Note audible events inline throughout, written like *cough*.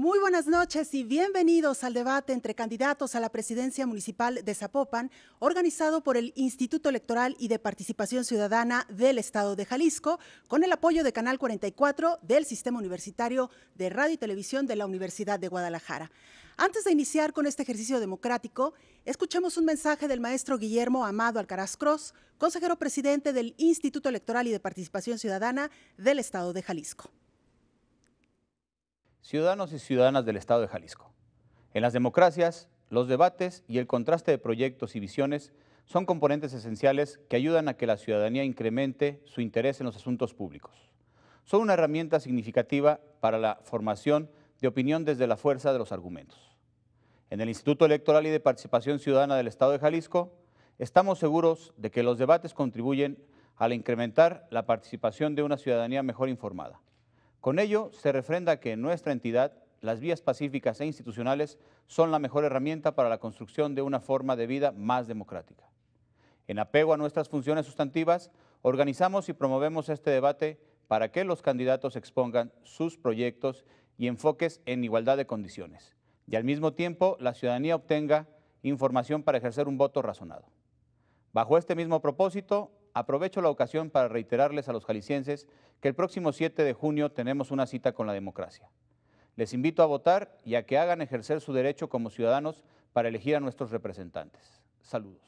Muy buenas noches y bienvenidos al debate entre candidatos a la presidencia municipal de Zapopan, organizado por el Instituto Electoral y de Participación Ciudadana del Estado de Jalisco, con el apoyo de Canal 44 del Sistema Universitario de Radio y Televisión de la Universidad de Guadalajara. Antes de iniciar con este ejercicio democrático, escuchemos un mensaje del maestro Guillermo Amado Alcaraz Cross, consejero presidente del Instituto Electoral y de Participación Ciudadana del Estado de Jalisco ciudadanos y ciudadanas del Estado de Jalisco. En las democracias, los debates y el contraste de proyectos y visiones son componentes esenciales que ayudan a que la ciudadanía incremente su interés en los asuntos públicos. Son una herramienta significativa para la formación de opinión desde la fuerza de los argumentos. En el Instituto Electoral y de Participación Ciudadana del Estado de Jalisco, estamos seguros de que los debates contribuyen al incrementar la participación de una ciudadanía mejor informada, con ello, se refrenda que en nuestra entidad las vías pacíficas e institucionales son la mejor herramienta para la construcción de una forma de vida más democrática. En apego a nuestras funciones sustantivas, organizamos y promovemos este debate para que los candidatos expongan sus proyectos y enfoques en igualdad de condiciones, y al mismo tiempo la ciudadanía obtenga información para ejercer un voto razonado. Bajo este mismo propósito, aprovecho la ocasión para reiterarles a los jaliscienses que el próximo 7 de junio tenemos una cita con la democracia. Les invito a votar y a que hagan ejercer su derecho como ciudadanos para elegir a nuestros representantes. Saludos.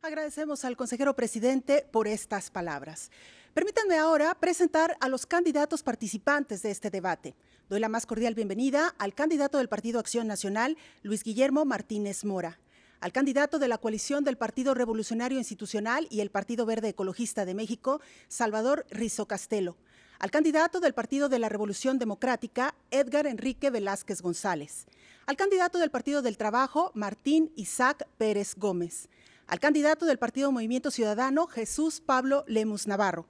Agradecemos al consejero presidente por estas palabras. Permítanme ahora presentar a los candidatos participantes de este debate. Doy la más cordial bienvenida al candidato del Partido Acción Nacional, Luis Guillermo Martínez Mora al candidato de la coalición del Partido Revolucionario Institucional y el Partido Verde Ecologista de México, Salvador Rizo Castelo, al candidato del Partido de la Revolución Democrática, Edgar Enrique Velázquez González, al candidato del Partido del Trabajo, Martín Isaac Pérez Gómez, al candidato del Partido Movimiento Ciudadano, Jesús Pablo Lemus Navarro,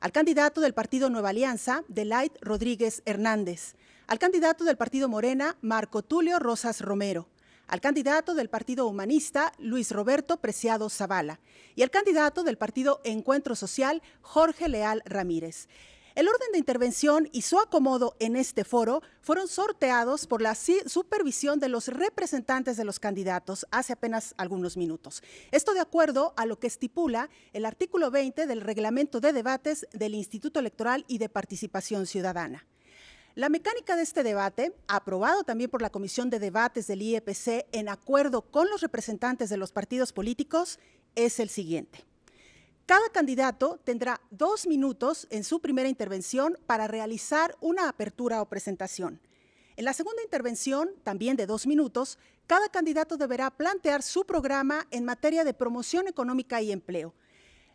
al candidato del Partido Nueva Alianza, Delight Rodríguez Hernández, al candidato del Partido Morena, Marco Tulio Rosas Romero, al candidato del Partido Humanista, Luis Roberto Preciado Zavala, y al candidato del Partido Encuentro Social, Jorge Leal Ramírez. El orden de intervención y su acomodo en este foro fueron sorteados por la supervisión de los representantes de los candidatos hace apenas algunos minutos. Esto de acuerdo a lo que estipula el artículo 20 del reglamento de debates del Instituto Electoral y de Participación Ciudadana. La mecánica de este debate, aprobado también por la Comisión de Debates del IEPC en acuerdo con los representantes de los partidos políticos, es el siguiente. Cada candidato tendrá dos minutos en su primera intervención para realizar una apertura o presentación. En la segunda intervención, también de dos minutos, cada candidato deberá plantear su programa en materia de promoción económica y empleo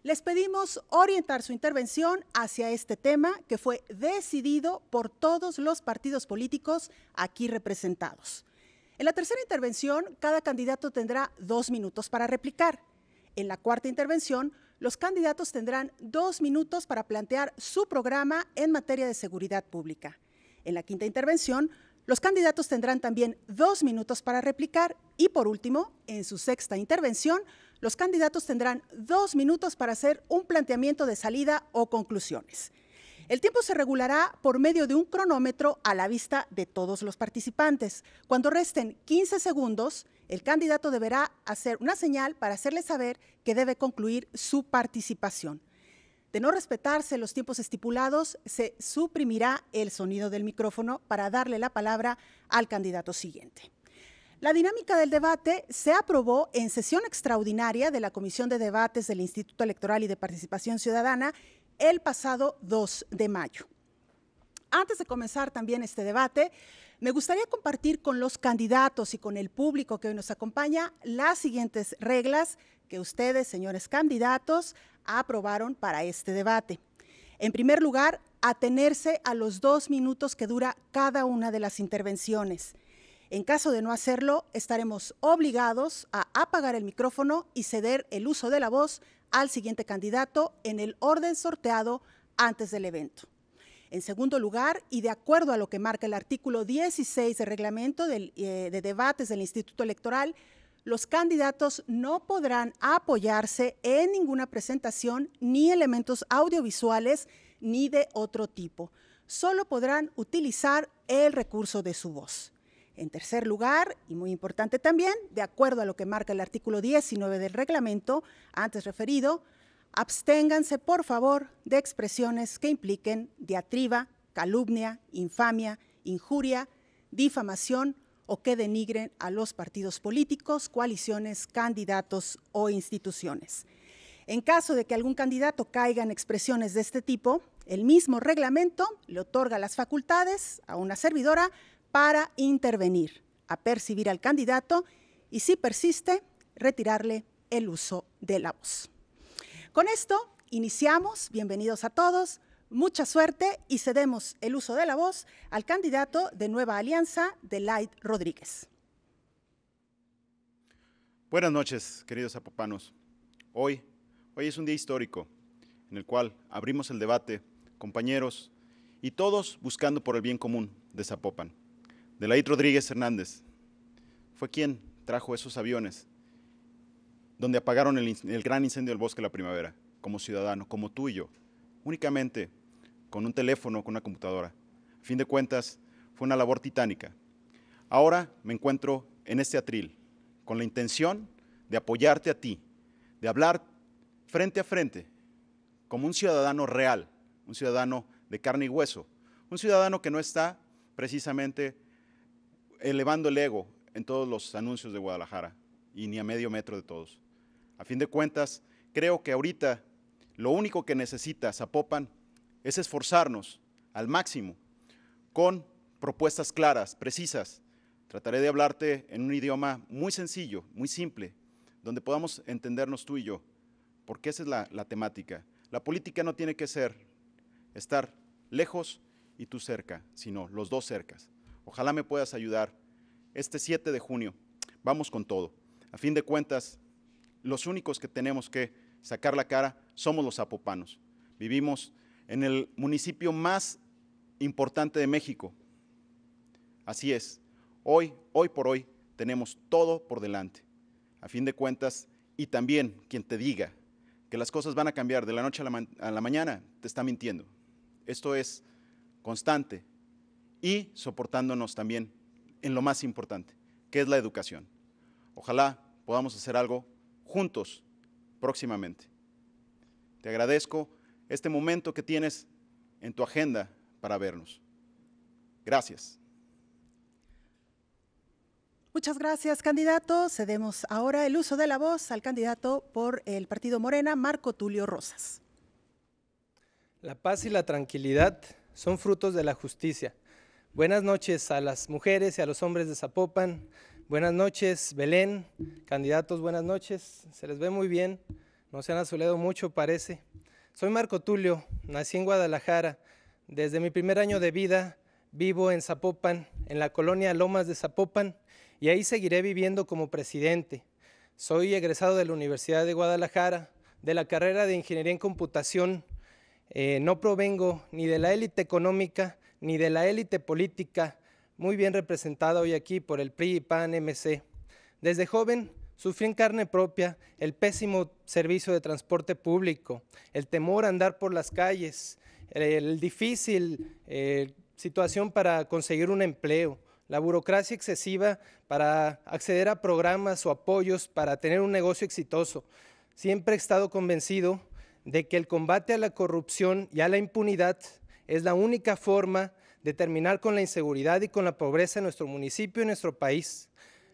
les pedimos orientar su intervención hacia este tema que fue decidido por todos los partidos políticos aquí representados. En la tercera intervención, cada candidato tendrá dos minutos para replicar. En la cuarta intervención, los candidatos tendrán dos minutos para plantear su programa en materia de seguridad pública. En la quinta intervención, los candidatos tendrán también dos minutos para replicar y por último, en su sexta intervención, los candidatos tendrán dos minutos para hacer un planteamiento de salida o conclusiones. El tiempo se regulará por medio de un cronómetro a la vista de todos los participantes. Cuando resten 15 segundos, el candidato deberá hacer una señal para hacerle saber que debe concluir su participación. De no respetarse los tiempos estipulados, se suprimirá el sonido del micrófono para darle la palabra al candidato siguiente. La dinámica del debate se aprobó en sesión extraordinaria de la Comisión de Debates del Instituto Electoral y de Participación Ciudadana el pasado 2 de mayo. Antes de comenzar también este debate, me gustaría compartir con los candidatos y con el público que hoy nos acompaña las siguientes reglas que ustedes, señores candidatos, aprobaron para este debate. En primer lugar, atenerse a los dos minutos que dura cada una de las intervenciones. En caso de no hacerlo, estaremos obligados a apagar el micrófono y ceder el uso de la voz al siguiente candidato en el orden sorteado antes del evento. En segundo lugar, y de acuerdo a lo que marca el artículo 16 del reglamento eh, de debates del Instituto Electoral, los candidatos no podrán apoyarse en ninguna presentación ni elementos audiovisuales ni de otro tipo. Solo podrán utilizar el recurso de su voz. En tercer lugar, y muy importante también, de acuerdo a lo que marca el artículo 19 del reglamento antes referido, absténganse por favor de expresiones que impliquen diatriba, calumnia, infamia, injuria, difamación o que denigren a los partidos políticos, coaliciones, candidatos o instituciones. En caso de que algún candidato caiga en expresiones de este tipo, el mismo reglamento le otorga las facultades a una servidora para intervenir, percibir al candidato y si persiste, retirarle el uso de la voz. Con esto iniciamos, bienvenidos a todos, mucha suerte y cedemos el uso de la voz al candidato de Nueva Alianza, Delight Rodríguez. Buenas noches, queridos zapopanos. Hoy, hoy es un día histórico en el cual abrimos el debate, compañeros, y todos buscando por el bien común de Zapopan. Delaid Rodríguez Hernández fue quien trajo esos aviones donde apagaron el, gran incendio del bosque la primavera, como ciudadano, como tú y yo, únicamente con un teléfono, con una computadora. A fin de cuentas, fue una labor titánica. Ahora me encuentro en este atril, con la intención de apoyarte a ti, de hablar frente a frente, como un ciudadano real, un ciudadano de carne y hueso, un ciudadano que no está precisamente elevando el ego en todos los anuncios de Guadalajara y ni a medio metro de todos. A fin de cuentas, creo que ahorita lo único que necesita Zapopan es esforzarnos al máximo con propuestas claras, precisas. Trataré de hablarte en un idioma muy sencillo, muy simple, donde podamos entendernos tú y yo, porque esa es la, la temática. La política no tiene que ser estar lejos y tú cerca, sino los dos cercas. Ojalá me puedas ayudar. Este 7 de junio, vamos con todo. A fin de cuentas, los únicos que tenemos que sacar la cara somos los zapopanos. Vivimos en el municipio más importante de México. Así es, hoy, hoy por hoy, tenemos todo por delante. A fin de cuentas, y también quien te diga que las cosas van a cambiar de la noche a la, a la mañana, te está mintiendo. Esto es constante, y soportándonos también en lo más importante, que es la educación. Ojalá podamos hacer algo juntos próximamente. Te agradezco este momento que tienes en tu agenda para vernos. Gracias. Muchas gracias, candidato. Cedemos ahora el uso de la voz al candidato por el Partido Morena, Marco Tulio Rosas. La paz y la tranquilidad son frutos de la justicia Buenas noches a las mujeres y a los hombres de Zapopan. Buenas noches, Belén. Candidatos, buenas noches. Se les ve muy bien. No se han azulado mucho, parece. Soy Marco Tulio. Nací en Guadalajara. Desde mi primer año de vida vivo en Zapopan, en la colonia Lomas de Zapopan, y ahí seguiré viviendo como presidente. Soy egresado de la Universidad de Guadalajara, de la carrera de Ingeniería en Computación. Eh, no provengo ni de la élite económica ni de la élite política, muy bien representada hoy aquí por el PRI y PAN MC. Desde joven sufrí en carne propia el pésimo servicio de transporte público, el temor a andar por las calles, el, difícil eh, situación para conseguir un empleo, la burocracia excesiva para acceder a programas o apoyos para tener un negocio exitoso. Siempre he estado convencido de que el combate a la corrupción y a la impunidad es la única forma de terminar con la inseguridad y con la pobreza en nuestro municipio y en nuestro país.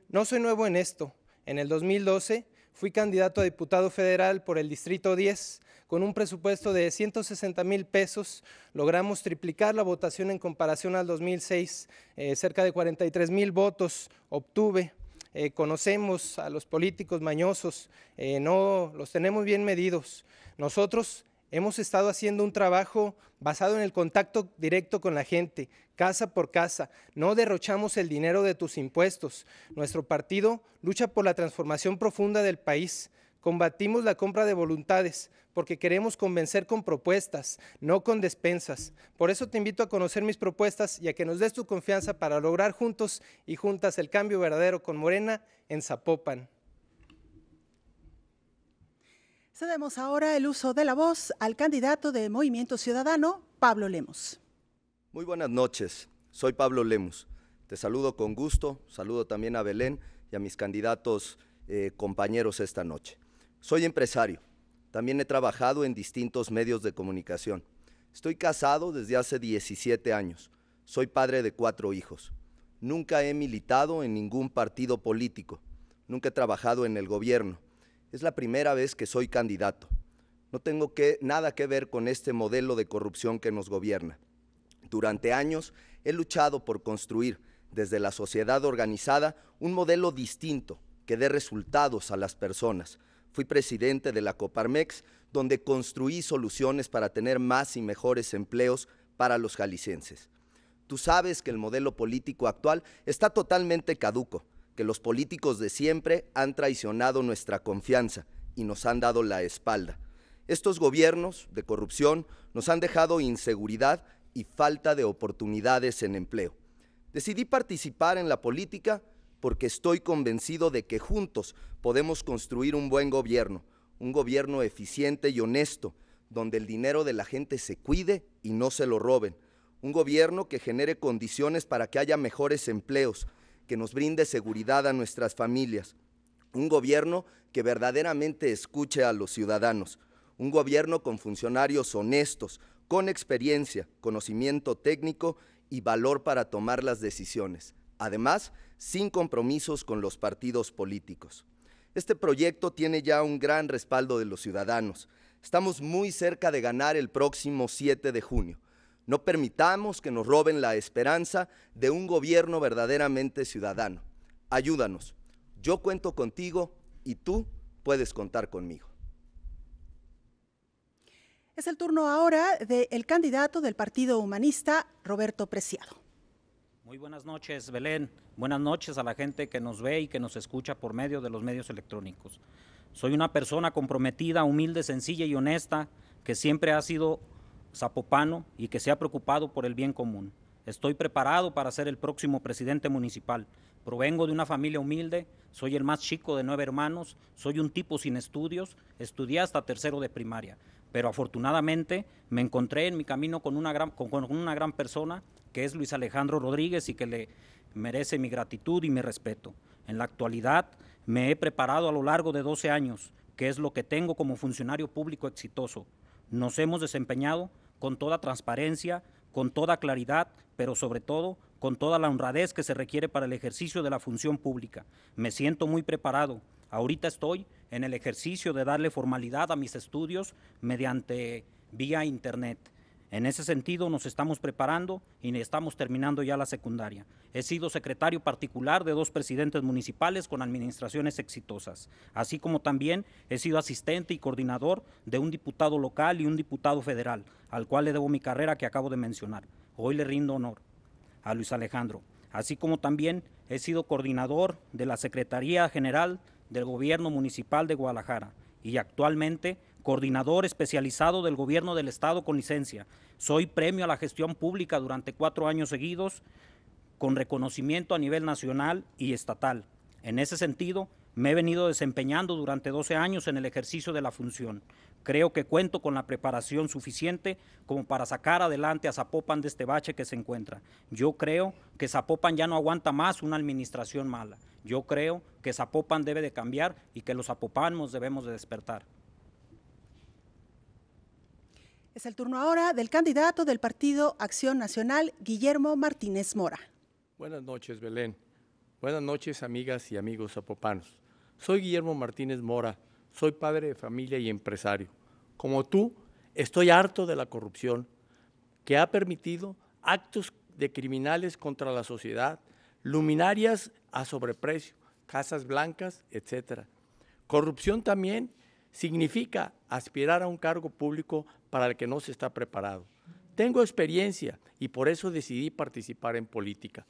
No soy nuevo en esto. En el 2012 fui candidato a diputado federal por el Distrito 10. Con un presupuesto de 160 mil pesos logramos triplicar la votación en comparación al 2006. Eh, cerca de 43 mil votos obtuve. Eh, conocemos a los políticos mañosos, eh, no los tenemos bien medidos. Nosotros Hemos estado haciendo un trabajo basado en el contacto directo con la gente, casa por casa. No derrochamos el dinero de tus impuestos. Nuestro partido lucha por la transformación profunda del país. Combatimos la compra de voluntades porque queremos convencer con propuestas, no con despensas. Por eso te invito a conocer mis propuestas y a que nos des tu confianza para lograr juntos y juntas el cambio verdadero con Morena en Zapopan. Cedemos ahora el uso de la voz al candidato de Movimiento Ciudadano, Pablo Lemos. Muy buenas noches, soy Pablo Lemos. Te saludo con gusto, saludo también a Belén y a mis candidatos eh, compañeros esta noche. Soy empresario, también he trabajado en distintos medios de comunicación. Estoy casado desde hace 17 años, soy padre de cuatro hijos. Nunca he militado en ningún partido político, nunca he trabajado en el gobierno es la primera vez que soy candidato. No tengo que, nada que ver con este modelo de corrupción que nos gobierna. Durante años he luchado por construir desde la sociedad organizada un modelo distinto que dé resultados a las personas. Fui presidente de la Coparmex, donde construí soluciones para tener más y mejores empleos para los jaliscienses. Tú sabes que el modelo político actual está totalmente caduco que los políticos de siempre han traicionado nuestra confianza y nos han dado la espalda. Estos gobiernos de corrupción nos han dejado inseguridad y falta de oportunidades en empleo. Decidí participar en la política porque estoy convencido de que juntos podemos construir un buen gobierno, un gobierno eficiente y honesto, donde el dinero de la gente se cuide y no se lo roben, un gobierno que genere condiciones para que haya mejores empleos, que nos brinde seguridad a nuestras familias, un gobierno que verdaderamente escuche a los ciudadanos, un gobierno con funcionarios honestos, con experiencia, conocimiento técnico y valor para tomar las decisiones, además sin compromisos con los partidos políticos. Este proyecto tiene ya un gran respaldo de los ciudadanos. Estamos muy cerca de ganar el próximo 7 de junio. No permitamos que nos roben la esperanza de un gobierno verdaderamente ciudadano. Ayúdanos. Yo cuento contigo y tú puedes contar conmigo. Es el turno ahora del candidato del Partido Humanista, Roberto Preciado. Muy buenas noches, Belén. Buenas noches a la gente que nos ve y que nos escucha por medio de los medios electrónicos. Soy una persona comprometida, humilde, sencilla y honesta, que siempre ha sido zapopano y que se ha preocupado por el bien común. Estoy preparado para ser el próximo presidente municipal. Provengo de una familia humilde, soy el más chico de nueve hermanos, soy un tipo sin estudios, estudié hasta tercero de primaria, pero afortunadamente me encontré en mi camino con una gran, una gran persona que es Luis Alejandro Rodríguez y que le merece mi gratitud y mi respeto. En la actualidad me he preparado a lo largo de 12 años, que es lo que tengo como funcionario público exitoso. Nos hemos desempeñado con toda transparencia, con toda claridad, pero sobre todo con toda la honradez que se requiere para el ejercicio de la función pública. Me siento muy preparado. Ahorita estoy en el ejercicio de darle formalidad a mis estudios mediante vía Internet. En ese sentido, nos estamos preparando y estamos terminando ya la secundaria. He sido secretario particular de dos presidentes municipales con administraciones exitosas, así como también he sido asistente y coordinador de un diputado local y un diputado federal, al cual le debo mi carrera que acabo de mencionar. Hoy le rindo honor a Luis Alejandro, así como también he sido coordinador de la Secretaría General del Gobierno Municipal de Guadalajara y actualmente coordinador especializado del Gobierno del Estado con licencia. Soy premio a la gestión pública durante cuatro años seguidos, con reconocimiento a nivel nacional y estatal. En ese sentido, me he venido desempeñando durante 12 años en el ejercicio de la función. Creo que cuento con la preparación suficiente como para sacar adelante a Zapopan de este bache que se encuentra. Yo creo que Zapopan ya no aguanta más una administración mala. Yo creo que Zapopan debe de cambiar y que los zapopanos debemos de despertar. Es el turno ahora del candidato del Partido Acción Nacional, Guillermo Martínez Mora. Buenas noches, Belén. Buenas noches, amigas y amigos zapopanos. Soy Guillermo Martínez Mora, soy padre de familia y empresario. Como tú, estoy harto de la corrupción que ha permitido actos de criminales contra la sociedad, luminarias a sobreprecio, casas blancas, etc. Corrupción también significa aspirar a un cargo público para el que no se está preparado. Tengo experiencia y por eso decidí participar en política.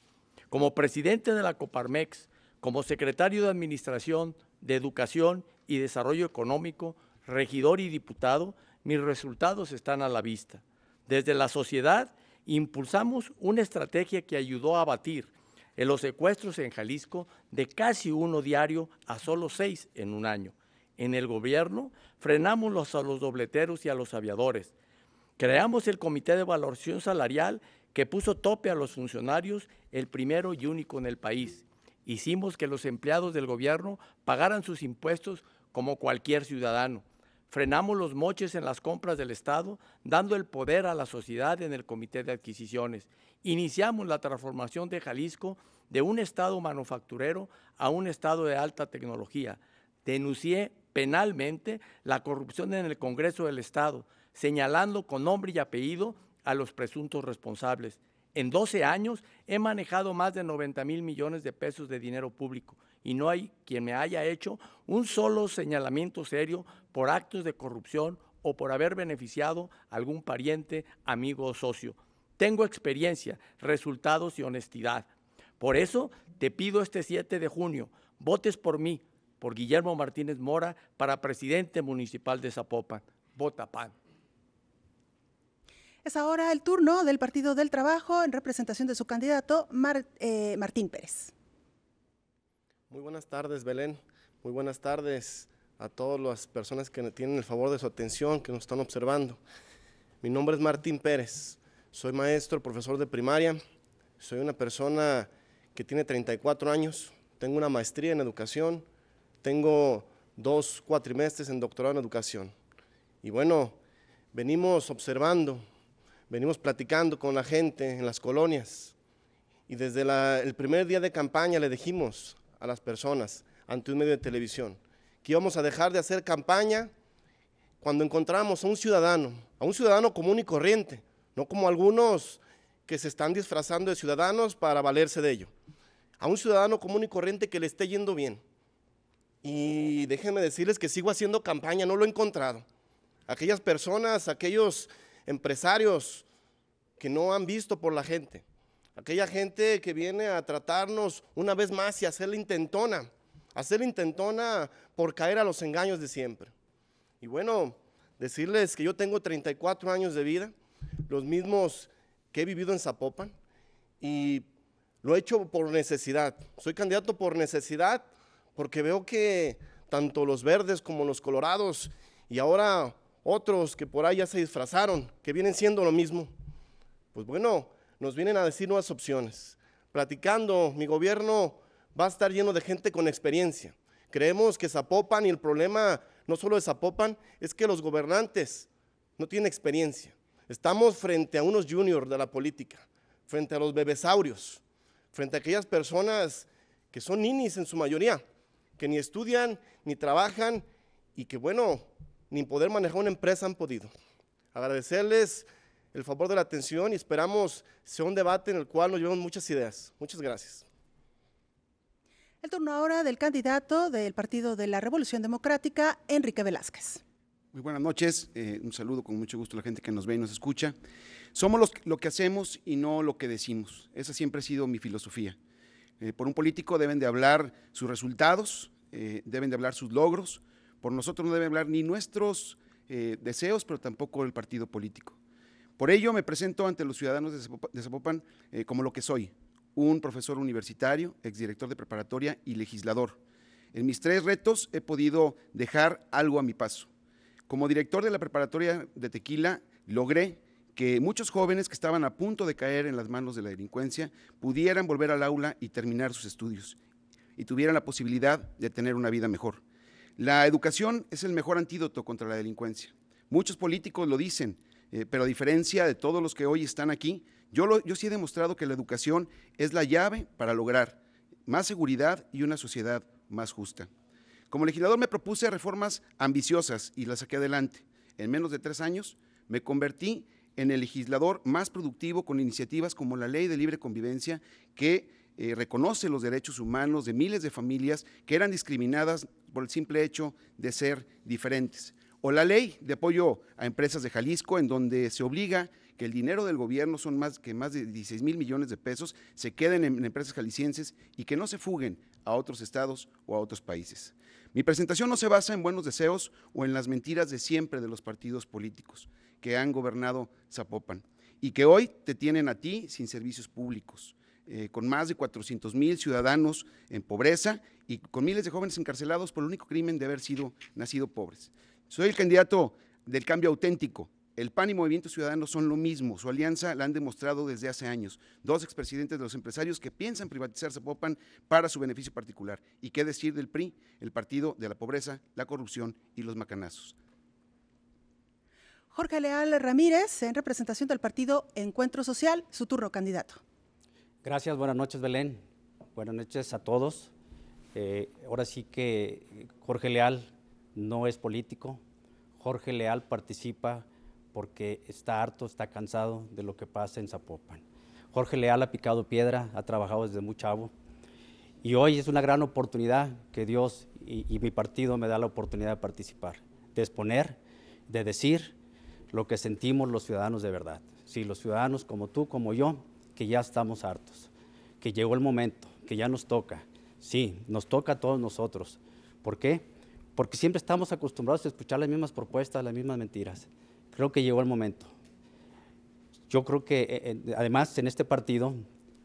Como presidente de la Coparmex, como secretario de Administración, de Educación y Desarrollo Económico, regidor y diputado, mis resultados están a la vista. Desde la sociedad impulsamos una estrategia que ayudó a abatir en los secuestros en Jalisco de casi uno diario a solo seis en un año en el gobierno, frenamos a los dobleteros y a los aviadores. Creamos el Comité de Valoración Salarial que puso tope a los funcionarios, el primero y único en el país. Hicimos que los empleados del gobierno pagaran sus impuestos como cualquier ciudadano. Frenamos los moches en las compras del Estado, dando el poder a la sociedad en el Comité de Adquisiciones. Iniciamos la transformación de Jalisco de un Estado manufacturero a un Estado de alta tecnología. Denuncié penalmente la corrupción en el Congreso del Estado, señalando con nombre y apellido a los presuntos responsables. En 12 años he manejado más de 90 mil millones de pesos de dinero público y no hay quien me haya hecho un solo señalamiento serio por actos de corrupción o por haber beneficiado a algún pariente, amigo o socio. Tengo experiencia, resultados y honestidad. Por eso te pido este 7 de junio, votes por mí, por Guillermo Martínez Mora para presidente municipal de Zapopan. Vota PAN. Es ahora el turno del Partido del Trabajo en representación de su candidato eh, Martín Pérez. Muy buenas tardes, Belén. Muy buenas tardes a todas las personas que tienen el favor de su atención, que nos están observando. Mi nombre es Martín Pérez. Soy maestro, profesor de primaria. Soy una persona que tiene 34 años. Tengo una maestría en educación tengo dos cuatrimestres en doctorado en educación. Y bueno, venimos observando, venimos platicando con la gente en las colonias. Y desde el primer día de campaña le dijimos a las personas ante un medio de televisión que íbamos a dejar de hacer campaña cuando encontramos a un ciudadano, a un ciudadano común y corriente, no como algunos que se están disfrazando de ciudadanos para valerse de ello, a un ciudadano común y corriente que le esté yendo bien, y déjenme decirles que sigo haciendo campaña, no lo he encontrado. Aquellas personas, aquellos empresarios que no han visto por la gente, aquella gente que viene a tratarnos una vez más y hacer la intentona, hacer intentona por caer a los engaños de siempre. Y bueno, decirles que yo tengo 34 años de vida, los mismos que he vivido en Zapopan, y lo he hecho por necesidad. Soy candidato por necesidad porque veo que tanto los verdes como los colorados y ahora otros que por ahí ya se disfrazaron, que vienen siendo lo mismo, pues bueno, nos vienen a decir nuevas opciones. Platicando, mi gobierno va a estar lleno de gente con experiencia. Creemos que Zapopan y el problema no solo de Zapopan es que los gobernantes no tienen experiencia. Estamos frente a unos juniors de la política, frente a los bebesaurios, frente a aquellas personas que son ninis en su mayoría, que ni estudian, ni trabajan y que, bueno, ni poder manejar una empresa han podido. Agradecerles el favor de la atención y esperamos sea un debate en el cual nos llevemos muchas ideas. Muchas gracias. El turno ahora del candidato del Partido de la Revolución Democrática, Enrique Velázquez. Muy buenas noches, eh, un saludo con mucho gusto a la gente que nos ve y nos escucha. Somos los, lo que hacemos y no lo que decimos. Esa siempre ha sido mi filosofía. Eh, por un político deben de hablar sus resultados, eh, deben de hablar sus logros. Por nosotros no deben hablar ni nuestros eh, deseos, pero tampoco el partido político. Por ello me presento ante los ciudadanos de Zapopan como lo que soy, un profesor universitario, exdirector de preparatoria y legislador. En mis tres retos he podido dejar algo a mi paso. Como director de la preparatoria de Tequila, logré que muchos jóvenes que estaban a punto de caer en las manos de la delincuencia pudieran volver al aula y terminar sus estudios y tuvieran la posibilidad de tener una vida mejor. La educación es el mejor antídoto contra la delincuencia. Muchos políticos lo dicen, eh, pero a diferencia de todos los que hoy están aquí, yo, yo sí he demostrado que la educación es la llave para lograr más seguridad y una sociedad más justa. Como legislador me propuse reformas ambiciosas y las saqué adelante. En menos de tres años me convertí en el legislador más productivo con iniciativas como la Ley de Libre Convivencia que eh, reconoce los derechos humanos de miles de familias que eran discriminadas por el simple hecho de ser diferentes. O la ley de apoyo a empresas de Jalisco, en donde se obliga que el dinero del gobierno son más que más de 16 mil millones de pesos, se queden en, en empresas jaliscienses y que no se fuguen a otros estados o a otros países. Mi presentación no se basa en buenos deseos o en las mentiras de siempre de los partidos políticos que han gobernado Zapopan y que hoy te tienen a ti sin servicios públicos, eh, con más de 400 mil ciudadanos en pobreza y con miles de jóvenes encarcelados por el único crimen de haber sido nacido pobres. Soy el candidato del cambio auténtico. El PAN y Movimiento Ciudadano son lo mismo, su alianza la han demostrado desde hace años. Dos expresidentes de los empresarios que piensan privatizar Zapopan para su beneficio particular. ¿Y qué decir del PRI, el partido de la pobreza, la corrupción y los macanazos? Jorge Leal Ramírez, en representación del partido Encuentro Social, su turno, candidato. Gracias, buenas noches, Belén. Buenas noches a todos. Eh, ahora sí que Jorge Leal no es político. Jorge Leal participa porque está harto, está cansado de lo que pasa en Zapopan. Jorge Leal ha picado piedra, ha trabajado desde muy chavo. Y hoy es una gran oportunidad que Dios y, y mi partido me da la oportunidad de participar, de exponer, de decir lo que sentimos los ciudadanos de verdad. Sí, los ciudadanos como tú, como yo, que ya estamos hartos, que llegó el momento, que ya nos toca. Sí, nos toca a todos nosotros. ¿Por qué? Porque siempre estamos acostumbrados a escuchar las mismas propuestas, las mismas mentiras. Creo que llegó el momento. Yo creo que eh, eh, además en este partido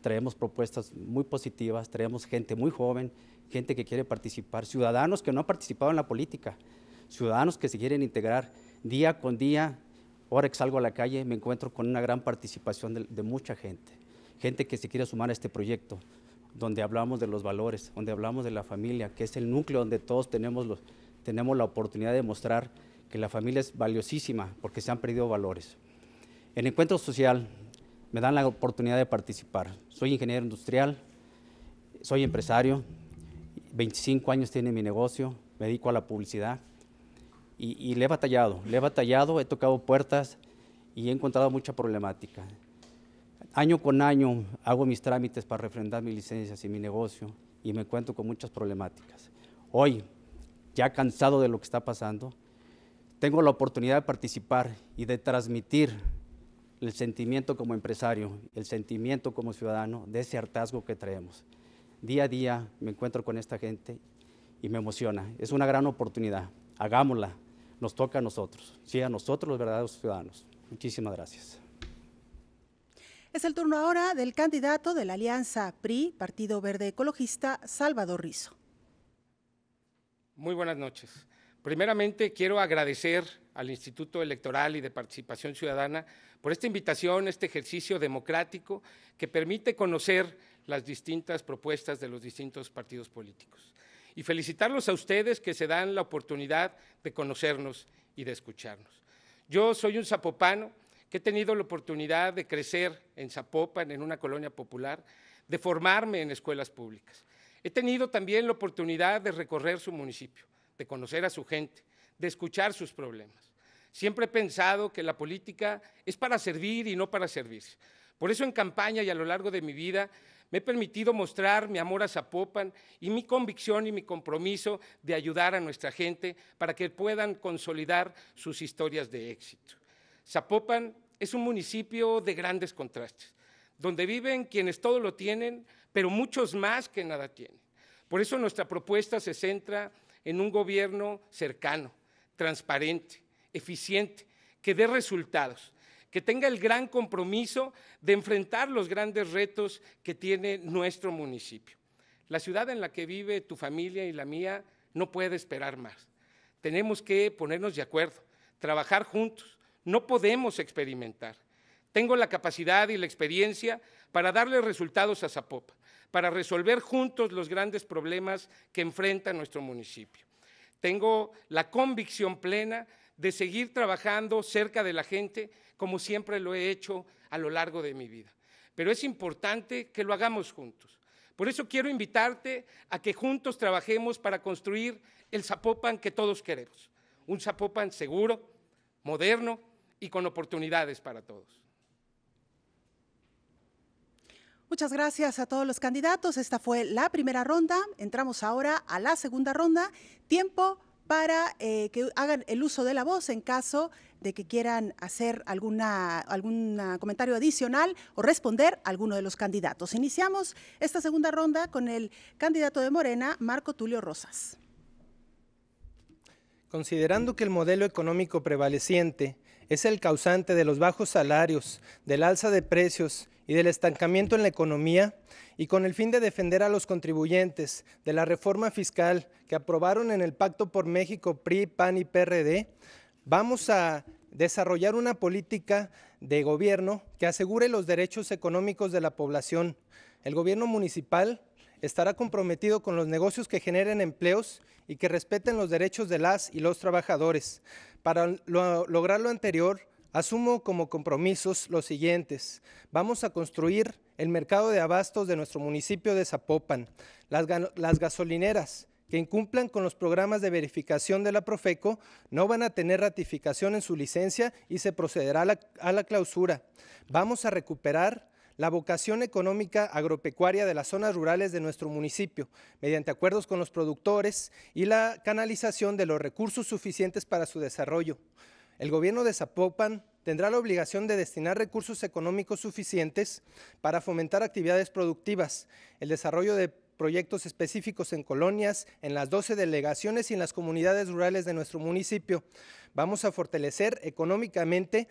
traemos propuestas muy positivas, traemos gente muy joven, gente que quiere participar, ciudadanos que no han participado en la política, ciudadanos que se quieren integrar día con día Ahora que salgo a la calle me encuentro con una gran participación de, mucha gente, gente que se quiere sumar a este proyecto, donde hablamos de los valores, donde hablamos de la familia, que es el núcleo donde todos tenemos, los, tenemos la oportunidad de mostrar que la familia es valiosísima porque se han perdido valores. En Encuentro Social me dan la oportunidad de participar. Soy ingeniero industrial, soy empresario, 25 años tiene mi negocio, me dedico a la publicidad y, le he batallado, le he batallado, he tocado puertas y he encontrado mucha problemática. Año con año hago mis trámites para refrendar mis licencias y mi negocio y me encuentro con muchas problemáticas. Hoy, ya cansado de lo que está pasando, tengo la oportunidad de participar y de transmitir el sentimiento como empresario, el sentimiento como ciudadano de ese hartazgo que traemos. Día a día me encuentro con esta gente y me emociona. Es una gran oportunidad. Hagámosla, nos toca a nosotros, sí, a nosotros los verdaderos ciudadanos. Muchísimas gracias. Es el turno ahora del candidato de la Alianza PRI, Partido Verde Ecologista, Salvador Rizo. Muy buenas noches. Primeramente, quiero agradecer al Instituto Electoral y de Participación Ciudadana por esta invitación, este ejercicio democrático que permite conocer las distintas propuestas de los distintos partidos políticos y felicitarlos a ustedes que se dan la oportunidad de conocernos y de escucharnos. Yo soy un zapopano que he tenido la oportunidad de crecer en Zapopan, en una colonia popular, de formarme en escuelas públicas. He tenido también la oportunidad de recorrer su municipio, de conocer a su gente, de escuchar sus problemas. Siempre he pensado que la política es para servir y no para servirse. Por eso en campaña y a lo largo de mi vida me he permitido mostrar mi amor a Zapopan y mi convicción y mi compromiso de ayudar a nuestra gente para que puedan consolidar sus historias de éxito. Zapopan es un municipio de grandes contrastes, donde viven quienes todo lo tienen, pero muchos más que nada tienen. Por eso nuestra propuesta se centra en un gobierno cercano, transparente, eficiente, que dé resultados que tenga el gran compromiso de enfrentar los grandes retos que tiene nuestro municipio. La ciudad en la que vive tu familia y la mía no puede esperar más. Tenemos que ponernos de acuerdo, trabajar juntos. No podemos experimentar. Tengo la capacidad y la experiencia para darle resultados a Zapop, para resolver juntos los grandes problemas que enfrenta nuestro municipio. Tengo la convicción plena de seguir trabajando cerca de la gente como siempre lo he hecho a lo largo de mi vida. Pero es importante que lo hagamos juntos. Por eso quiero invitarte a que juntos trabajemos para construir el Zapopan que todos queremos. Un Zapopan seguro, moderno y con oportunidades para todos. Muchas gracias a todos los candidatos. Esta fue la primera ronda. Entramos ahora a la segunda ronda. Tiempo para eh, que hagan el uso de la voz en caso de que quieran hacer alguna, algún ah, comentario adicional o responder a alguno de los candidatos. Iniciamos esta segunda ronda con el candidato de Morena, Marco Tulio Rosas. Considerando que el modelo económico prevaleciente es el causante de los bajos salarios, del alza de precios y del estancamiento en la economía, y con el fin de defender a los contribuyentes de la reforma fiscal que aprobaron en el Pacto por México PRI, PAN y PRD, vamos a desarrollar una política de gobierno que asegure los derechos económicos de la población. El gobierno municipal estará comprometido con los negocios que generen empleos y que respeten los derechos de las y los trabajadores. Para lograr lo anterior, asumo como compromisos los siguientes. Vamos a construir el mercado de abastos de nuestro municipio de Zapopan, las, gasolineras, que incumplan con los programas de verificación de la Profeco no van a tener ratificación en su licencia y se procederá a la, clausura. Vamos a recuperar la vocación económica agropecuaria de las zonas rurales de nuestro municipio, mediante acuerdos con los productores y la canalización de los recursos suficientes para su desarrollo. El gobierno de Zapopan tendrá la obligación de destinar recursos económicos suficientes para fomentar actividades productivas, el desarrollo de proyectos específicos en colonias, en las 12 delegaciones y en las comunidades rurales de nuestro municipio. Vamos a fortalecer económicamente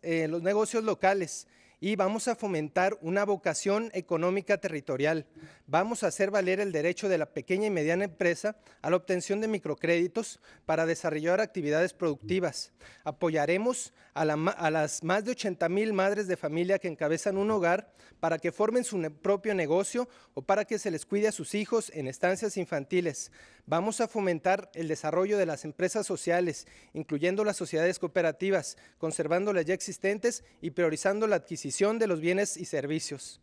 eh, los negocios locales y vamos a fomentar una vocación económica territorial. Vamos a hacer valer el derecho de la pequeña y mediana empresa a la obtención de microcréditos para desarrollar actividades productivas. Apoyaremos a, las más de 80 mil madres de familia que encabezan un hogar para que formen su propio negocio o para que se les cuide a sus hijos en estancias infantiles. Vamos a fomentar el desarrollo de las empresas sociales, incluyendo las sociedades cooperativas, conservando las ya existentes y priorizando la adquisición de los bienes y servicios.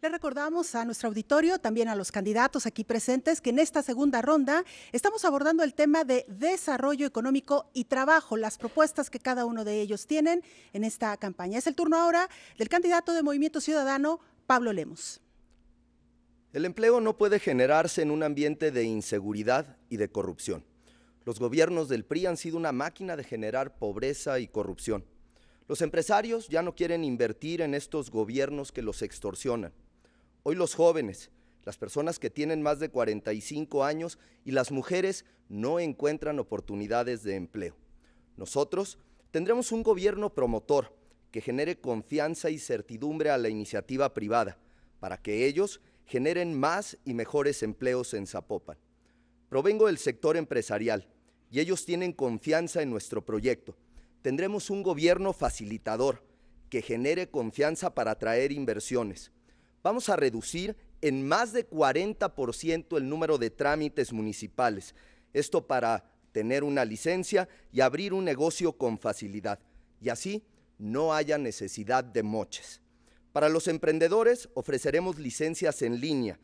Le recordamos a nuestro auditorio, también a los candidatos aquí presentes, que en esta segunda ronda estamos abordando el tema de desarrollo económico y trabajo, las propuestas que cada uno de ellos tienen en esta campaña. Es el turno ahora del candidato de Movimiento Ciudadano, Pablo Lemos. El empleo no puede generarse en un ambiente de inseguridad y de corrupción. Los gobiernos del PRI han sido una máquina de generar pobreza y corrupción. Los empresarios ya no quieren invertir en estos gobiernos que los extorsionan. Hoy los jóvenes, las personas que tienen más de 45 años y las mujeres no encuentran oportunidades de empleo. Nosotros tendremos un gobierno promotor que genere confianza y certidumbre a la iniciativa privada para que ellos generen más y mejores empleos en Zapopan. Provengo del sector empresarial y ellos tienen confianza en nuestro proyecto. Tendremos un gobierno facilitador que genere confianza para atraer inversiones. Vamos a reducir en más de 40% el número de trámites municipales. Esto para tener una licencia y abrir un negocio con facilidad. Y así no haya necesidad de moches. Para los emprendedores ofreceremos licencias en línea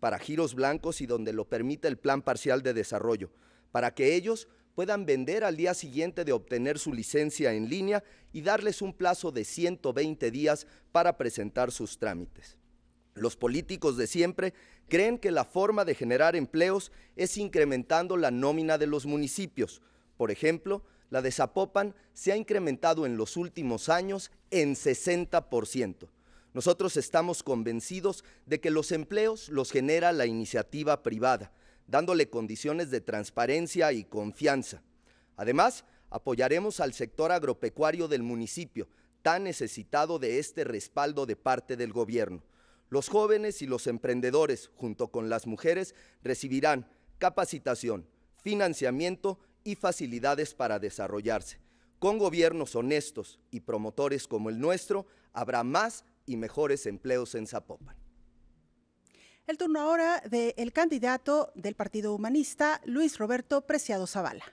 para giros blancos y donde lo permita el plan parcial de desarrollo, para que ellos puedan vender al día siguiente de obtener su licencia en línea y darles un plazo de 120 días para presentar sus trámites. Los políticos de siempre creen que la forma de generar empleos es incrementando la nómina de los municipios. Por ejemplo, la de Zapopan se ha incrementado en los últimos años en 60%. Nosotros estamos convencidos de que los empleos los genera la iniciativa privada dándole condiciones de transparencia y confianza. Además, apoyaremos al sector agropecuario del municipio, tan necesitado de este respaldo de parte del gobierno. Los jóvenes y los emprendedores, junto con las mujeres, recibirán capacitación, financiamiento y facilidades para desarrollarse. Con gobiernos honestos y promotores como el nuestro, habrá más y mejores empleos en Zapopan. El turno ahora del candidato del Partido Humanista, Luis Roberto Preciado Zavala.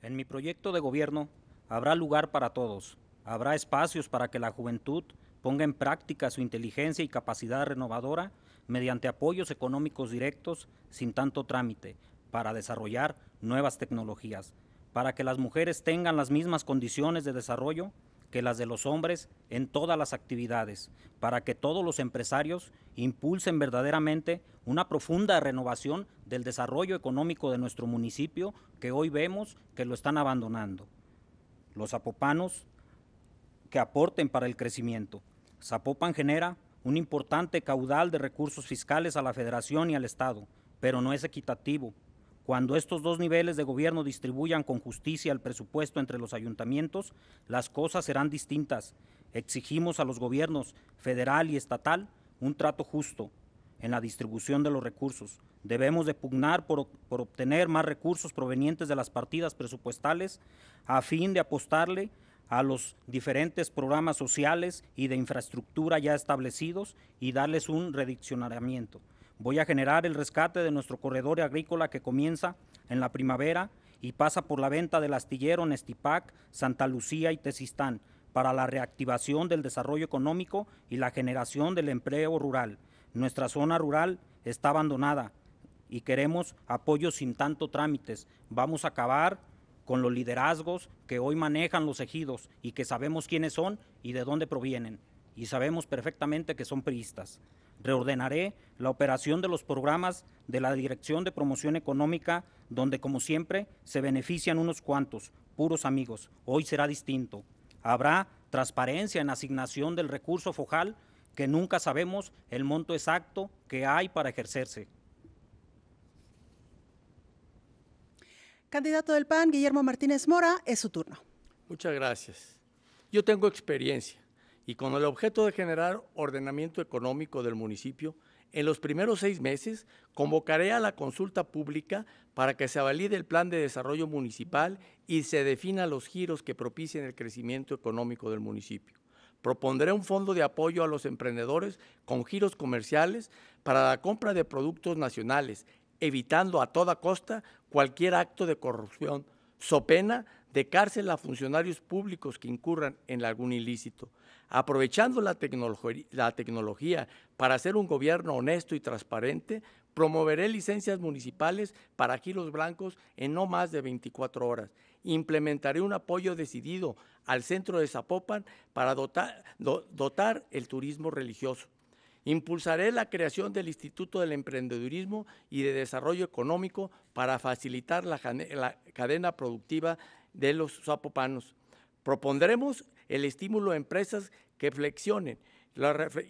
En mi proyecto de gobierno habrá lugar para todos, habrá espacios para que la juventud ponga en práctica su inteligencia y capacidad renovadora mediante apoyos económicos directos sin tanto trámite para desarrollar nuevas tecnologías, para que las mujeres tengan las mismas condiciones de desarrollo que las de los hombres en todas las actividades, para que todos los empresarios impulsen verdaderamente una profunda renovación del desarrollo económico de nuestro municipio que hoy vemos que lo están abandonando. Los zapopanos que aporten para el crecimiento. Zapopan genera un importante caudal de recursos fiscales a la federación y al Estado, pero no es equitativo cuando estos dos niveles de gobierno distribuyan con justicia el presupuesto entre los ayuntamientos, las cosas serán distintas. Exigimos a los gobiernos federal y estatal un trato justo en la distribución de los recursos. Debemos de pugnar por, obtener más recursos provenientes de las partidas presupuestales a fin de apostarle a los diferentes programas sociales y de infraestructura ya establecidos y darles un rediccionamiento. Voy a generar el rescate de nuestro corredor agrícola que comienza en la primavera y pasa por la venta del astillero en Estipac, Santa Lucía y Tezistán para la reactivación del desarrollo económico y la generación del empleo rural. Nuestra zona rural está abandonada y queremos apoyo sin tanto trámites. Vamos a acabar con los liderazgos que hoy manejan los ejidos y que sabemos quiénes son y de dónde provienen. Y sabemos perfectamente que son priistas reordenaré la operación de los programas de la Dirección de Promoción Económica, donde como siempre se benefician unos cuantos, puros amigos. Hoy será distinto. Habrá transparencia en asignación del recurso fojal que nunca sabemos el monto exacto que hay para ejercerse. Candidato del PAN, Guillermo Martínez Mora, es su turno. Muchas gracias. Yo tengo experiencia y con el objeto de generar ordenamiento económico del municipio, en los primeros seis meses convocaré a la consulta pública para que se valide el plan de desarrollo municipal y se defina los giros que propicien el crecimiento económico del municipio. Propondré un fondo de apoyo a los emprendedores con giros comerciales para la compra de productos nacionales, evitando a toda costa cualquier acto de corrupción, so pena de cárcel a funcionarios públicos que incurran en algún ilícito aprovechando la, la tecnología para hacer un gobierno honesto y transparente, promoveré licencias municipales para kilos blancos en no más de 24 horas. Implementaré un apoyo decidido al centro de Zapopan para dotar, dotar el turismo religioso. Impulsaré la creación del Instituto del Emprendedurismo y de Desarrollo Económico para facilitar la, la cadena productiva de los zapopanos. Propondremos el estímulo a empresas que flexionen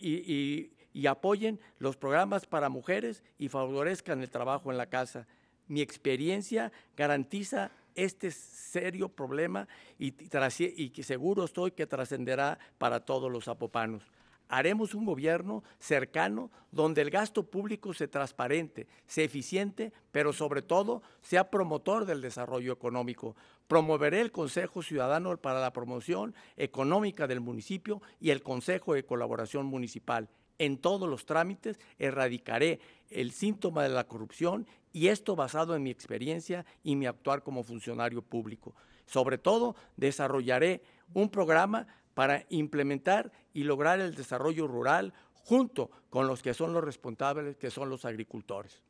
y, apoyen los programas para mujeres y favorezcan el trabajo en la casa. Mi experiencia garantiza este serio problema y, y seguro estoy que trascenderá para todos los apopanos. Haremos un gobierno cercano donde el gasto público sea transparente, sea eficiente, pero sobre todo sea promotor del desarrollo económico. Promoveré el Consejo Ciudadano para la Promoción Económica del Municipio y el Consejo de Colaboración Municipal. En todos los trámites erradicaré el síntoma de la corrupción y esto basado en mi experiencia y mi actuar como funcionario público. Sobre todo, desarrollaré un programa para implementar y lograr el desarrollo rural junto con los que son los responsables, que son los agricultores.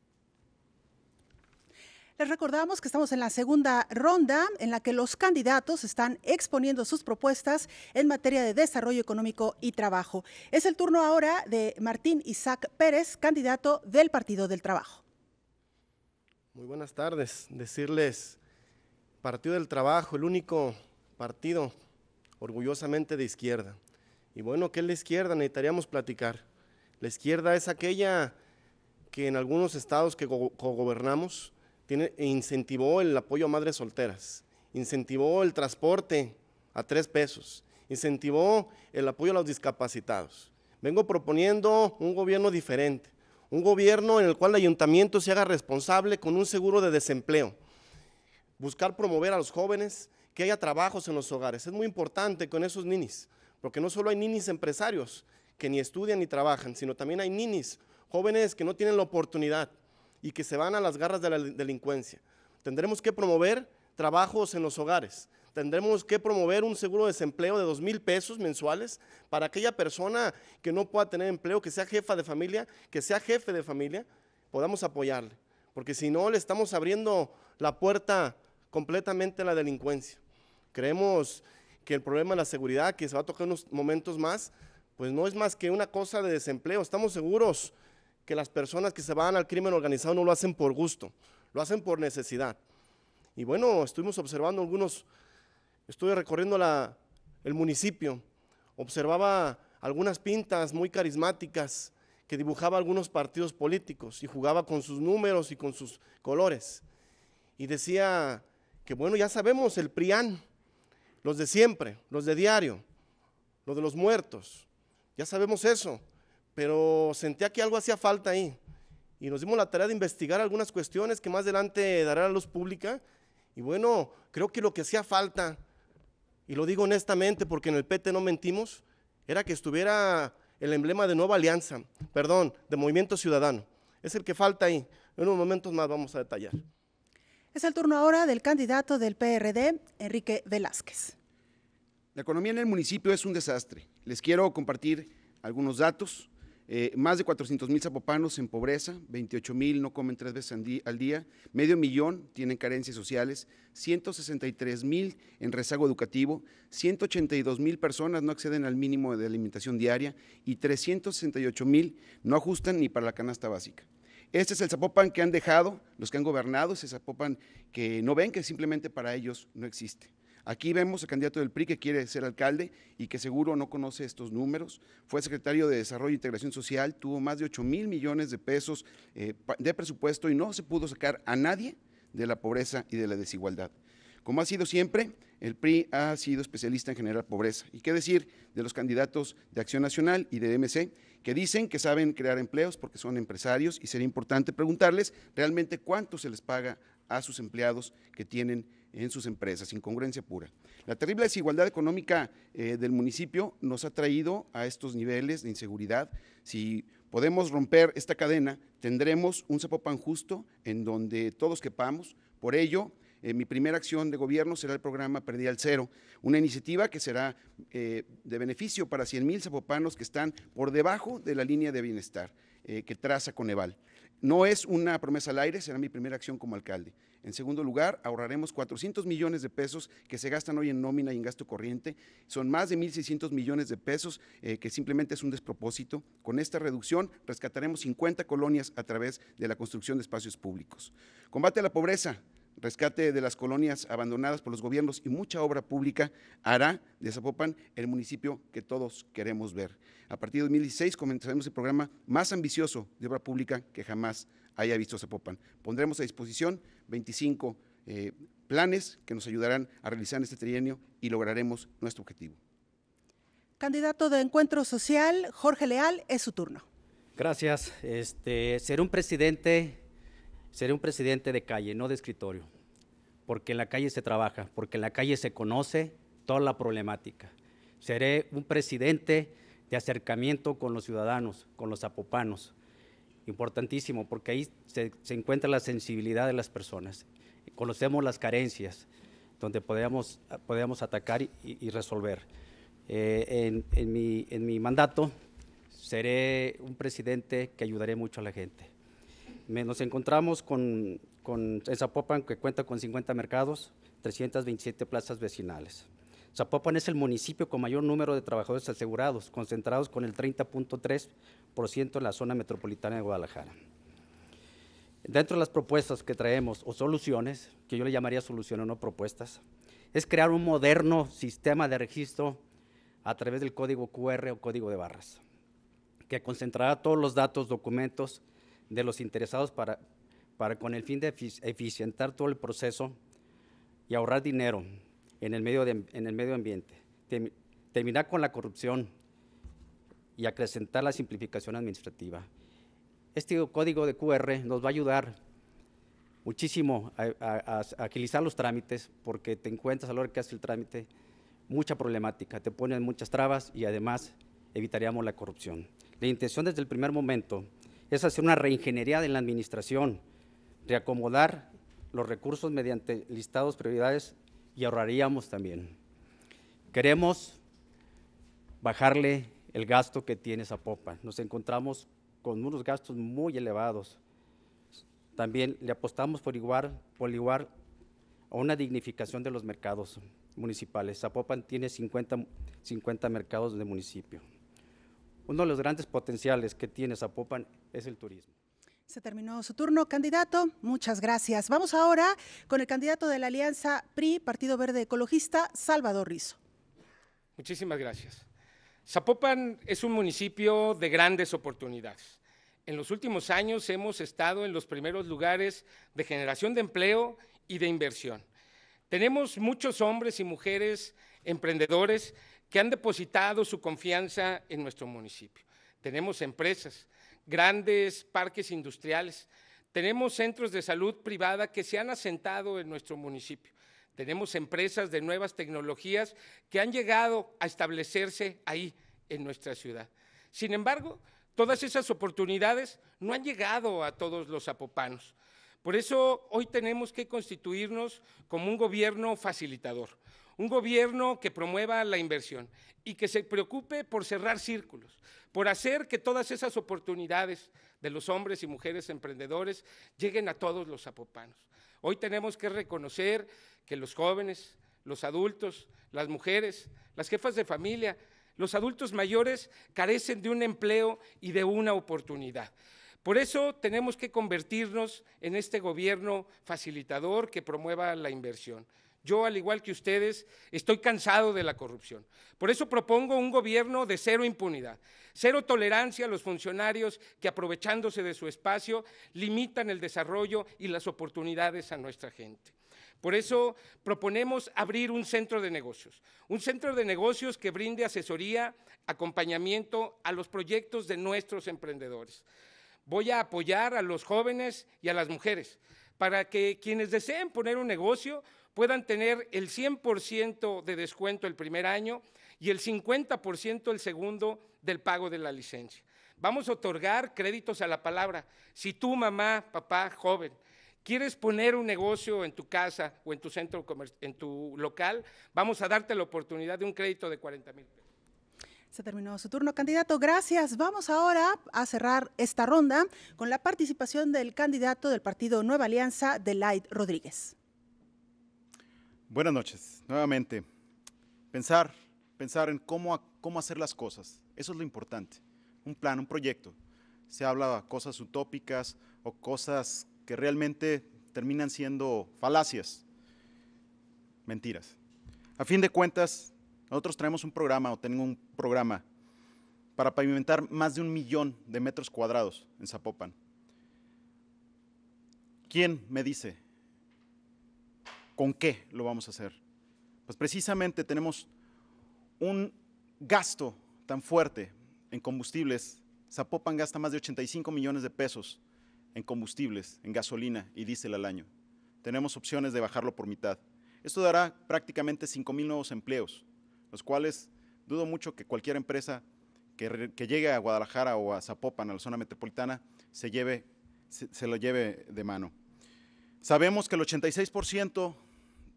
Les recordamos que estamos en la segunda ronda en la que los candidatos están exponiendo sus propuestas en materia de desarrollo económico y trabajo. Es el turno ahora de Martín Isaac Pérez, candidato del Partido del Trabajo. Muy buenas tardes. Decirles, Partido del Trabajo, el único partido orgullosamente de izquierda. Y bueno, ¿qué es la izquierda? Necesitaríamos platicar. La izquierda es aquella que en algunos estados que gobernamos tiene, incentivó el apoyo a madres solteras, incentivó el transporte a tres pesos, incentivó el apoyo a los discapacitados. Vengo proponiendo un gobierno diferente, un gobierno en el cual el ayuntamiento se haga responsable con un seguro de desempleo, buscar promover a los jóvenes, que haya trabajos en los hogares. Es muy importante con esos ninis, porque no solo hay ninis empresarios que ni estudian ni trabajan, sino también hay ninis jóvenes que no tienen la oportunidad y que se van a las garras de la delincuencia. Tendremos que promover trabajos en los hogares. Tendremos que promover un seguro de desempleo de dos mil pesos mensuales para aquella persona que no pueda tener empleo, que sea jefa de familia, que sea jefe de familia, podamos apoyarle. Porque si no, le estamos abriendo la puerta completamente a la delincuencia. Creemos que el problema de la seguridad, que se va a tocar unos momentos más, pues no es más que una cosa de desempleo. Estamos seguros que las personas que se van al crimen organizado no lo hacen por gusto, lo hacen por necesidad. Y bueno, estuvimos observando algunos, estuve recorriendo la, el municipio, observaba algunas pintas muy carismáticas que dibujaba algunos partidos políticos y jugaba con sus números y con sus colores. Y decía que bueno, ya sabemos, el PRIAN, los de siempre, los de diario, los de los muertos. Ya sabemos eso, pero sentía que algo hacía falta ahí. Y nos dimos la tarea de investigar algunas cuestiones que más adelante dará a luz pública. Y bueno, creo que lo que hacía falta, y lo digo honestamente porque en el PT no mentimos, era que estuviera el emblema de Nueva Alianza, perdón, de Movimiento Ciudadano. Es el que falta ahí. En unos momentos más vamos a detallar. Es el turno ahora del candidato del PRD, Enrique Velázquez. La economía en el municipio es un desastre. Les quiero compartir algunos datos. Eh, más de 400 mil zapopanos en pobreza, 28 mil no comen tres veces al día, medio millón tienen carencias sociales, 163 mil en rezago educativo, 182 mil personas no acceden al mínimo de alimentación diaria y 368 mil no ajustan ni para la canasta básica. Este es el Zapopan que han dejado los que han gobernado, ese Zapopan que no ven que simplemente para ellos no existe. Aquí vemos al candidato del PRI que quiere ser alcalde y que seguro no conoce estos números. Fue secretario de Desarrollo e Integración Social, tuvo más de 8 mil millones de pesos eh, de presupuesto y no se pudo sacar a nadie de la pobreza y de la desigualdad. Como ha sido siempre, el PRI ha sido especialista en generar pobreza. ¿Y qué decir de los candidatos de Acción Nacional y de DMC? que dicen que saben crear empleos porque son empresarios y sería importante preguntarles realmente cuánto se les paga a sus empleados que tienen en sus empresas, incongruencia pura. La terrible desigualdad económica eh, del municipio nos ha traído a estos niveles de inseguridad. Si podemos romper esta cadena, tendremos un Zapopan justo en donde todos quepamos. Por ello, eh, mi primera acción de gobierno será el programa Perdida al Cero, una iniciativa que será eh, de beneficio para 100.000 mil zapopanos que están por debajo de la línea de bienestar que traza Coneval. No es una promesa al aire, será mi primera acción como alcalde. En segundo lugar, ahorraremos 400 millones de pesos que se gastan hoy en nómina y en gasto corriente. Son más de 1.600 millones de pesos, eh, que simplemente es un despropósito. Con esta reducción rescataremos 50 colonias a través de la construcción de espacios públicos. Combate a la pobreza rescate de las colonias abandonadas por los gobiernos y mucha obra pública hará de Zapopan el municipio que todos queremos ver. A partir de 2016 comenzaremos el programa más ambicioso de obra pública que jamás haya visto Zapopan. Pondremos a disposición 25 eh, planes que nos ayudarán a realizar este trienio y lograremos nuestro objetivo. Candidato de Encuentro Social, Jorge Leal, es su turno. Gracias. Este, un presidente, seré un presidente de calle, no de escritorio, porque en la calle se trabaja, porque en la calle se conoce toda la problemática. Seré un presidente de acercamiento con los ciudadanos, con los zapopanos, importantísimo, porque ahí se, encuentra la sensibilidad de las personas. Conocemos las carencias donde podemos, atacar y, resolver. Eh, en, en, mi, en mi mandato seré un presidente que ayudaré mucho a la gente. nos encontramos con, con en Zapopan, que cuenta con 50 mercados, 327 plazas vecinales. Zapopan es el municipio con mayor número de trabajadores asegurados, concentrados con el 30.3 en la zona metropolitana de Guadalajara. Dentro de las propuestas que traemos, o soluciones, que yo le llamaría soluciones, no propuestas, es crear un moderno sistema de registro a través del código QR o código de barras, que concentrará todos los datos, documentos de los interesados para, para con el fin de eficientar todo el proceso y ahorrar dinero en el medio, en el medio ambiente, terminar con la corrupción, y acrecentar la simplificación administrativa. Este código de QR nos va a ayudar muchísimo a, agilizar los trámites porque te encuentras a lo hora que haces el trámite mucha problemática, te ponen muchas trabas y además evitaríamos la corrupción. La intención desde el primer momento es hacer una reingeniería de la administración, reacomodar los recursos mediante listados, prioridades y ahorraríamos también. Queremos bajarle el gasto que tiene Zapopan. Nos encontramos con unos gastos muy elevados. También le apostamos por igual, a una dignificación de los mercados municipales. Zapopan tiene 50, 50 mercados de municipio. Uno de los grandes potenciales que tiene Zapopan es el turismo. Se terminó su turno, candidato. Muchas gracias. Vamos ahora con el candidato de la Alianza PRI, Partido Verde Ecologista, Salvador Rizo. Muchísimas gracias. Zapopan es un municipio de grandes oportunidades. En los últimos años hemos estado en los primeros lugares de generación de empleo y de inversión. Tenemos muchos hombres y mujeres emprendedores que han depositado su confianza en nuestro municipio. Tenemos empresas, grandes parques industriales, tenemos centros de salud privada que se han asentado en nuestro municipio. Tenemos empresas de nuevas tecnologías que han llegado a establecerse ahí, en nuestra ciudad. Sin embargo, todas esas oportunidades no han llegado a todos los apopanos. Por eso hoy tenemos que constituirnos como un gobierno facilitador, un gobierno que promueva la inversión y que se preocupe por cerrar círculos, por hacer que todas esas oportunidades de los hombres y mujeres emprendedores lleguen a todos los apopanos. Hoy tenemos que reconocer que los jóvenes, los adultos, las mujeres, las jefas de familia, los adultos mayores carecen de un empleo y de una oportunidad. Por eso tenemos que convertirnos en este gobierno facilitador que promueva la inversión. Yo, al igual que ustedes, estoy cansado de la corrupción. Por eso propongo un gobierno de cero impunidad, cero tolerancia a los funcionarios que, aprovechándose de su espacio, limitan el desarrollo y las oportunidades a nuestra gente. Por eso proponemos abrir un centro de negocios, un centro de negocios que brinde asesoría, acompañamiento a los proyectos de nuestros emprendedores. Voy a apoyar a los jóvenes y a las mujeres para que quienes deseen poner un negocio puedan tener el 100% de descuento el primer año y el 50% el segundo del pago de la licencia. Vamos a otorgar créditos a la palabra. Si tú, mamá, papá, joven, quieres poner un negocio en tu casa o en tu centro en tu local, vamos a darte la oportunidad de un crédito de 40 mil pesos. Se terminó su turno, candidato. Gracias. Vamos ahora a cerrar esta ronda con la participación del candidato del partido Nueva Alianza, Delight Rodríguez. Buenas noches, nuevamente. Pensar, pensar en cómo, cómo hacer las cosas, eso es lo importante. Un plan, un proyecto. Se habla de cosas utópicas o cosas que realmente terminan siendo falacias, mentiras. A fin de cuentas, nosotros traemos un programa o tenemos un programa para pavimentar más de un millón de metros cuadrados en Zapopan. ¿Quién me dice ¿Con qué lo vamos a hacer? Pues precisamente tenemos un gasto tan fuerte en combustibles. Zapopan gasta más de 85 millones de pesos en combustibles, en gasolina y diésel al año. Tenemos opciones de bajarlo por mitad. Esto dará prácticamente 5 mil nuevos empleos, los cuales dudo mucho que cualquier empresa que, llegue a Guadalajara o a Zapopan, a la zona metropolitana, se, lleve, se lo lleve de mano. Sabemos que el 86%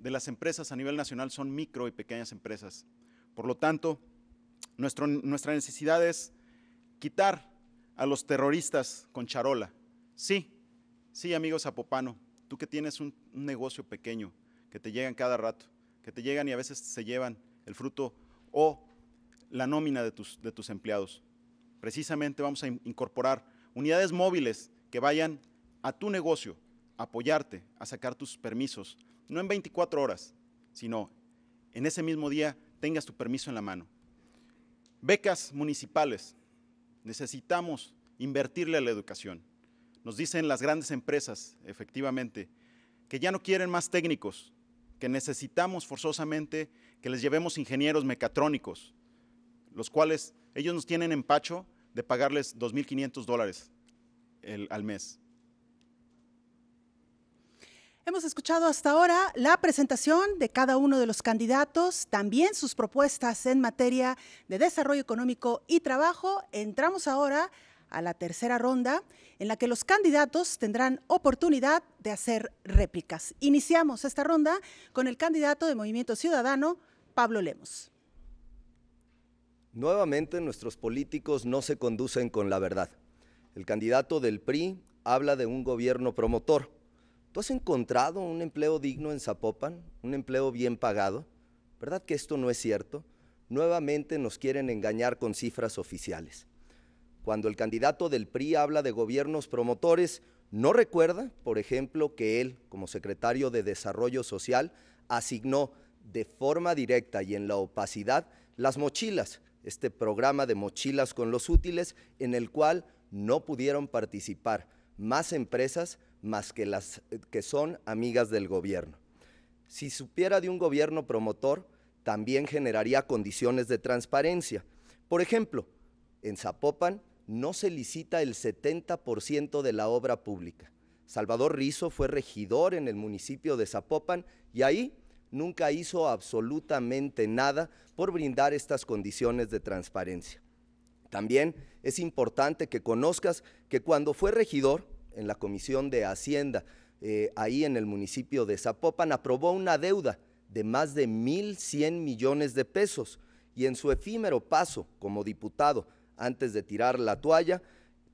de las empresas a nivel nacional son micro y pequeñas empresas. Por lo tanto, nuestro, nuestra necesidad es quitar a los terroristas con charola. Sí, sí, amigos Zapopano, tú que tienes un, negocio pequeño, que te llegan cada rato, que te llegan y a veces se llevan el fruto o la nómina de tus, de tus empleados. Precisamente vamos a incorporar unidades móviles que vayan a tu negocio, a apoyarte, a sacar tus permisos, no en 24 horas, sino en ese mismo día tengas tu permiso en la mano. Becas municipales. Necesitamos invertirle a la educación. Nos dicen las grandes empresas, efectivamente, que ya no quieren más técnicos, que necesitamos forzosamente que les llevemos ingenieros mecatrónicos, los cuales ellos nos tienen empacho de pagarles 2.500 dólares al mes. Hemos escuchado hasta ahora la presentación de cada uno de los candidatos, también sus propuestas en materia de desarrollo económico y trabajo. Entramos ahora a la tercera ronda en la que los candidatos tendrán oportunidad de hacer réplicas. Iniciamos esta ronda con el candidato de Movimiento Ciudadano, Pablo Lemos. Nuevamente nuestros políticos no se conducen con la verdad. El candidato del PRI habla de un gobierno promotor ¿Tú has encontrado un empleo digno en Zapopan? ¿Un empleo bien pagado? ¿Verdad que esto no es cierto? Nuevamente nos quieren engañar con cifras oficiales. Cuando el candidato del PRI habla de gobiernos promotores, no recuerda, por ejemplo, que él, como secretario de Desarrollo Social, asignó de forma directa y en la opacidad las mochilas, este programa de mochilas con los útiles, en el cual no pudieron participar más empresas más que las que son amigas del gobierno. Si supiera de un gobierno promotor, también generaría condiciones de transparencia. Por ejemplo, en Zapopan no se licita el 70% de la obra pública. Salvador Rizo fue regidor en el municipio de Zapopan y ahí nunca hizo absolutamente nada por brindar estas condiciones de transparencia. También es importante que conozcas que cuando fue regidor en la Comisión de Hacienda, eh, ahí en el municipio de Zapopan, aprobó una deuda de más de 1.100 millones de pesos y en su efímero paso como diputado antes de tirar la toalla,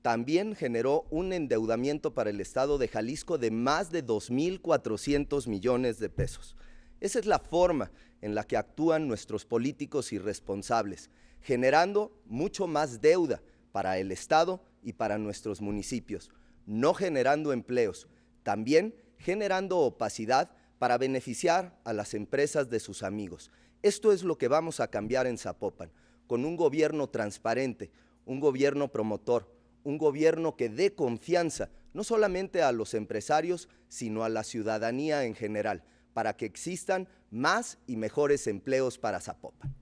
también generó un endeudamiento para el Estado de Jalisco de más de 2.400 millones de pesos. Esa es la forma en la que actúan nuestros políticos irresponsables, generando mucho más deuda para el Estado y para nuestros municipios no generando empleos, también generando opacidad para beneficiar a las empresas de sus amigos. Esto es lo que vamos a cambiar en Zapopan, con un gobierno transparente, un gobierno promotor, un gobierno que dé confianza no solamente a los empresarios, sino a la ciudadanía en general, para que existan más y mejores empleos para Zapopan.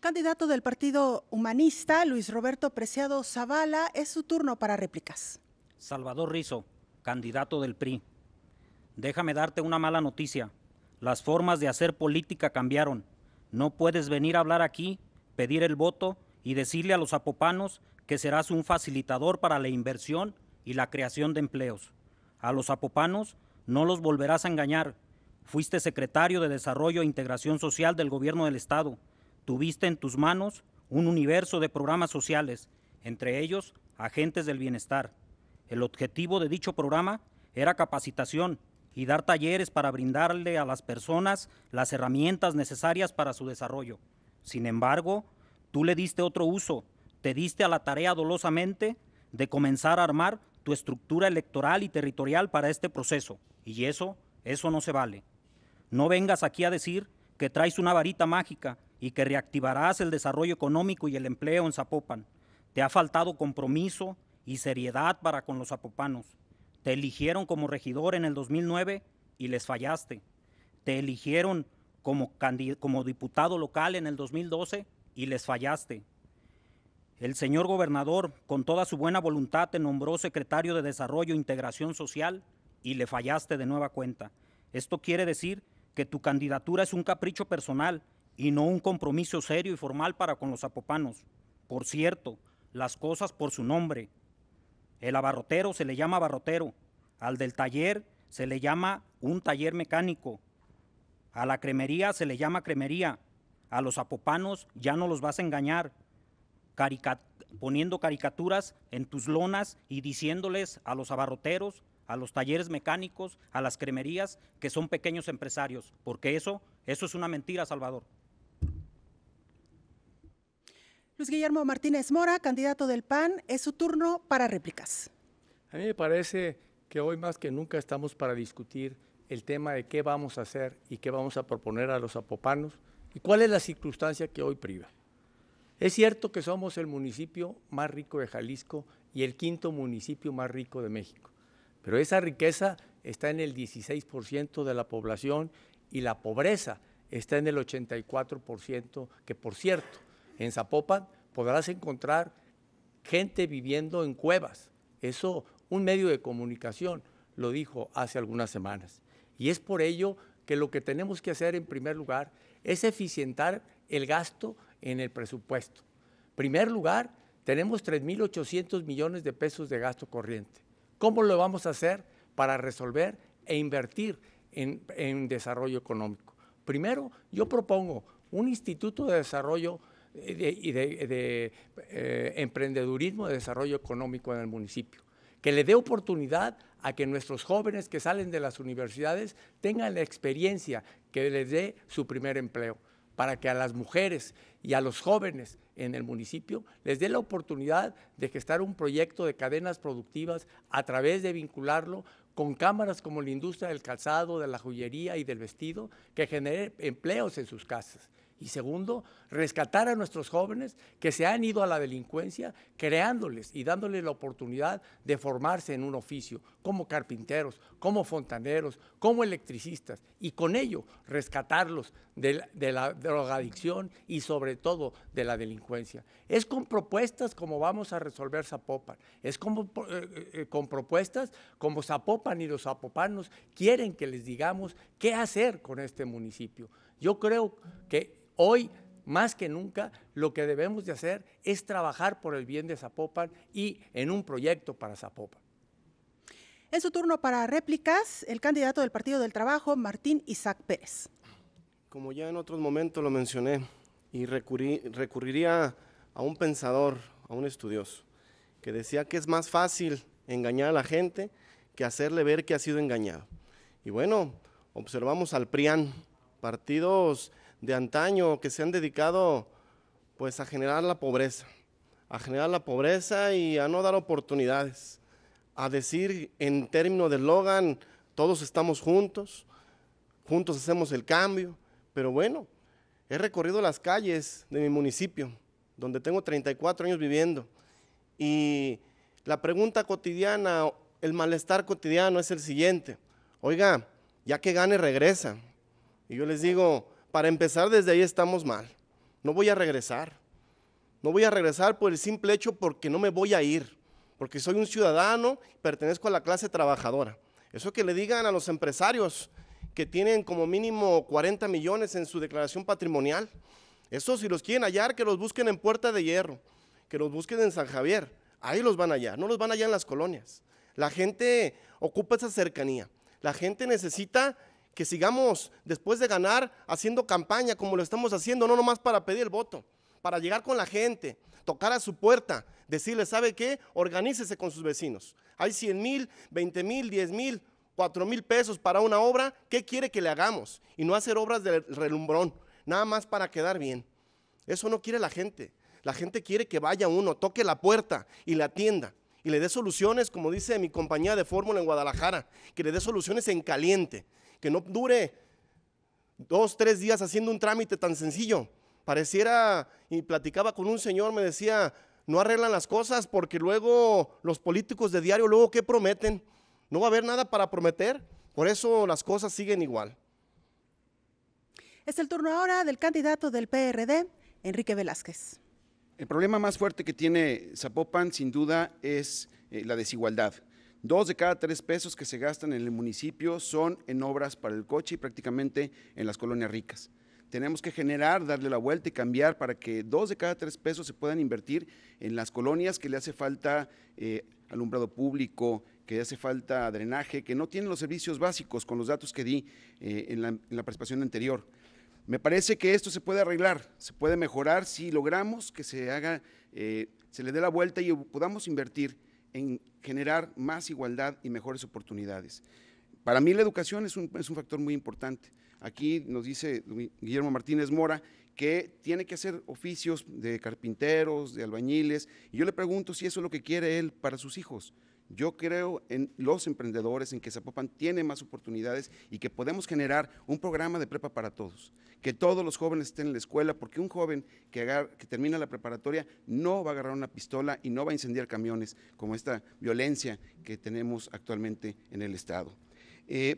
Candidato del Partido Humanista, Luis Roberto Preciado Zavala, es su turno para réplicas. Salvador Rizo, candidato del PRI. Déjame darte una mala noticia. Las formas de hacer política cambiaron. No puedes venir a hablar aquí, pedir el voto y decirle a los apopanos que serás un facilitador para la inversión y la creación de empleos. A los apopanos no los volverás a engañar. Fuiste secretario de Desarrollo e Integración Social del Gobierno del Estado. Tuviste en tus manos un universo de programas sociales, entre ellos agentes del bienestar. El objetivo de dicho programa era capacitación y dar talleres para brindarle a las personas las herramientas necesarias para su desarrollo. Sin embargo, tú le diste otro uso, te diste a la tarea dolosamente de comenzar a armar tu estructura electoral y territorial para este proceso, y eso, eso no se vale. No vengas aquí a decir que traes una varita mágica y que reactivarás el desarrollo económico y el empleo en Zapopan. Te ha faltado compromiso, y seriedad para con los apopanos. Te eligieron como regidor en el 2009 y les fallaste. Te eligieron como, como diputado local en el 2012 y les fallaste. El señor gobernador, con toda su buena voluntad, te nombró secretario de Desarrollo e Integración Social y le fallaste de nueva cuenta. Esto quiere decir que tu candidatura es un capricho personal y no un compromiso serio y formal para con los apopanos. Por cierto, las cosas por su nombre, el abarrotero se le llama abarrotero. Al del taller se le llama un taller mecánico. A la cremería se le llama cremería. A los apopanos ya no los vas a engañar. poniendo caricaturas en tus lonas y diciéndoles a los abarroteros, a los talleres mecánicos, a las cremerías que son pequeños empresarios, porque eso, eso es una mentira, Salvador. Luis Guillermo Martínez Mora, candidato del PAN, es su turno para réplicas. A mí me parece que hoy más que nunca estamos para discutir el tema de qué vamos a hacer y qué vamos a proponer a los apopanos y cuál es la circunstancia que hoy priva. Es cierto que somos el municipio más rico de Jalisco y el quinto municipio más rico de México, pero esa riqueza está en el 16% de la población y la pobreza está en el 84%, que por cierto, en Zapopan podrás encontrar gente viviendo en cuevas. Eso un medio de comunicación lo dijo hace algunas semanas. Y es por ello que lo que tenemos que hacer en primer lugar es eficientar el gasto en el presupuesto. En primer lugar, tenemos 3.800 millones de pesos de gasto corriente. ¿Cómo lo vamos a hacer para resolver e invertir en, desarrollo económico? Primero, yo propongo un instituto de desarrollo y de, eh, emprendedurismo, de desarrollo económico en el municipio. Que le dé oportunidad a que nuestros jóvenes que salen de las universidades tengan la experiencia que les dé su primer empleo, para que a las mujeres y a los jóvenes en el municipio les dé la oportunidad de gestar un proyecto de cadenas productivas a través de vincularlo con cámaras como la industria del calzado, de la joyería y del vestido, que genere empleos en sus casas. Y segundo, rescatar a nuestros jóvenes que se han ido a la delincuencia, creándoles y dándoles la oportunidad de formarse en un oficio, como carpinteros, como fontaneros, como electricistas, y con ello rescatarlos de la, drogadicción y sobre todo de la delincuencia. Es con propuestas como vamos a resolver Zapopan, es eh, eh, eh, con propuestas como Zapopan y los zapopanos quieren que les digamos qué hacer con este municipio. Yo creo que Hoy, más que nunca, lo que debemos de hacer es trabajar por el bien de Zapopan y en un proyecto para Zapopan. En su turno para réplicas, el candidato del Partido del Trabajo, Martín Isaac Pérez. Como ya en otros momentos lo mencioné, y recurriría a un pensador, a un estudioso, que decía que es más fácil engañar a la gente que hacerle ver que ha sido engañado. Y bueno, observamos al PRIAN, partidos de antaño que se han dedicado pues a generar la pobreza, a generar la pobreza y a no dar oportunidades, a decir en términos de Logan, todos estamos juntos, juntos hacemos el cambio, pero bueno, he recorrido las calles de mi municipio, donde tengo 34 años viviendo, y la pregunta cotidiana, el malestar cotidiano es el siguiente, oiga, ya que gane regresa, y yo les digo, para empezar, desde ahí estamos mal. No voy a regresar. No voy a regresar por el simple hecho porque no me voy a ir, porque soy un ciudadano, pertenezco a la clase trabajadora. Eso que le digan a los empresarios que tienen como mínimo 40 millones en su declaración patrimonial, eso si los quieren hallar, que los busquen en Puerta de Hierro, que los busquen en San Javier, ahí los van a hallar, no los van a hallar en las colonias. La gente ocupa esa cercanía, la gente necesita que sigamos después de ganar haciendo campaña como lo estamos haciendo, no nomás para pedir el voto, para llegar con la gente, tocar a su puerta, decirle, ¿sabe qué? Organícese con sus vecinos. Hay 100 mil, 20 mil, 10 mil, 4 mil pesos para una obra, ¿qué quiere que le hagamos? Y no hacer obras de relumbrón, nada más para quedar bien. Eso no quiere la gente. La gente quiere que vaya uno, toque la puerta y la atienda y le dé soluciones, como dice mi compañía de fórmula en Guadalajara, que le dé soluciones en caliente, que no dure dos, tres días haciendo un trámite tan sencillo. Pareciera, y platicaba con un señor, me decía, no arreglan las cosas porque luego los políticos de diario, luego qué prometen. No va a haber nada para prometer. Por eso las cosas siguen igual. Es el turno ahora del candidato del PRD, Enrique Velázquez. El problema más fuerte que tiene Zapopan, sin duda, es eh, la desigualdad. Dos de cada tres pesos que se gastan en el municipio son en obras para el coche y prácticamente en las colonias ricas. Tenemos que generar, darle la vuelta y cambiar para que dos de cada tres pesos se puedan invertir en las colonias que le hace falta eh, alumbrado público, que le hace falta drenaje, que no tienen los servicios básicos con los datos que di eh, en, la, participación anterior. Me parece que esto se puede arreglar, se puede mejorar si logramos que se haga, eh, se le dé la vuelta y podamos invertir en generar más igualdad y mejores oportunidades. Para mí la educación es un, factor muy importante. Aquí nos dice Guillermo Martínez Mora que tiene que hacer oficios de carpinteros, de albañiles, y yo le pregunto si eso es lo que quiere él para sus hijos. Yo creo en los emprendedores, en que Zapopan tiene más oportunidades y que podemos generar un programa de prepa para todos, que todos los jóvenes estén en la escuela, porque un joven que, que termina la preparatoria no va a agarrar una pistola y no va a incendiar camiones como esta violencia que tenemos actualmente en el Estado. Eh,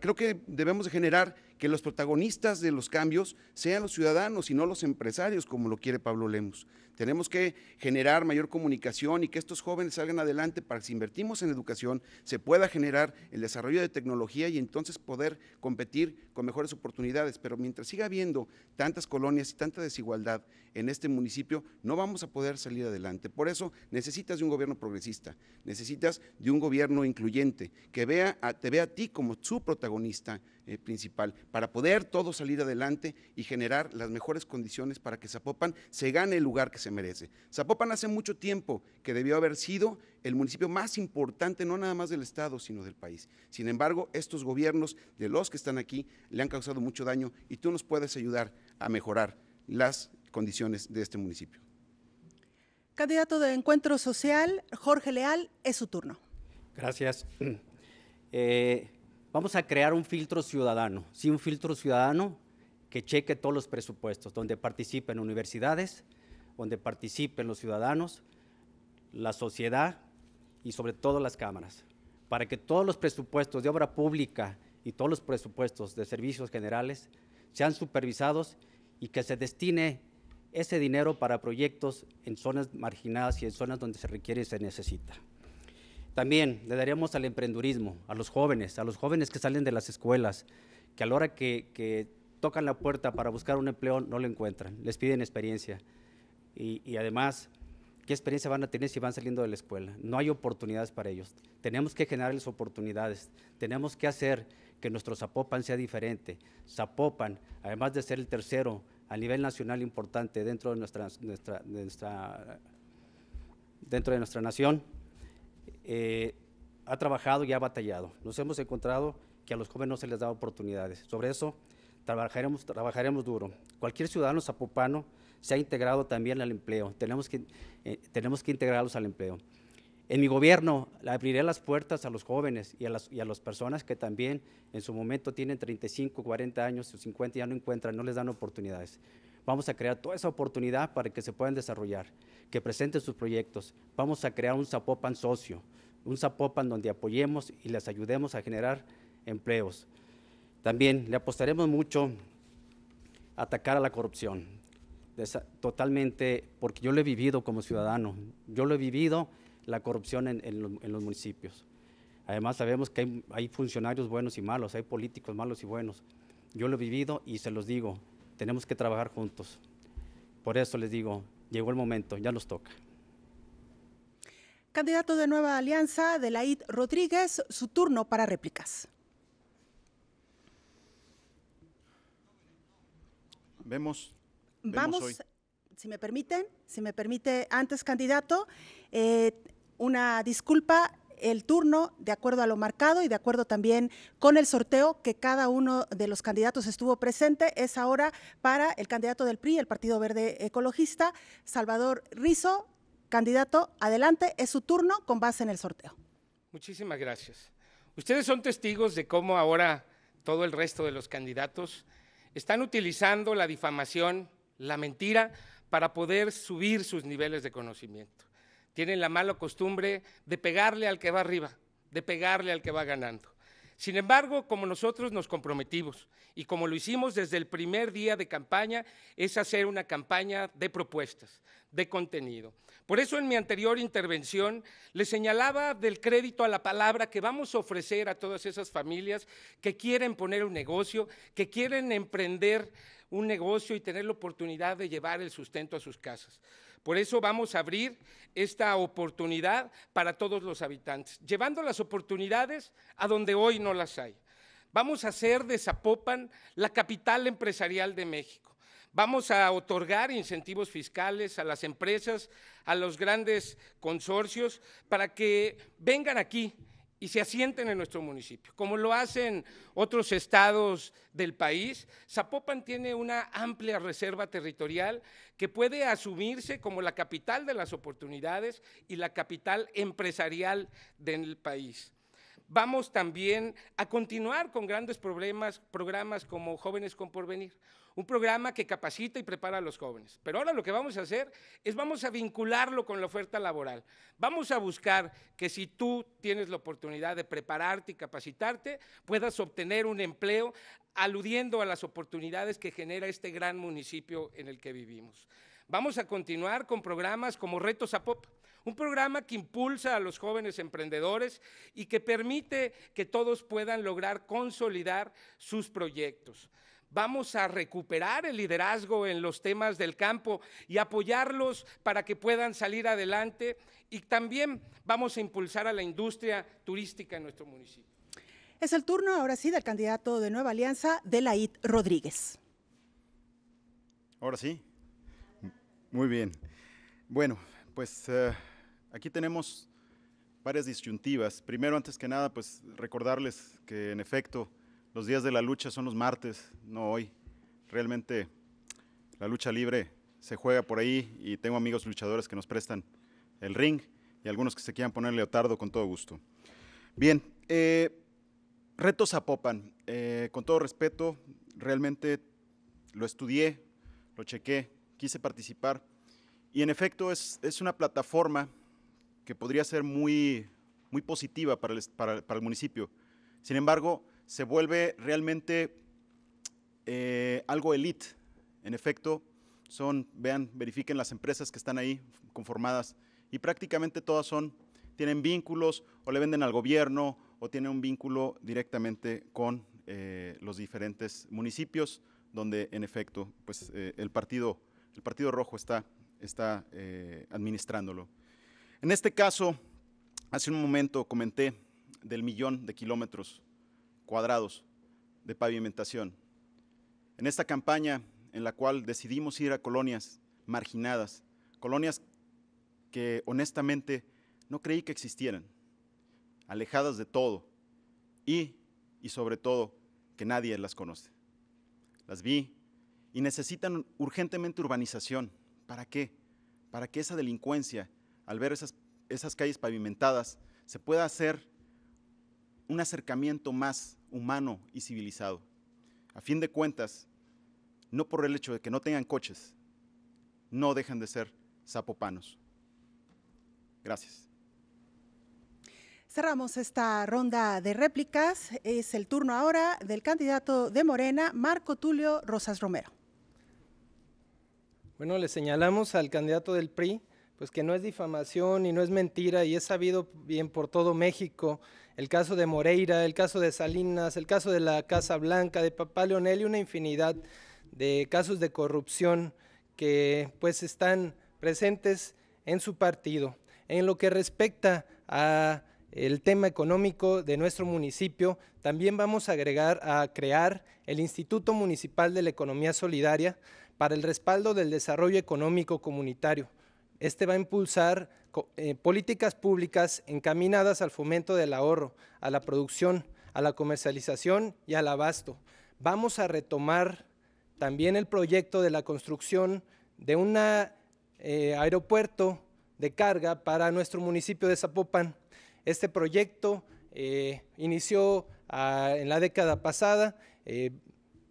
creo que debemos de generar que los protagonistas de los cambios sean los ciudadanos y no los empresarios, como lo quiere Pablo Lemos. Tenemos que generar mayor comunicación y que estos jóvenes salgan adelante para que si invertimos en educación se pueda generar el desarrollo de tecnología y entonces poder competir con mejores oportunidades. Pero mientras siga habiendo tantas colonias y tanta desigualdad en este municipio, no vamos a poder salir adelante. Por eso necesitas de un gobierno progresista, necesitas de un gobierno incluyente, que te vea a ti como su protagonista eh, principal, para poder todo salir adelante y generar las mejores condiciones para que Zapopan se gane el lugar que se merece. Zapopan hace mucho tiempo que debió haber sido el municipio más importante, no nada más del Estado, sino del país. Sin embargo, estos gobiernos de los que están aquí le han causado mucho daño y tú nos puedes ayudar a mejorar las condiciones de este municipio. Candidato de Encuentro Social, Jorge Leal, es su turno. Gracias. *clears throat* Eh, Vamos a crear un filtro ciudadano, sí, un filtro ciudadano que cheque todos los presupuestos, donde participen universidades, donde participen los ciudadanos, la sociedad y sobre todo las cámaras, para que todos los presupuestos de obra pública y todos los presupuestos de servicios generales sean supervisados y que se destine ese dinero para proyectos en zonas marginadas y en zonas donde se requiere y se necesita. También le daríamos al emprendurismo, a los jóvenes, a los jóvenes que salen de las escuelas, que a la hora que, tocan la puerta para buscar un empleo no lo encuentran, les piden experiencia. Y, además, ¿qué experiencia van a tener si van saliendo de la escuela? No hay oportunidades para ellos. Tenemos que generarles oportunidades, tenemos que hacer que nuestro Zapopan sea diferente. Zapopan, además de ser el tercero a nivel nacional importante dentro de dentro de nuestra nación, eh, ha trabajado y ha batallado. Nos hemos encontrado que a los jóvenes no se les da oportunidades. Sobre eso trabajaremos, trabajaremos duro. Cualquier ciudadano zapopano se ha integrado también al empleo. Tenemos que, eh, tenemos que integrarlos al empleo. En mi gobierno abriré las puertas a los jóvenes y a, las, personas que también en su momento tienen 35, 40 años o 50 y ya no encuentran, no les dan oportunidades. Vamos a crear toda esa oportunidad para que se puedan desarrollar, que presenten sus proyectos. Vamos a crear un Zapopan socio, un Zapopan donde apoyemos y les ayudemos a generar empleos. También le apostaremos mucho a atacar a la corrupción, totalmente, porque yo lo he vivido como ciudadano, yo lo he vivido la corrupción en, los, municipios. Además sabemos que hay, funcionarios buenos y malos, hay políticos malos y buenos. Yo lo he vivido y se los digo, tenemos que trabajar juntos. Por eso les digo, llegó el momento, ya nos toca. Candidato de Nueva Alianza, Delaid Rodríguez, su turno para réplicas. Vemos. Vamos, si me permiten, si me permite, antes candidato, eh, una disculpa el turno de acuerdo a lo marcado y de acuerdo también con el sorteo que cada uno de los candidatos estuvo presente. Es ahora para el candidato del PRI, el Partido Verde Ecologista, Salvador Rizo. Candidato, adelante, es su turno con base en el sorteo. Muchísimas gracias. Ustedes son testigos de cómo ahora todo el resto de los candidatos están utilizando la difamación, la mentira, para poder subir sus niveles de conocimiento tienen la mala costumbre de pegarle al que va arriba, de pegarle al que va ganando. Sin embargo, como nosotros nos comprometimos y como lo hicimos desde el primer día de campaña, es hacer una campaña de propuestas, de contenido. Por eso en mi anterior intervención le señalaba del crédito a la palabra que vamos a ofrecer a todas esas familias que quieren poner un negocio, que quieren emprender un negocio y tener la oportunidad de llevar el sustento a sus casas. Por eso vamos a abrir esta oportunidad para todos los habitantes, llevando las oportunidades a donde hoy no las hay. Vamos a hacer de Zapopan la capital empresarial de México. Vamos a otorgar incentivos fiscales a las empresas, a los grandes consorcios, para que vengan aquí y se asienten en nuestro municipio. Como lo hacen otros estados del país, Zapopan tiene una amplia reserva territorial que puede asumirse como la capital de las oportunidades y la capital empresarial del país. Vamos también a continuar con grandes problemas, programas como Jóvenes con Porvenir, un programa que capacita y prepara a los jóvenes. Pero ahora lo que vamos a hacer es vamos a vincularlo con la oferta laboral. Vamos a buscar que si tú tienes la oportunidad de prepararte y capacitarte, puedas obtener un empleo aludiendo a las oportunidades que genera este gran municipio en el que vivimos. Vamos a continuar con programas como Retos a Pop, un programa que impulsa a los jóvenes emprendedores y que permite que todos puedan lograr consolidar sus proyectos. Vamos a recuperar el liderazgo en los temas del campo y apoyarlos para que puedan salir adelante y también vamos a impulsar a la industria turística en nuestro municipio. Es el turno ahora sí del candidato de Nueva Alianza, Delaid Rodríguez. Ahora sí. Muy bien. Bueno, pues eh, aquí tenemos varias disyuntivas. Primero, antes que nada, pues recordarles que en efecto los días de la lucha son los martes, no hoy. Realmente la lucha libre se juega por ahí y tengo amigos luchadores que nos prestan el ring y algunos que se quieran poner leotardo con todo gusto. Bien, eh, retos apopan Zapopan, eh, con todo respeto, realmente lo estudié, lo chequé, quise participar y en efecto es, una plataforma que podría ser muy, muy positiva para el municipio. Sin embargo, se vuelve realmente eh, algo elite. En efecto, son, vean, verifiquen las empresas que están ahí conformadas y prácticamente todas son, tienen vínculos o le venden al gobierno o tienen un vínculo directamente con eh, los diferentes municipios donde en efecto pues, eh, el, partido, el Partido Rojo está, está administrándolo. En este caso, hace un momento comenté del millón de kilómetros cuadrados de pavimentación. En esta campaña en la cual decidimos ir a colonias marginadas, colonias que honestamente no creí que existieran, alejadas de todo y, y sobre todo, que nadie las conoce. Las vi y necesitan urgentemente urbanización. ¿Para qué? Para que esa delincuencia, al ver esas, esas calles pavimentadas, se pueda hacer un acercamiento más humano y civilizado. A fin de cuentas, no por el hecho de que no tengan coches, no dejan de ser zapopanos. Gracias. Cerramos esta ronda de réplicas. Es el turno ahora del candidato de Morena, Marco Tulio Rosas Romero. Bueno, le señalamos al candidato del PRI, pues que no es difamación y no es mentira y es sabido bien por todo México el caso de Moreira, el caso de Salinas, el caso de la Casa Blanca, de Papá Leonel y una infinidad de casos de corrupción que pues están presentes en su partido. En lo que respecta a el tema económico de nuestro municipio, también vamos a agregar a crear el Instituto Municipal de la Economía Solidaria para el respaldo del desarrollo económico comunitario. Este va a impulsar eh, políticas públicas encaminadas al fomento del ahorro, a la producción, a la comercialización y al abasto. Vamos a retomar también el proyecto de la construcción de un eh, aeropuerto de carga para nuestro municipio de Zapopan. Este proyecto eh, inició ah, en la década pasada,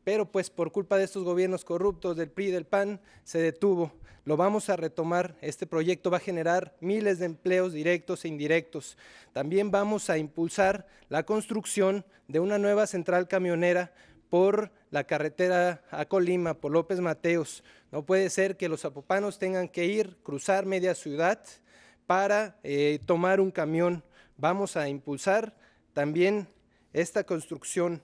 pero pues por culpa de estos gobiernos corruptos del PRI y del PAN se detuvo. Lo vamos a retomar. Este proyecto va a generar miles de empleos directos e indirectos. También vamos a impulsar la construcción de una nueva central camionera por la carretera a Colima, por López Mateos. No puede ser que los zapopanos tengan que ir, cruzar media ciudad para eh, tomar un camión. Vamos a impulsar también esta construcción.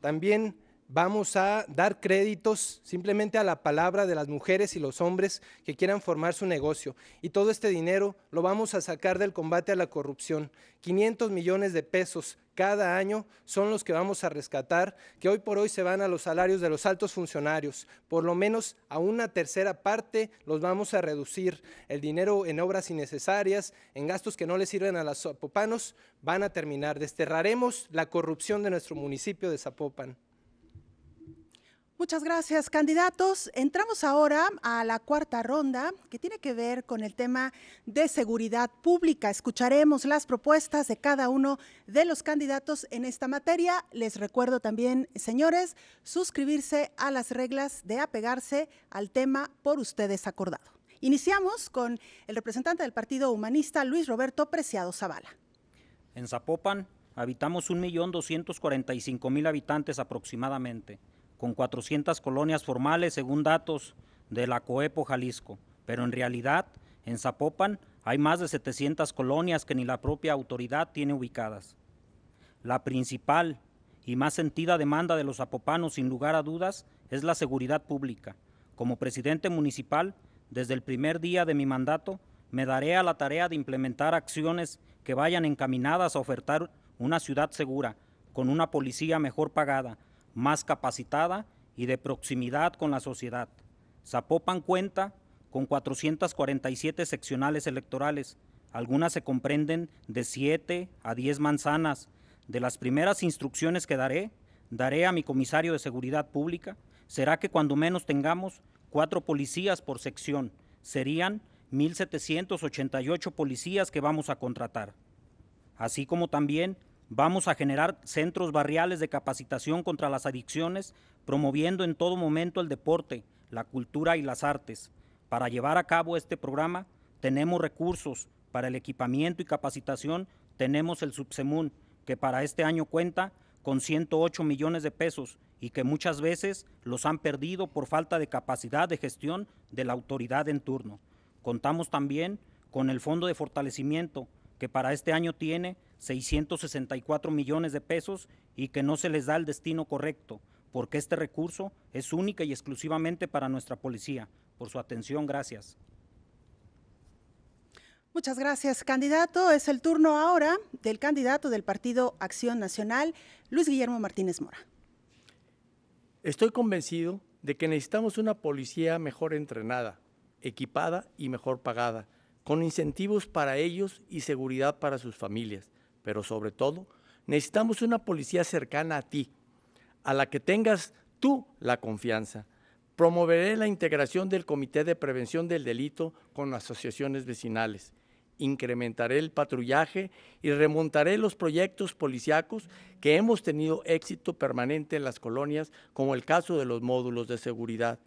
También vamos a dar créditos simplemente a la palabra de las mujeres y los hombres que quieran formar su negocio. Y todo este dinero lo vamos a sacar del combate a la corrupción. 500 millones de pesos cada año son los que vamos a rescatar, que hoy por hoy se van a los salarios de los altos funcionarios. Por lo menos a una tercera parte los vamos a reducir. El dinero en obras innecesarias, en gastos que no le sirven a los zapopanos, van a terminar. Desterraremos la corrupción de nuestro municipio de Zapopan. Muchas gracias, candidatos. Entramos ahora a la cuarta ronda que tiene que ver con el tema de seguridad pública. Escucharemos las propuestas de cada uno de los candidatos en esta materia. Les recuerdo también, señores, suscribirse a las reglas de apegarse al tema por ustedes acordado. Iniciamos con el representante del Partido Humanista, Luis Roberto Preciado Zavala. En Zapopan habitamos 1.245.000 habitantes aproximadamente con 400 colonias formales según datos de la COEPO Jalisco, pero en realidad en Zapopan hay más de 700 colonias que ni la propia autoridad tiene ubicadas. La principal y más sentida demanda de los zapopanos, sin lugar a dudas, es la seguridad pública. Como presidente municipal, desde el primer día de mi mandato, me daré a la tarea de implementar acciones que vayan encaminadas a ofertar una ciudad segura, con una policía mejor pagada, más capacitada y de proximidad con la sociedad. Zapopan cuenta con 447 seccionales electorales, algunas se comprenden de 7 a 10 manzanas. De las primeras instrucciones que daré, daré a mi comisario de Seguridad Pública, será que cuando menos tengamos cuatro policías por sección, serían 1.788 policías que vamos a contratar, así como también Vamos a generar centros barriales de capacitación contra las adicciones, promoviendo en todo momento el deporte, la cultura y las artes. Para llevar a cabo este programa tenemos recursos para el equipamiento y capacitación, tenemos el Subsemun, que para este año cuenta con 108 millones de pesos y que muchas veces los han perdido por falta de capacidad de gestión de la autoridad en turno. Contamos también con el Fondo de Fortalecimiento, que para este año tiene 664 millones de pesos y que no se les da el destino correcto, porque este recurso es única y exclusivamente para nuestra policía. Por su atención, gracias. Muchas gracias, candidato. Es el turno ahora del candidato del Partido Acción Nacional, Luis Guillermo Martínez Mora. Estoy convencido de que necesitamos una policía mejor entrenada, equipada y mejor pagada con incentivos para ellos y seguridad para sus familias. Pero sobre todo, necesitamos una policía cercana a ti, a la que tengas tú la confianza. Promoveré la integración del Comité de Prevención del Delito con asociaciones vecinales. Incrementaré el patrullaje y remontaré los proyectos policíacos que hemos tenido éxito permanente en las colonias, como el caso de los módulos de seguridad.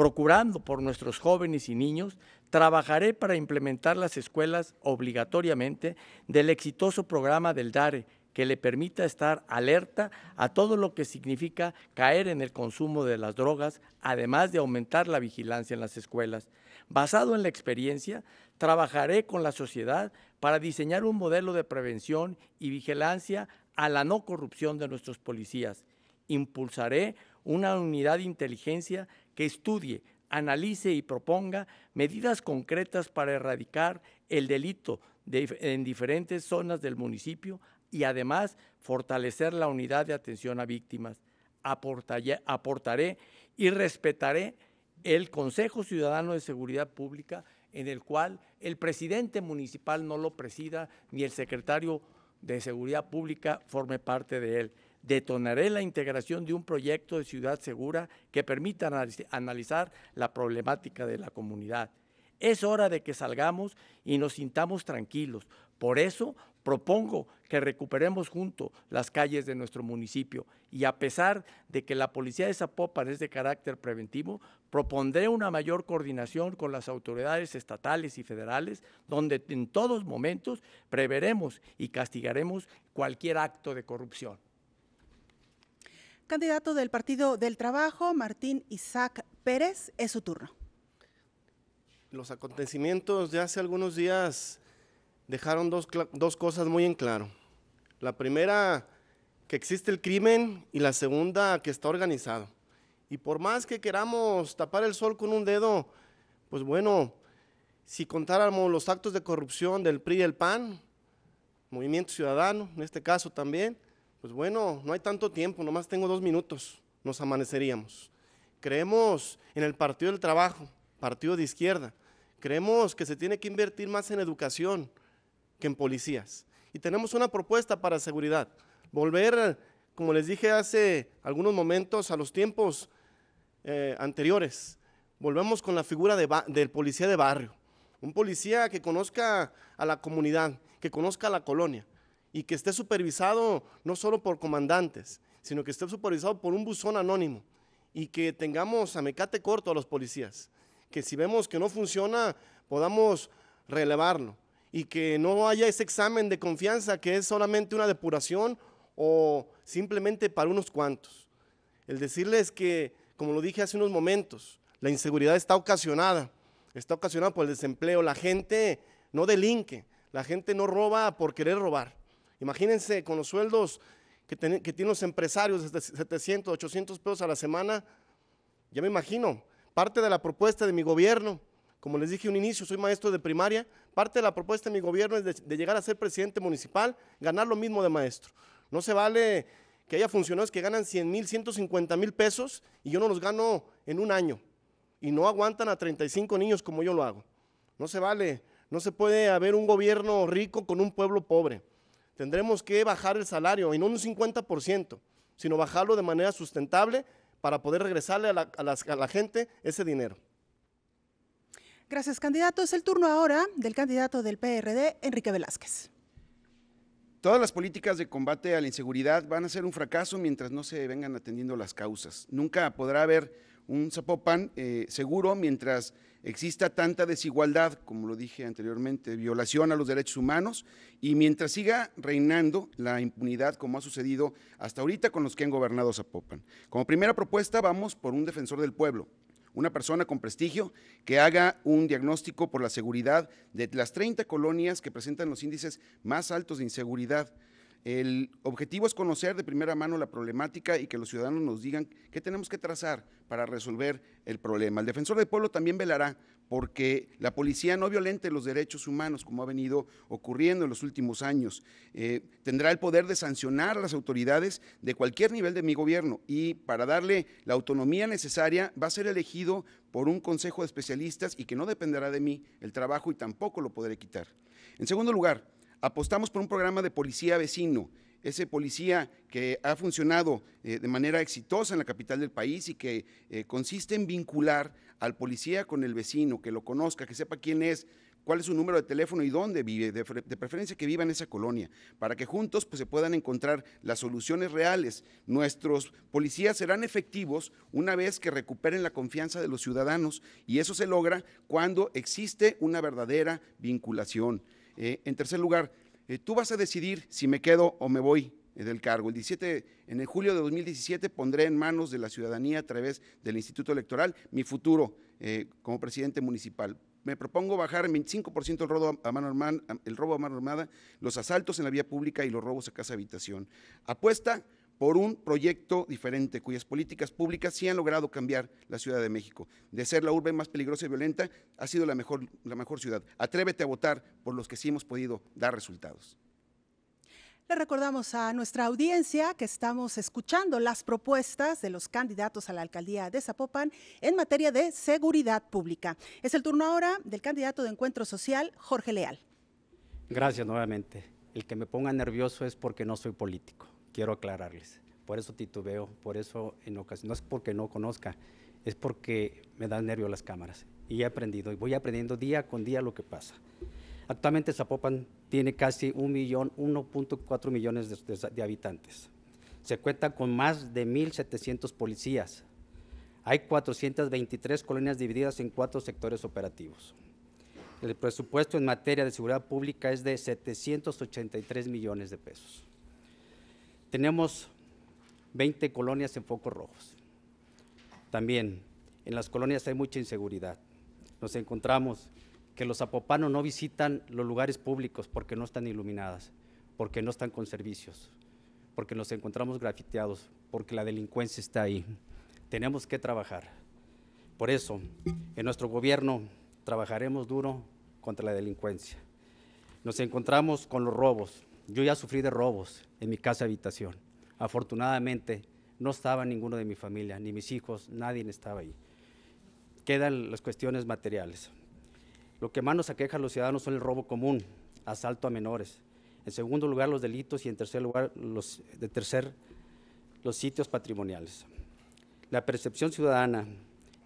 Procurando por nuestros jóvenes y niños, trabajaré para implementar las escuelas obligatoriamente del exitoso programa del DARE, que le permita estar alerta a todo lo que significa caer en el consumo de las drogas, además de aumentar la vigilancia en las escuelas. Basado en la experiencia, trabajaré con la sociedad para diseñar un modelo de prevención y vigilancia a la no corrupción de nuestros policías. Impulsaré una unidad de inteligencia estudie, analice y proponga medidas concretas para erradicar el delito en diferentes zonas del municipio y además fortalecer la unidad de atención a víctimas. aportaré y respetaré el Consejo Ciudadano de Seguridad Pública en el cual el presidente municipal no lo presida ni el secretario de Seguridad Pública forme parte de él detonaré la integración de un proyecto de ciudad segura que permita analizar la problemática de la comunidad. Es hora de que salgamos y nos sintamos tranquilos. Por eso propongo que recuperemos juntos las calles de nuestro municipio y a pesar de que la policía de Zapopan es de carácter preventivo, propondré una mayor coordinación con las autoridades estatales y federales, donde en todos momentos preveremos y castigaremos cualquier acto de corrupción. Candidato del Partido del Trabajo, Martín Isaac Pérez, es su turno. Los acontecimientos de hace algunos días dejaron dos, dos cosas muy en claro. La primera, que existe el crimen y la segunda, que está organizado. Y por más que queramos tapar el sol con un dedo, pues bueno, si contáramos los actos de corrupción del PRI y el PAN, Movimiento Ciudadano, en este caso también, pues bueno, no hay tanto tiempo, nomás tengo dos minutos, nos amaneceríamos. Creemos en el Partido del Trabajo, partido de izquierda. Creemos que se tiene que invertir más en educación que en policías. Y tenemos una propuesta para seguridad. Volver, como les dije hace algunos momentos, a los tiempos eh, anteriores. Volvemos con la figura del policía de barrio. Un policía que conozca a la comunidad, que conozca a la colonia y que esté supervisado no solo por comandantes, sino que esté supervisado por un buzón anónimo y que tengamos a mecate corto a los policías, que si vemos que no funciona podamos relevarlo y que no haya ese examen de confianza que es solamente una depuración o simplemente para unos cuantos. El decirles que, como lo dije hace unos momentos, la inseguridad está ocasionada, está ocasionada por el desempleo, la gente no delinque, la gente no roba por querer robar. Imagínense con los sueldos que, tienen los empresarios de 700, 800 pesos a la semana. Ya me imagino, parte de la propuesta de mi gobierno, como les dije un inicio, soy maestro de primaria, parte de la propuesta de mi gobierno es de, de llegar a ser presidente municipal, ganar lo mismo de maestro. No se vale que haya funcionarios que ganan 100 mil, 150 mil pesos y yo no los gano en un año y no aguantan a 35 niños como yo lo hago. No se vale, no se puede haber un gobierno rico con un pueblo pobre. Tendremos que bajar el salario y no un 50%, sino bajarlo de manera sustentable para poder regresarle a la, gente ese dinero. Gracias, candidato. Es el turno ahora del candidato del PRD, Enrique Velázquez. Todas las políticas de combate a la inseguridad van a ser un fracaso mientras no se vengan atendiendo las causas. Nunca podrá haber un Zapopan eh, seguro mientras exista tanta desigualdad, como lo dije anteriormente, violación a los derechos humanos, y mientras siga reinando la impunidad como ha sucedido hasta ahorita con los que han gobernado Zapopan. Como primera propuesta vamos por un defensor del pueblo, una persona con prestigio que haga un diagnóstico por la seguridad de las 30 colonias que presentan los índices más altos de inseguridad el objetivo es conocer de primera mano la problemática y que los ciudadanos nos digan qué tenemos que trazar para resolver el problema. El defensor del pueblo también velará porque la policía no violente los derechos humanos, como ha venido ocurriendo en los últimos años. Eh, tendrá el poder de sancionar a las autoridades de cualquier nivel de mi gobierno y para darle la autonomía necesaria va a ser elegido por un consejo de especialistas y que no dependerá de mí el trabajo y tampoco lo podré quitar. En segundo lugar, Apostamos por un programa de policía vecino, ese policía que ha funcionado eh, de manera exitosa en la capital del país y que eh, consiste en vincular al policía con el vecino, que lo conozca, que sepa quién es, cuál es su número de teléfono y dónde vive, de, preferencia que viva en esa colonia, para que juntos pues, se puedan encontrar las soluciones reales. Nuestros policías serán efectivos una vez que recuperen la confianza de los ciudadanos y eso se logra cuando existe una verdadera vinculación. Eh, en tercer lugar, eh, tú vas a decidir si me quedo o me voy eh, del cargo. El 17, en el julio de 2017 pondré en manos de la ciudadanía a través del Instituto Electoral mi futuro como presidente municipal. Me propongo bajar en 25% el, robo a mano armada, el robo a mano armada, los asaltos en la vía pública y los robos a casa habitación. Apuesta por un proyecto diferente cuyas políticas públicas sí han logrado cambiar la Ciudad de México. De ser la urbe más peligrosa y violenta, ha sido la mejor, la mejor ciudad. Atrévete a votar por los que sí hemos podido dar resultados. Le recordamos a nuestra audiencia que estamos escuchando las propuestas de los candidatos a la alcaldía de Zapopan en materia de seguridad pública. Es el turno ahora del candidato de Encuentro Social, Jorge Leal. Gracias nuevamente. El que me ponga nervioso es porque no soy político quiero aclararles. Por eso titubeo, por eso en ocasiones, no es porque no conozca, es porque me dan nervio las cámaras. Y he aprendido, y voy aprendiendo día con día lo que pasa. Actualmente Zapopan tiene casi millón, 1.4 millones de, habitantes. Se cuenta con más de 1.700 policías. Hay 423 colonias divididas en cuatro sectores operativos. El presupuesto en materia de seguridad pública es de 783 millones de pesos. Tenemos 20 colonias en focos rojos. También en las colonias hay mucha inseguridad. Nos encontramos que los zapopanos no visitan los lugares públicos porque no están iluminadas, porque no están con servicios, porque nos encontramos grafiteados, porque la delincuencia está ahí. Tenemos que trabajar. Por eso, en nuestro gobierno trabajaremos duro contra la delincuencia. Nos encontramos con los robos, yo ya sufrí de robos en mi casa habitación. Afortunadamente no estaba ninguno de mi familia, ni mis hijos, nadie estaba ahí. Quedan las cuestiones materiales. Lo que más nos aqueja a los ciudadanos son el robo común, asalto a menores. En segundo lugar, los delitos y en tercer lugar, los, de tercer, los sitios patrimoniales. La percepción ciudadana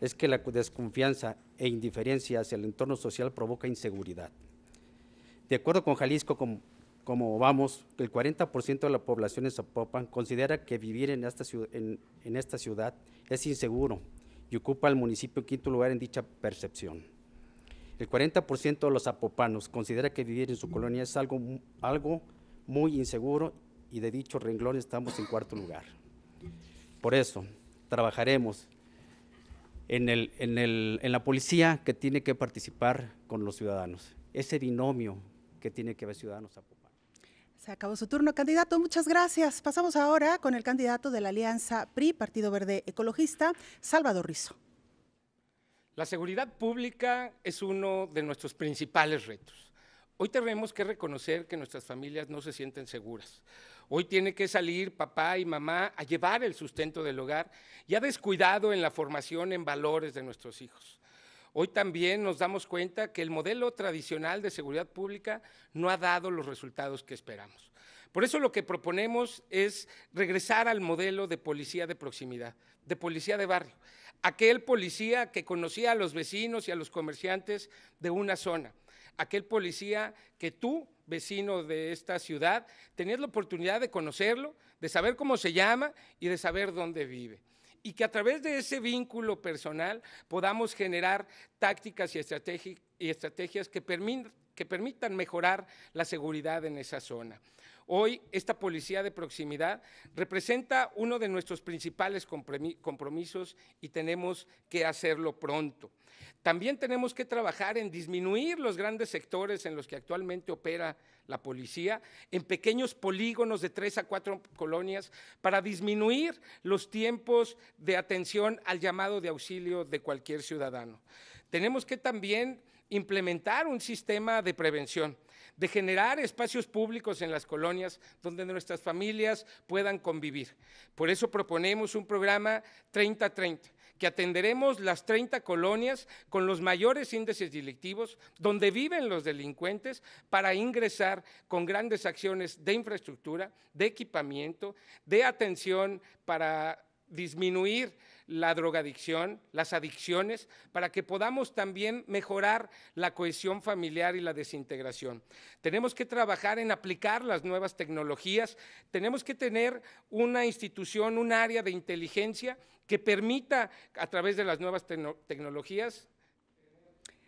es que la desconfianza e indiferencia hacia el entorno social provoca inseguridad. De acuerdo con Jalisco, como como vamos, el 40% de la población de Zapopan considera que vivir en esta, ciudad, en, es inseguro y ocupa el municipio quinto lugar en dicha percepción. El 40% de los zapopanos considera que vivir en su colonia es algo, muy inseguro y de dicho renglón estamos en cuarto lugar. Por eso, trabajaremos en, la policía que tiene que participar con los ciudadanos. Ese binomio que tiene que ver ciudadanos. Se acabó su turno, candidato. Muchas gracias. Pasamos ahora con el candidato de la Alianza PRI, Partido Verde Ecologista, Salvador Rizo. La seguridad pública es uno de nuestros principales retos. Hoy tenemos que reconocer que nuestras familias no se sienten seguras. Hoy tiene que salir papá y mamá a llevar el sustento del hogar y ha descuidado en la formación en valores de nuestros hijos. Hoy también nos damos cuenta que el modelo tradicional de seguridad pública no ha dado los resultados que esperamos. Por eso lo que proponemos es regresar al modelo de policía de proximidad, de policía de barrio, aquel policía que conocía a los vecinos y a los comerciantes de una zona, aquel policía que tú, vecino de esta ciudad, tenías la oportunidad de conocerlo, de saber cómo se llama y de saber dónde vive y que a través de ese vínculo personal podamos generar tácticas y, estrategias que permitan mejorar la seguridad en esa zona. Hoy, esta policía de proximidad representa uno de nuestros principales compromisos y tenemos que hacerlo pronto. También tenemos que trabajar en disminuir los grandes sectores en los que actualmente opera la policía, en pequeños polígonos de tres a cuatro colonias, para disminuir los tiempos de atención al llamado de auxilio de cualquier ciudadano. Tenemos que también implementar un sistema de prevención, de generar espacios públicos en las colonias donde nuestras familias puedan convivir. Por eso proponemos un programa 30-30 que atenderemos las 30 colonias con los mayores índices delictivos donde viven los delincuentes para ingresar con grandes acciones de infraestructura, de equipamiento, de atención para disminuir la drogadicción, las adicciones, para que podamos también mejorar la cohesión familiar y la desintegración. Tenemos que trabajar en aplicar las nuevas tecnologías, tenemos que tener una institución, un área de inteligencia que permita a través de las nuevas tecnologías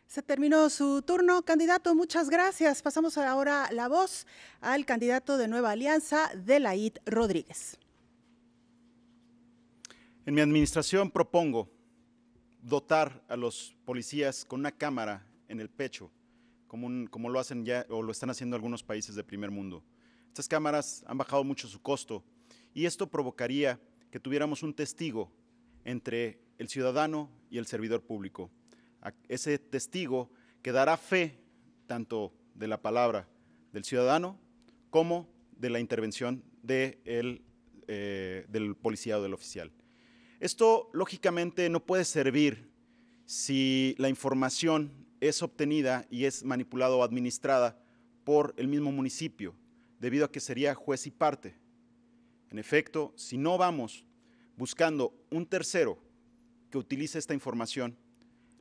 se terminó su turno, candidato. Muchas gracias. Pasamos ahora la voz al candidato de Nueva Alianza, Delaid Rodríguez. En mi administración propongo dotar a los policías con una cámara en el pecho, como, lo hacen ya o lo están haciendo algunos países de primer mundo. Estas cámaras han bajado mucho su costo y esto provocaría que tuviéramos un testigo entre el ciudadano y el servidor público. Ese testigo que dará fe tanto de la palabra del ciudadano como de la intervención eh, del policía o del oficial. Esto lógicamente no puede servir si la información es obtenida y es manipulada o administrada por el mismo municipio, debido a que sería juez y parte. En efecto, si no vamos buscando un tercero que utilice esta información,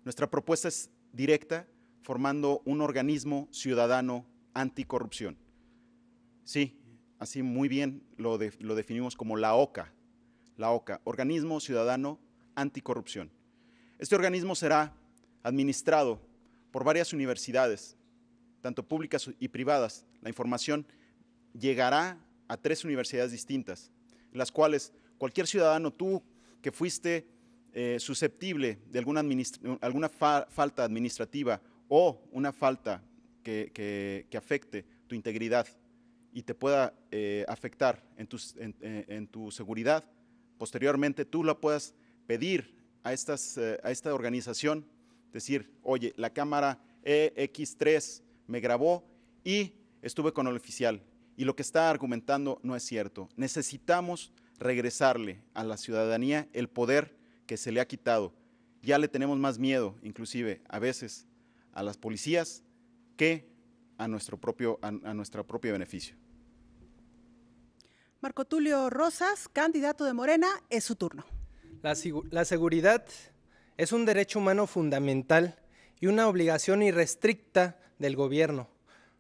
nuestra propuesta es directa, formando un organismo ciudadano anticorrupción. Sí, así muy bien lo, lo definimos como la OCA, la OCA, Organismo Ciudadano Anticorrupción. Este organismo será administrado por varias universidades, tanto públicas y privadas. La información llegará a tres universidades distintas, las cuales cualquier ciudadano, tú que fuiste eh, susceptible de alguna, falta administrativa o una falta que, afecte tu integridad y te pueda eh, afectar en, tu seguridad, posteriormente tú la puedas pedir eh, a, esta organización, decir, oye, la cámara EX3 me grabó y estuve con el oficial y lo que está argumentando no es cierto. Necesitamos regresarle a la ciudadanía el poder que se le ha quitado. Ya le tenemos más miedo, inclusive a veces, a las policías que a nuestro propio, a nuestro propio beneficio. Marco Tulio Rosas, candidato de Morena, es su turno. La, seguridad es un derecho humano fundamental y una obligación irrestricta del gobierno.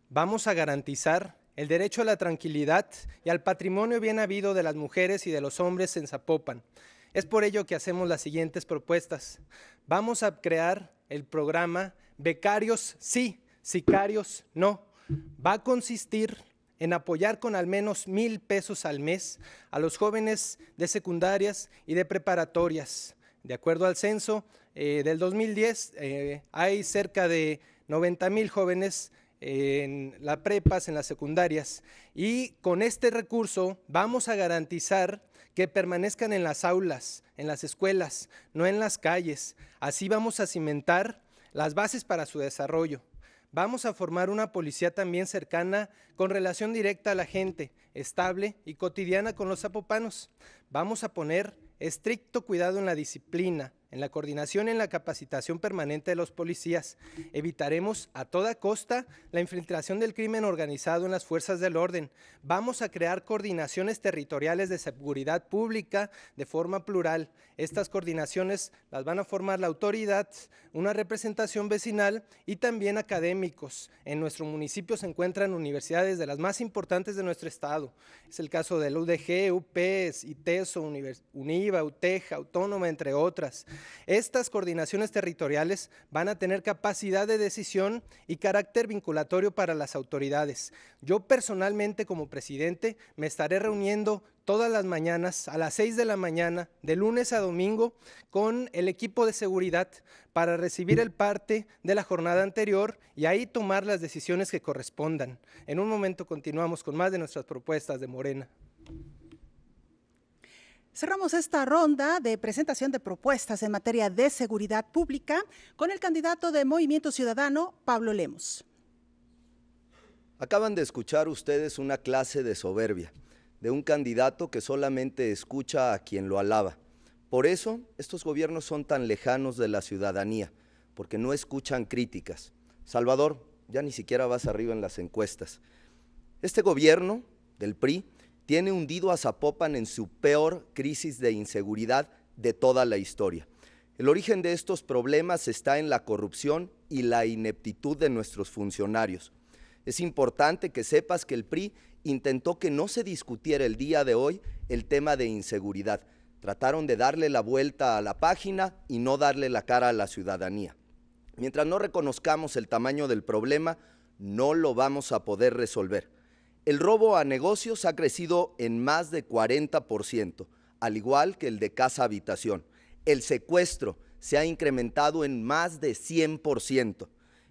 Vamos a garantizar el derecho a la tranquilidad y al patrimonio bien habido de las mujeres y de los hombres en Zapopan. Es por ello que hacemos las siguientes propuestas. Vamos a crear el programa Becarios sí, Sicarios no. Va a consistir en apoyar con al menos mil pesos al mes a los jóvenes de secundarias y de preparatorias. De acuerdo al censo eh, del 2010, eh, hay cerca de 90 mil jóvenes eh, en las prepas, en las secundarias. Y con este recurso vamos a garantizar que permanezcan en las aulas, en las escuelas, no en las calles. Así vamos a cimentar las bases para su desarrollo. Vamos a formar una policía también cercana, con relación directa a la gente, estable y cotidiana con los zapopanos. Vamos a poner estricto cuidado en la disciplina, en la coordinación y en la capacitación permanente de los policías. Evitaremos a toda costa la infiltración del crimen organizado en las fuerzas del orden. Vamos a crear coordinaciones territoriales de seguridad pública de forma plural. Estas coordinaciones las van a formar la autoridad, una representación vecinal y también académicos. En nuestro municipio se encuentran universidades de las más importantes de nuestro estado. Es el caso del UDG, UPES, ITESO, UNIVA, UTEJA, Autónoma, entre otras. Estas coordinaciones territoriales van a tener capacidad de decisión y carácter vinculatorio para las autoridades. Yo personalmente como presidente me estaré reuniendo todas las mañanas a las 6 de la mañana, de lunes a domingo, con el equipo de seguridad para recibir el parte de la jornada anterior y ahí tomar las decisiones que correspondan. En un momento continuamos con más de nuestras propuestas de Morena. Cerramos esta ronda de presentación de propuestas en materia de seguridad pública con el candidato de Movimiento Ciudadano, Pablo Lemos. Acaban de escuchar ustedes una clase de soberbia, de un candidato que solamente escucha a quien lo alaba. Por eso estos gobiernos son tan lejanos de la ciudadanía, porque no escuchan críticas. Salvador, ya ni siquiera vas arriba en las encuestas. Este gobierno del PRI tiene hundido a Zapopan en su peor crisis de inseguridad de toda la historia. El origen de estos problemas está en la corrupción y la ineptitud de nuestros funcionarios. Es importante que sepas que el PRI intentó que no se discutiera el día de hoy el tema de inseguridad. Trataron de darle la vuelta a la página y no darle la cara a la ciudadanía. Mientras no reconozcamos el tamaño del problema, no lo vamos a poder resolver. El robo a negocios ha crecido en más de 40%, al igual que el de casa-habitación. El secuestro se ha incrementado en más de 100%.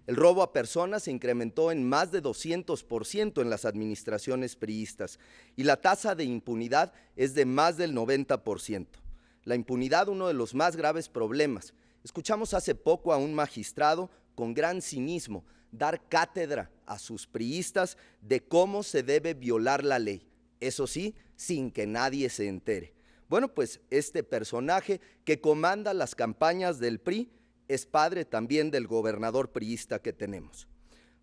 El robo a personas se incrementó en más de 200% en las administraciones priistas y la tasa de impunidad es de más del 90%. La impunidad, uno de los más graves problemas. Escuchamos hace poco a un magistrado con gran cinismo dar cátedra a sus priistas de cómo se debe violar la ley, eso sí, sin que nadie se entere. Bueno, pues este personaje que comanda las campañas del PRI es padre también del gobernador priista que tenemos.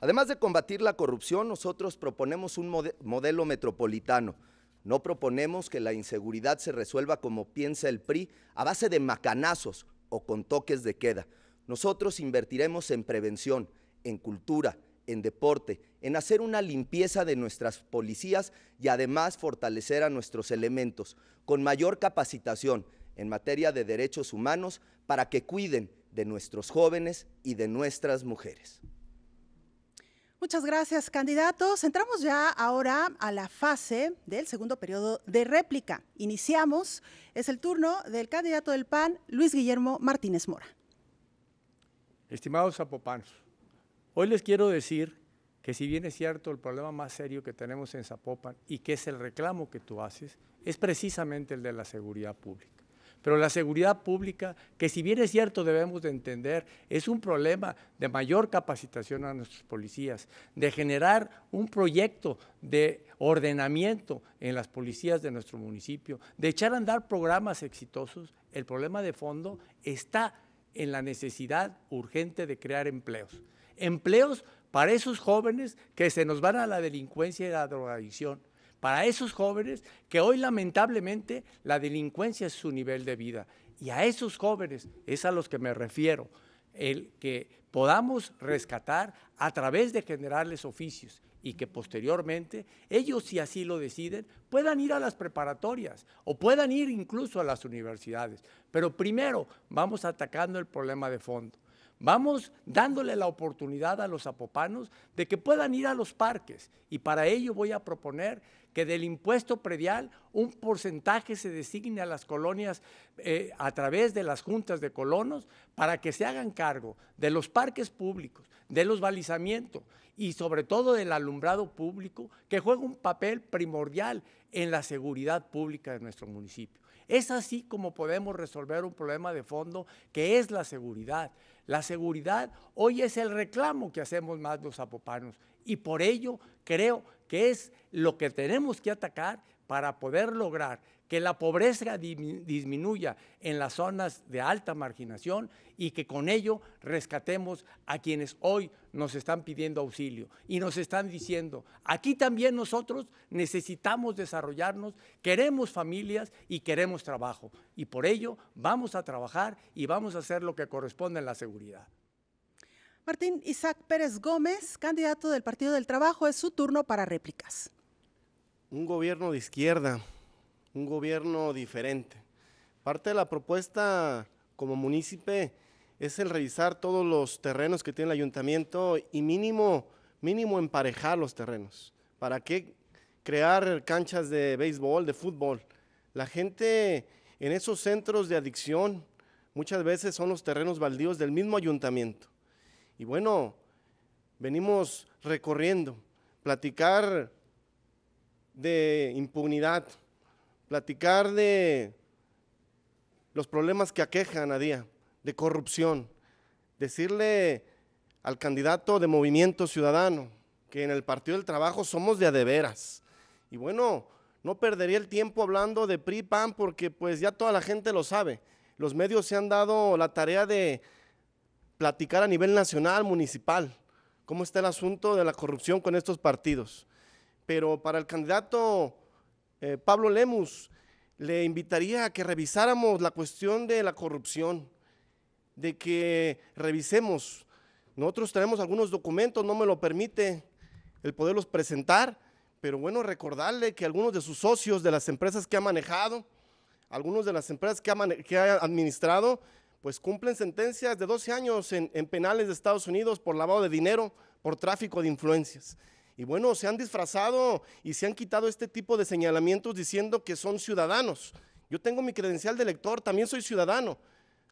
Además de combatir la corrupción, nosotros proponemos un modelo metropolitano. No proponemos que la inseguridad se resuelva como piensa el PRI, a base de macanazos o con toques de queda. Nosotros invertiremos en prevención, en cultura, en deporte, en hacer una limpieza de nuestras policías y además fortalecer a nuestros elementos con mayor capacitación en materia de derechos humanos para que cuiden de nuestros jóvenes y de nuestras mujeres. Muchas gracias, candidatos. Entramos ya ahora a la fase del segundo periodo de réplica. Iniciamos. Es el turno del candidato del PAN, Luis Guillermo Martínez Mora. Estimados zapopanos, Hoy les quiero decir que si bien es cierto el problema más serio que tenemos en Zapopan y que es el reclamo que tú haces, es precisamente el de la seguridad pública pero la seguridad pública, que si bien es cierto debemos de entender, es un problema de mayor capacitación a nuestros policías, de generar un proyecto de ordenamiento en las policías de nuestro municipio, de echar a andar programas exitosos, el problema de fondo está en la necesidad urgente de crear empleos empleos para esos jóvenes que se nos van a la delincuencia y la drogadicción, para esos jóvenes que hoy lamentablemente la delincuencia es su nivel de vida. Y a esos jóvenes es a los que me refiero, el que podamos rescatar a través de generarles oficios y que posteriormente ellos, si así lo deciden, puedan ir a las preparatorias o puedan ir incluso a las universidades. Pero primero vamos atacando el problema de fondo. Vamos dándole la oportunidad a los apopanos de que puedan ir a los parques y para ello voy a proponer que del impuesto predial un porcentaje se designe a las colonias eh, a través de las juntas de colonos para que se hagan cargo de los parques públicos, de los balizamientos y sobre todo del alumbrado público que juega un papel primordial en la seguridad pública de nuestro municipio. Es así como podemos resolver un problema de fondo que es la seguridad. La seguridad hoy es el reclamo que hacemos más los zapopanos y por ello creo que es lo que tenemos que atacar para poder lograr que la pobreza disminuya en las zonas de alta marginación y que con ello rescatemos a quienes hoy nos están pidiendo auxilio y nos están diciendo, aquí también nosotros necesitamos desarrollarnos, queremos familias y queremos trabajo. Y por ello vamos a trabajar y vamos a hacer lo que corresponde en la seguridad. Martín Isaac Pérez Gómez, candidato del Partido del Trabajo, es su turno para réplicas. Un gobierno de izquierda un gobierno diferente. Parte de la propuesta como municipio es el revisar todos los terrenos que tiene el ayuntamiento y mínimo, mínimo emparejar los terrenos. ¿Para qué crear canchas de béisbol, de fútbol? La gente en esos centros de adicción muchas veces son los terrenos baldíos del mismo ayuntamiento. Y bueno, venimos recorriendo, platicar de impunidad, platicar de los problemas que aquejan a día, de corrupción, decirle al candidato de Movimiento Ciudadano que en el Partido del Trabajo somos de adeveras. Y bueno, no perdería el tiempo hablando de PRI PAN porque pues ya toda la gente lo sabe. Los medios se han dado la tarea de platicar a nivel nacional, municipal, cómo está el asunto de la corrupción con estos partidos. Pero para el candidato eh, Pablo Lemus, le invitaría a que revisáramos la cuestión de la corrupción, de que revisemos. Nosotros tenemos algunos documentos, no me lo permite el poderlos presentar, pero bueno, recordarle que algunos de sus socios de las empresas que ha manejado, algunos de las empresas que ha, administrado, pues cumplen sentencias de 12 años en penales de Estados Unidos por lavado de dinero, por tráfico de influencias. Y bueno, se han disfrazado y se han quitado este tipo de señalamientos diciendo que son ciudadanos. Yo tengo mi credencial de elector, también soy ciudadano.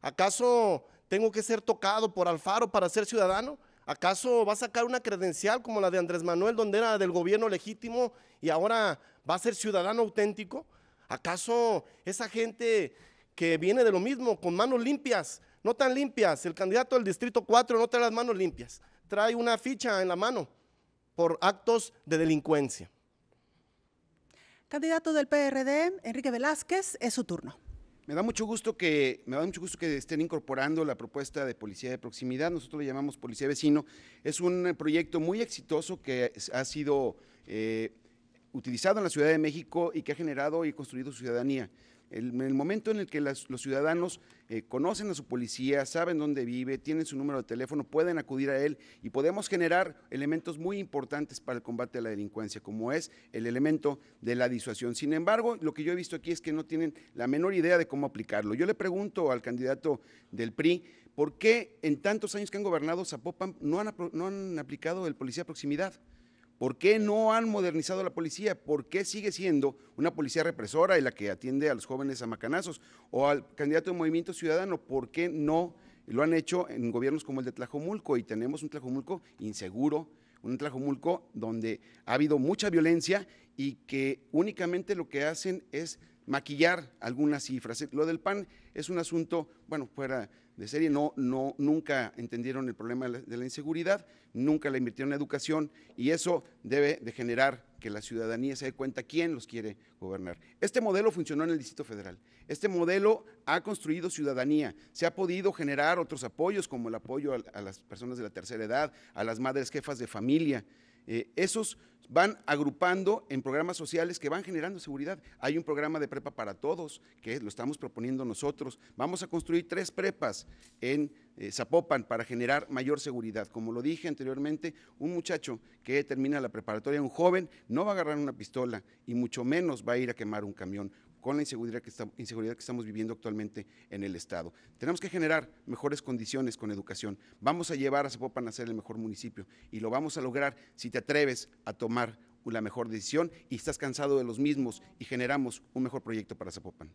¿Acaso tengo que ser tocado por Alfaro para ser ciudadano? ¿Acaso va a sacar una credencial como la de Andrés Manuel, donde era del gobierno legítimo y ahora va a ser ciudadano auténtico? ¿Acaso esa gente que viene de lo mismo, con manos limpias, no tan limpias, el candidato del Distrito 4 no trae las manos limpias, trae una ficha en la mano? por actos de delincuencia. Candidato del PRD, Enrique Velázquez, es su turno. Me da mucho gusto que me da mucho gusto que estén incorporando la propuesta de policía de proximidad. Nosotros le llamamos policía vecino. Es un proyecto muy exitoso que ha sido eh, utilizado en la Ciudad de México y que ha generado y construido ciudadanía. El, en el momento en el que los ciudadanos eh, conocen a su policía, saben dónde vive, tienen su número de teléfono, pueden acudir a él y podemos generar elementos muy importantes para el combate a la delincuencia, como es el elemento de la disuasión. Sin embargo, lo que yo he visto aquí es que no tienen la menor idea de cómo aplicarlo. Yo le pregunto al candidato del PRI, ¿por qué en tantos años que han gobernado Zapopan no han, no han aplicado el policía de proximidad? ¿Por qué no han modernizado la policía? ¿Por qué sigue siendo una policía represora y la que atiende a los jóvenes a macanazos? ¿O al candidato de Movimiento Ciudadano? ¿Por qué no lo han hecho en gobiernos como el de Tlajomulco? Y tenemos un Tlajomulco inseguro, un Tlajomulco donde ha habido mucha violencia y que únicamente lo que hacen es maquillar algunas cifras. Lo del PAN es un asunto, bueno, fuera de serie, no, no, nunca entendieron el problema de la inseguridad, nunca la invirtieron en educación y eso debe de generar que la ciudadanía se dé cuenta quién los quiere gobernar. Este modelo funcionó en el Distrito Federal, este modelo ha construido ciudadanía, se ha podido generar otros apoyos como el apoyo a las personas de la tercera edad, a las madres jefas de familia. Eh, esos van agrupando en programas sociales que van generando seguridad. Hay un programa de prepa para todos, que lo estamos proponiendo nosotros. Vamos a construir tres prepas en eh, Zapopan para generar mayor seguridad. Como lo dije anteriormente, un muchacho que termina la preparatoria, un joven, no va a agarrar una pistola y mucho menos va a ir a quemar un camión con la inseguridad que, estamos viviendo actualmente en el Estado. Tenemos que generar mejores condiciones con educación. Vamos a llevar a Zapopan a ser el mejor municipio y lo vamos a lograr si te atreves a tomar la mejor decisión y estás cansado de los mismos y generamos un mejor proyecto para Zapopan.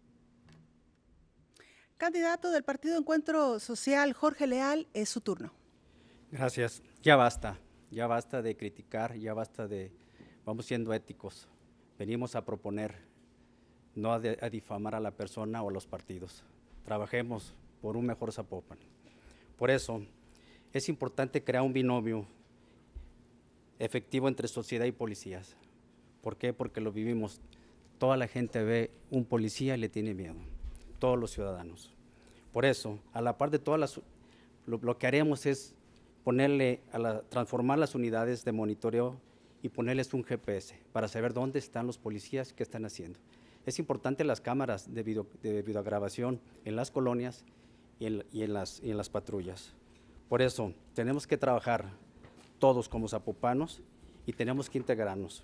Candidato del Partido Encuentro Social, Jorge Leal, es su turno. Gracias. Ya basta, ya basta de criticar, ya basta de... Vamos siendo éticos, venimos a proponer, no a, difamar a la persona o a los partidos. Trabajemos por un mejor Zapopan. Por eso, es importante crear un binomio efectivo entre sociedad y policías. ¿Por qué? Porque lo vivimos. Toda la gente ve un policía y le tiene miedo, todos los ciudadanos. Por eso, a la par de todas las, lo, que haremos es ponerle, a transformar las unidades de monitoreo y ponerles un GPS para saber dónde están los policías, qué están haciendo. Es importante las cámaras de, video, en las colonias y en, las, patrullas. Por eso tenemos que trabajar todos como zapopanos y tenemos que integrarnos.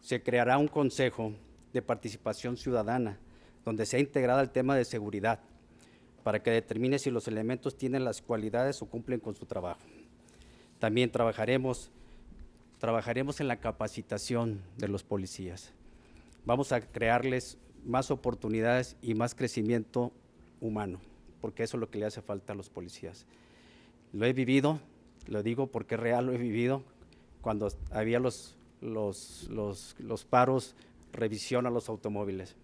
Se creará un consejo de participación ciudadana donde sea integrada el tema de seguridad para que determine si los elementos tienen las cualidades o cumplen con su trabajo. También trabajaremos, trabajaremos en la capacitación de los policías vamos a crearles más oportunidades y más crecimiento humano, porque eso es lo que le hace falta a los policías. Lo he vivido, lo digo porque es real, lo he vivido, cuando había los, paros, revisión a los automóviles.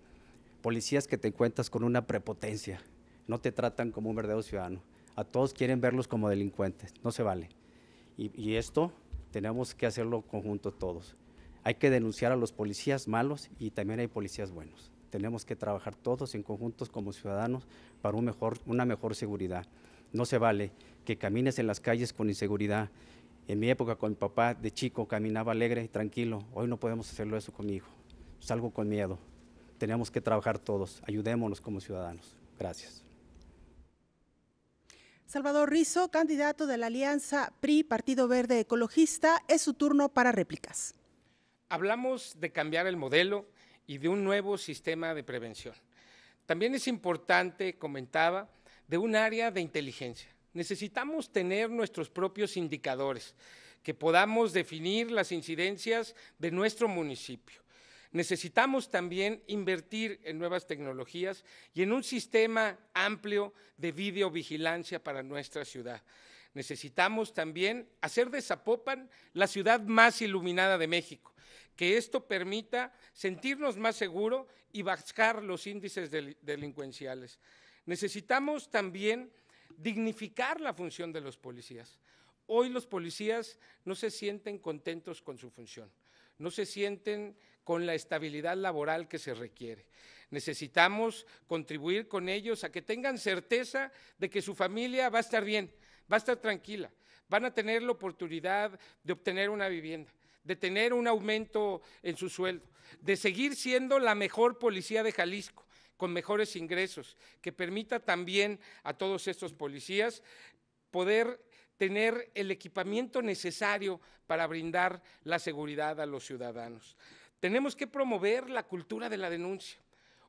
Policías que te encuentras con una prepotencia, no te tratan como un verdadero ciudadano. A todos quieren verlos como delincuentes, no se vale. Y, y esto tenemos que hacerlo conjunto todos hay que denunciar a los policías malos y también hay policías buenos. Tenemos que trabajar todos en conjuntos como ciudadanos para una mejor seguridad. No se vale que camines en las calles con inseguridad. En mi época con mi papá de chico caminaba alegre y tranquilo. Hoy no podemos hacerlo eso con mi hijo. Salgo con miedo. Tenemos que trabajar todos. Ayudémonos como ciudadanos. Gracias. Salvador Rizo, candidato de la Alianza PRI, Partido Verde Ecologista, es su turno para réplicas. Hablamos de cambiar el modelo y de un nuevo sistema de prevención. También es importante, comentaba, de un área de inteligencia. Necesitamos tener nuestros propios indicadores, que podamos definir las incidencias de nuestro municipio. Necesitamos también invertir en nuevas tecnologías y en un sistema amplio de videovigilancia para nuestra ciudad. Necesitamos también hacer de Zapopan la ciudad más iluminada de México que esto permita sentirnos más seguros y bajar los índices delincuenciales. Necesitamos también dignificar la función de los policías. Hoy los policías no se sienten contentos con su función, no se sienten con la estabilidad laboral que se requiere. Necesitamos contribuir con ellos a que tengan certeza de que su familia va a estar bien, va a estar tranquila, van a tener la oportunidad de obtener una vivienda, de tener un aumento en su sueldo, de seguir siendo la mejor policía de Jalisco con mejores ingresos, que permita también a todos estos policías poder tener el equipamiento necesario para brindar la seguridad a los ciudadanos. Tenemos que promover la cultura de la denuncia.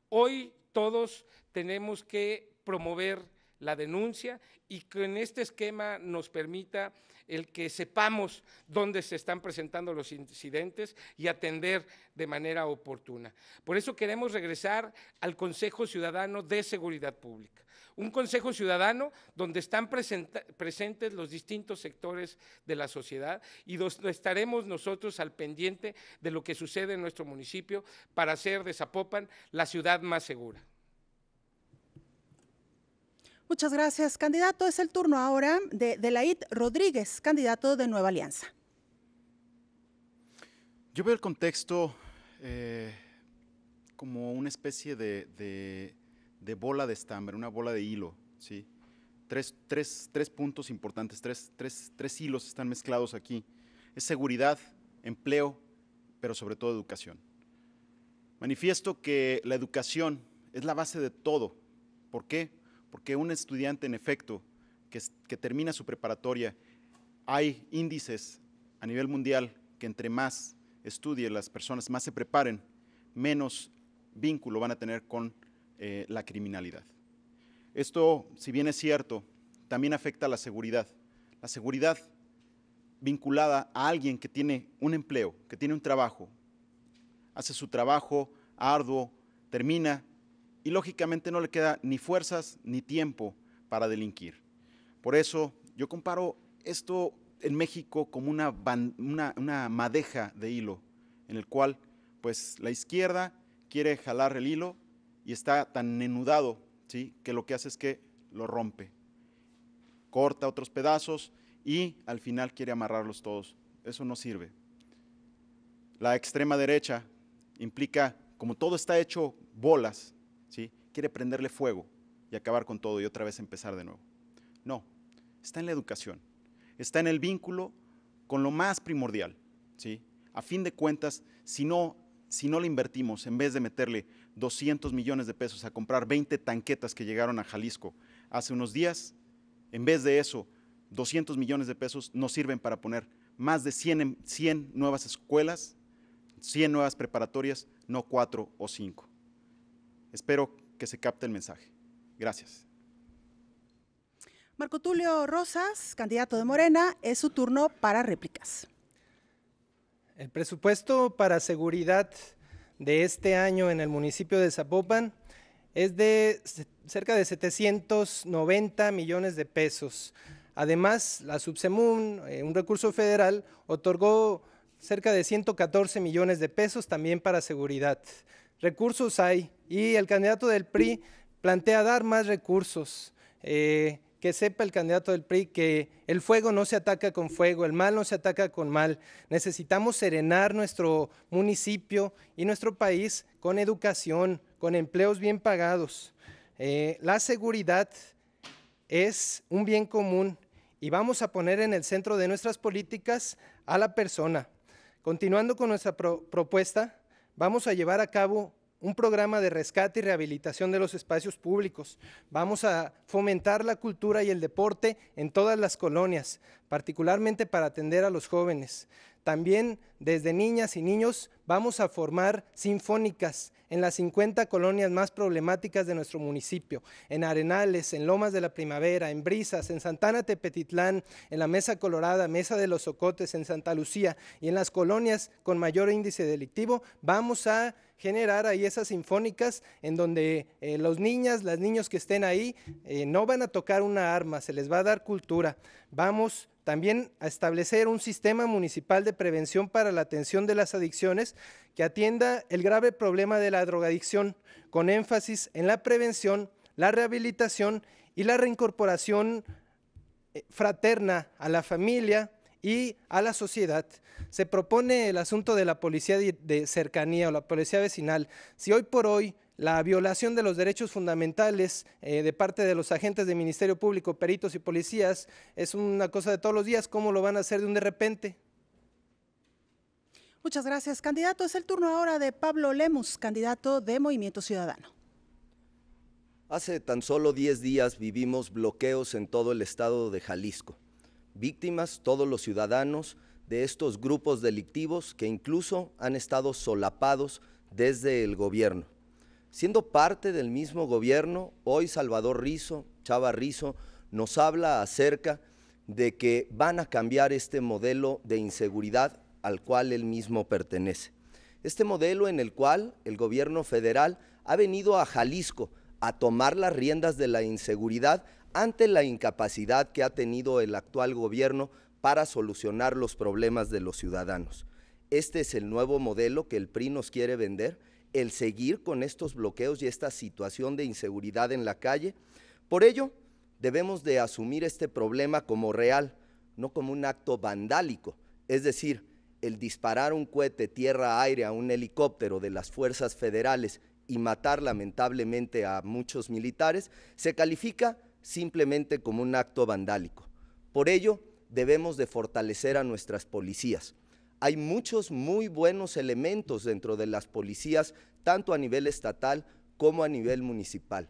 Hoy todos tenemos que promover la denuncia y que en este esquema nos permita el que sepamos dónde se están presentando los incidentes y atender de manera oportuna. Por eso queremos regresar al Consejo Ciudadano de Seguridad Pública, un Consejo Ciudadano donde están presentes los distintos sectores de la sociedad y donde estaremos nosotros al pendiente de lo que sucede en nuestro municipio para hacer de Zapopan la ciudad más segura. Muchas gracias, candidato. Es el turno ahora de Delaid Rodríguez, candidato de Nueva Alianza. Yo veo el contexto eh, como una especie de, bola de estambre, una bola de hilo, ¿sí? Tres, tres, puntos importantes, tres, tres, hilos están mezclados aquí. Es seguridad, empleo, pero sobre todo educación. Manifiesto que la educación es la base de todo. ¿Por qué? porque un estudiante en efecto que, termina su preparatoria, hay índices a nivel mundial que entre más estudie las personas, más se preparen, menos vínculo van a tener con eh, la criminalidad. Esto, si bien es cierto, también afecta a la seguridad. La seguridad vinculada a alguien que tiene un empleo, que tiene un trabajo, hace su trabajo arduo, termina y lógicamente no le queda ni fuerzas ni tiempo para delinquir. Por eso yo comparo esto en México como una, una, madeja de hilo, en el cual pues la izquierda quiere jalar el hilo y está tan enudado ¿sí? que lo que hace es que lo rompe, corta otros pedazos y al final quiere amarrarlos todos. Eso no sirve. La extrema derecha implica, como todo está hecho bolas, ¿sí? Quiere prenderle fuego y acabar con todo y otra vez empezar de nuevo. No, está en la educación, está en el vínculo con lo más primordial, ¿sí? A fin de cuentas, si no, si no le invertimos, en vez de meterle 200 millones de pesos a comprar 20 tanquetas que llegaron a Jalisco hace unos días, en vez de eso, 200 millones de pesos nos sirven para poner más de 100, 100 em, nuevas escuelas, 100 nuevas preparatorias, no 4 o 5. Espero que se capte el mensaje. Gracias. Marco Tulio Rosas, candidato de Morena, es su turno para réplicas. El presupuesto para seguridad de este año en el municipio de Zapopan es de cerca de 790 millones de pesos. Además, la Subsemun, eh, un recurso federal, otorgó cerca de 114 millones de pesos también para seguridad recursos hay y el candidato del PRI plantea dar más recursos. Eh, que sepa el candidato del PRI que el fuego no se ataca con fuego, el mal no se ataca con mal. Necesitamos serenar nuestro municipio y nuestro país con educación, con empleos bien pagados. Eh, la seguridad es un bien común y vamos a poner en el centro de nuestras políticas a la persona. Continuando con nuestra propuesta, Vamos a llevar a cabo un programa de rescate y rehabilitación de los espacios públicos. Vamos a fomentar la cultura y el deporte en todas las colonias, particularmente para atender a los jóvenes. También desde niñas y niños vamos a formar sinfónicas en las 50 colonias más problemáticas de nuestro municipio, en Arenales, en Lomas de la Primavera, en Brisas, en Santana Tepetitlán, en la Mesa Colorada, Mesa de los Socotes, en Santa Lucía y en las colonias con mayor índice delictivo, vamos a generar ahí esas sinfónicas en donde eh, los niñas, las niños que estén ahí, eh, no van a tocar una arma, se les va a dar cultura. Vamos también a establecer un sistema municipal de prevención para la atención de las adicciones que atienda el grave problema de la drogadicción, con énfasis en la prevención, la rehabilitación y la reincorporación eh, fraterna a la familia y a la sociedad. Se propone el asunto de la policía de cercanía o la policía vecinal. Si hoy por hoy la violación de los derechos fundamentales eh, de parte de los agentes del Ministerio Público, peritos y policías, es una cosa de todos los días. ¿Cómo lo van a hacer de un de repente? Muchas gracias, candidato. Es el turno ahora de Pablo Lemus, candidato de Movimiento Ciudadano. Hace tan solo 10 días vivimos bloqueos en todo el estado de Jalisco. Víctimas, todos los ciudadanos de estos grupos delictivos que incluso han estado solapados desde el gobierno. Siendo parte del mismo gobierno, hoy Salvador Rizo, Chava Rizo, nos habla acerca de que van a cambiar este modelo de inseguridad al cual él mismo pertenece. Este modelo en el cual el gobierno federal ha venido a Jalisco a tomar las riendas de la inseguridad ante la incapacidad que ha tenido el actual gobierno para solucionar los problemas de los ciudadanos. Este es el nuevo modelo que el PRI nos quiere vender el seguir con estos bloqueos y esta situación de inseguridad en la calle. Por ello, debemos de asumir este problema como real, no como un acto vandálico, es decir, el disparar un cohete tierra-aire a un helicóptero de las fuerzas federales y matar lamentablemente a muchos militares, se califica simplemente como un acto vandálico. Por ello, debemos de fortalecer a nuestras policías. Hay muchos muy buenos elementos dentro de las policías, tanto a nivel estatal como a nivel municipal.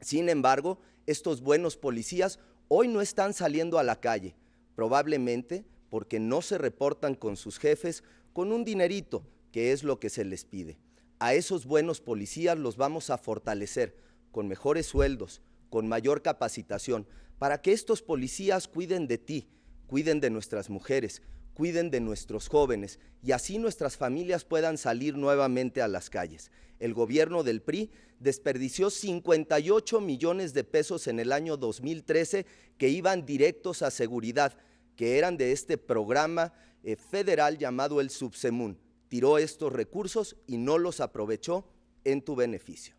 Sin embargo, estos buenos policías hoy no están saliendo a la calle, probablemente porque no se reportan con sus jefes con un dinerito, que es lo que se les pide. A esos buenos policías los vamos a fortalecer con mejores sueldos, con mayor capacitación, para que estos policías cuiden de ti, cuiden de nuestras mujeres, cuiden de nuestros jóvenes y así nuestras familias puedan salir nuevamente a las calles. El gobierno del PRI desperdició 58 millones de pesos en el año 2013 que iban directos a seguridad, que eran de este programa eh, federal llamado el Subsemun. Tiró estos recursos y no los aprovechó en tu beneficio.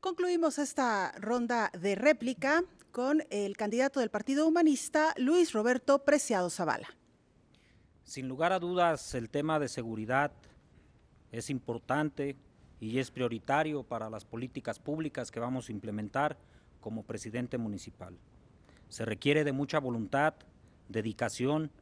Concluimos esta ronda de réplica con el candidato del Partido Humanista, Luis Roberto Preciado Zavala. Sin lugar a dudas, el tema de seguridad es importante y es prioritario para las políticas públicas que vamos a implementar como presidente municipal. Se requiere de mucha voluntad, dedicación,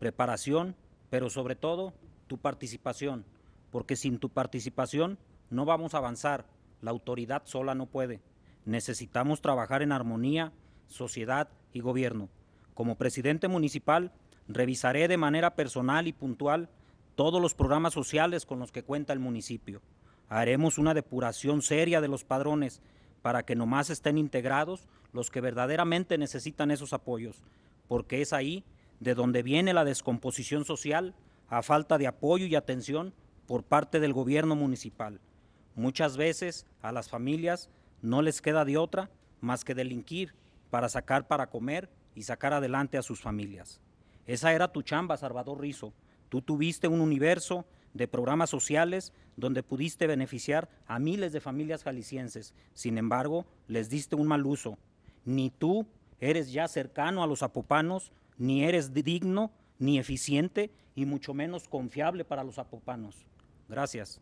preparación, pero sobre todo tu participación, porque sin tu participación no vamos a avanzar, la autoridad sola no puede. Necesitamos trabajar en armonía, sociedad y gobierno. Como presidente municipal, revisaré de manera personal y puntual todos los programas sociales con los que cuenta el municipio. Haremos una depuración seria de los padrones para que nomás estén integrados los que verdaderamente necesitan esos apoyos, porque es ahí de donde viene la descomposición social a falta de apoyo y atención por parte del gobierno municipal. Muchas veces a las familias no les queda de otra más que delinquir para sacar para comer y sacar adelante a sus familias. Esa era tu chamba, Salvador Rizo. Tú tuviste un universo de programas sociales donde pudiste beneficiar a miles de familias jaliscienses. Sin embargo, les diste un mal uso. Ni tú eres ya cercano a los apopanos, ni eres digno, ni eficiente, y mucho menos confiable para los apopanos. Gracias.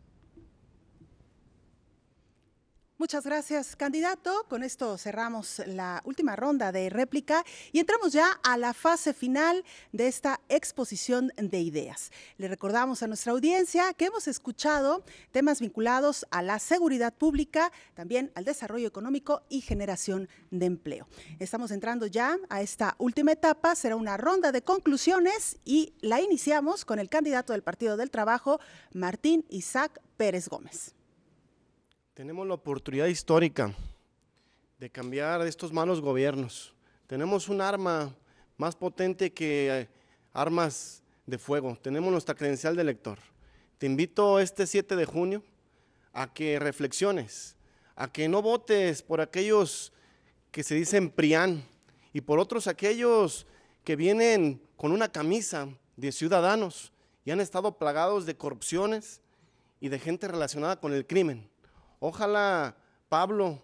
Muchas gracias, candidato. Con esto cerramos la última ronda de réplica y entramos ya a la fase final de esta exposición de ideas. Le recordamos a nuestra audiencia que hemos escuchado temas vinculados a la seguridad pública, también al desarrollo económico y generación de empleo. Estamos entrando ya a esta última etapa, será una ronda de conclusiones y la iniciamos con el candidato del Partido del Trabajo, Martín Isaac Pérez Gómez. Tenemos la oportunidad histórica de cambiar estos malos gobiernos. Tenemos un arma más potente que eh, armas de fuego. Tenemos nuestra credencial de elector. Te invito este 7 de junio a que reflexiones, a que no votes por aquellos que se dicen PRIAN y por otros aquellos que vienen con una camisa de ciudadanos y han estado plagados de corrupciones y de gente relacionada con el crimen. Ojalá Pablo,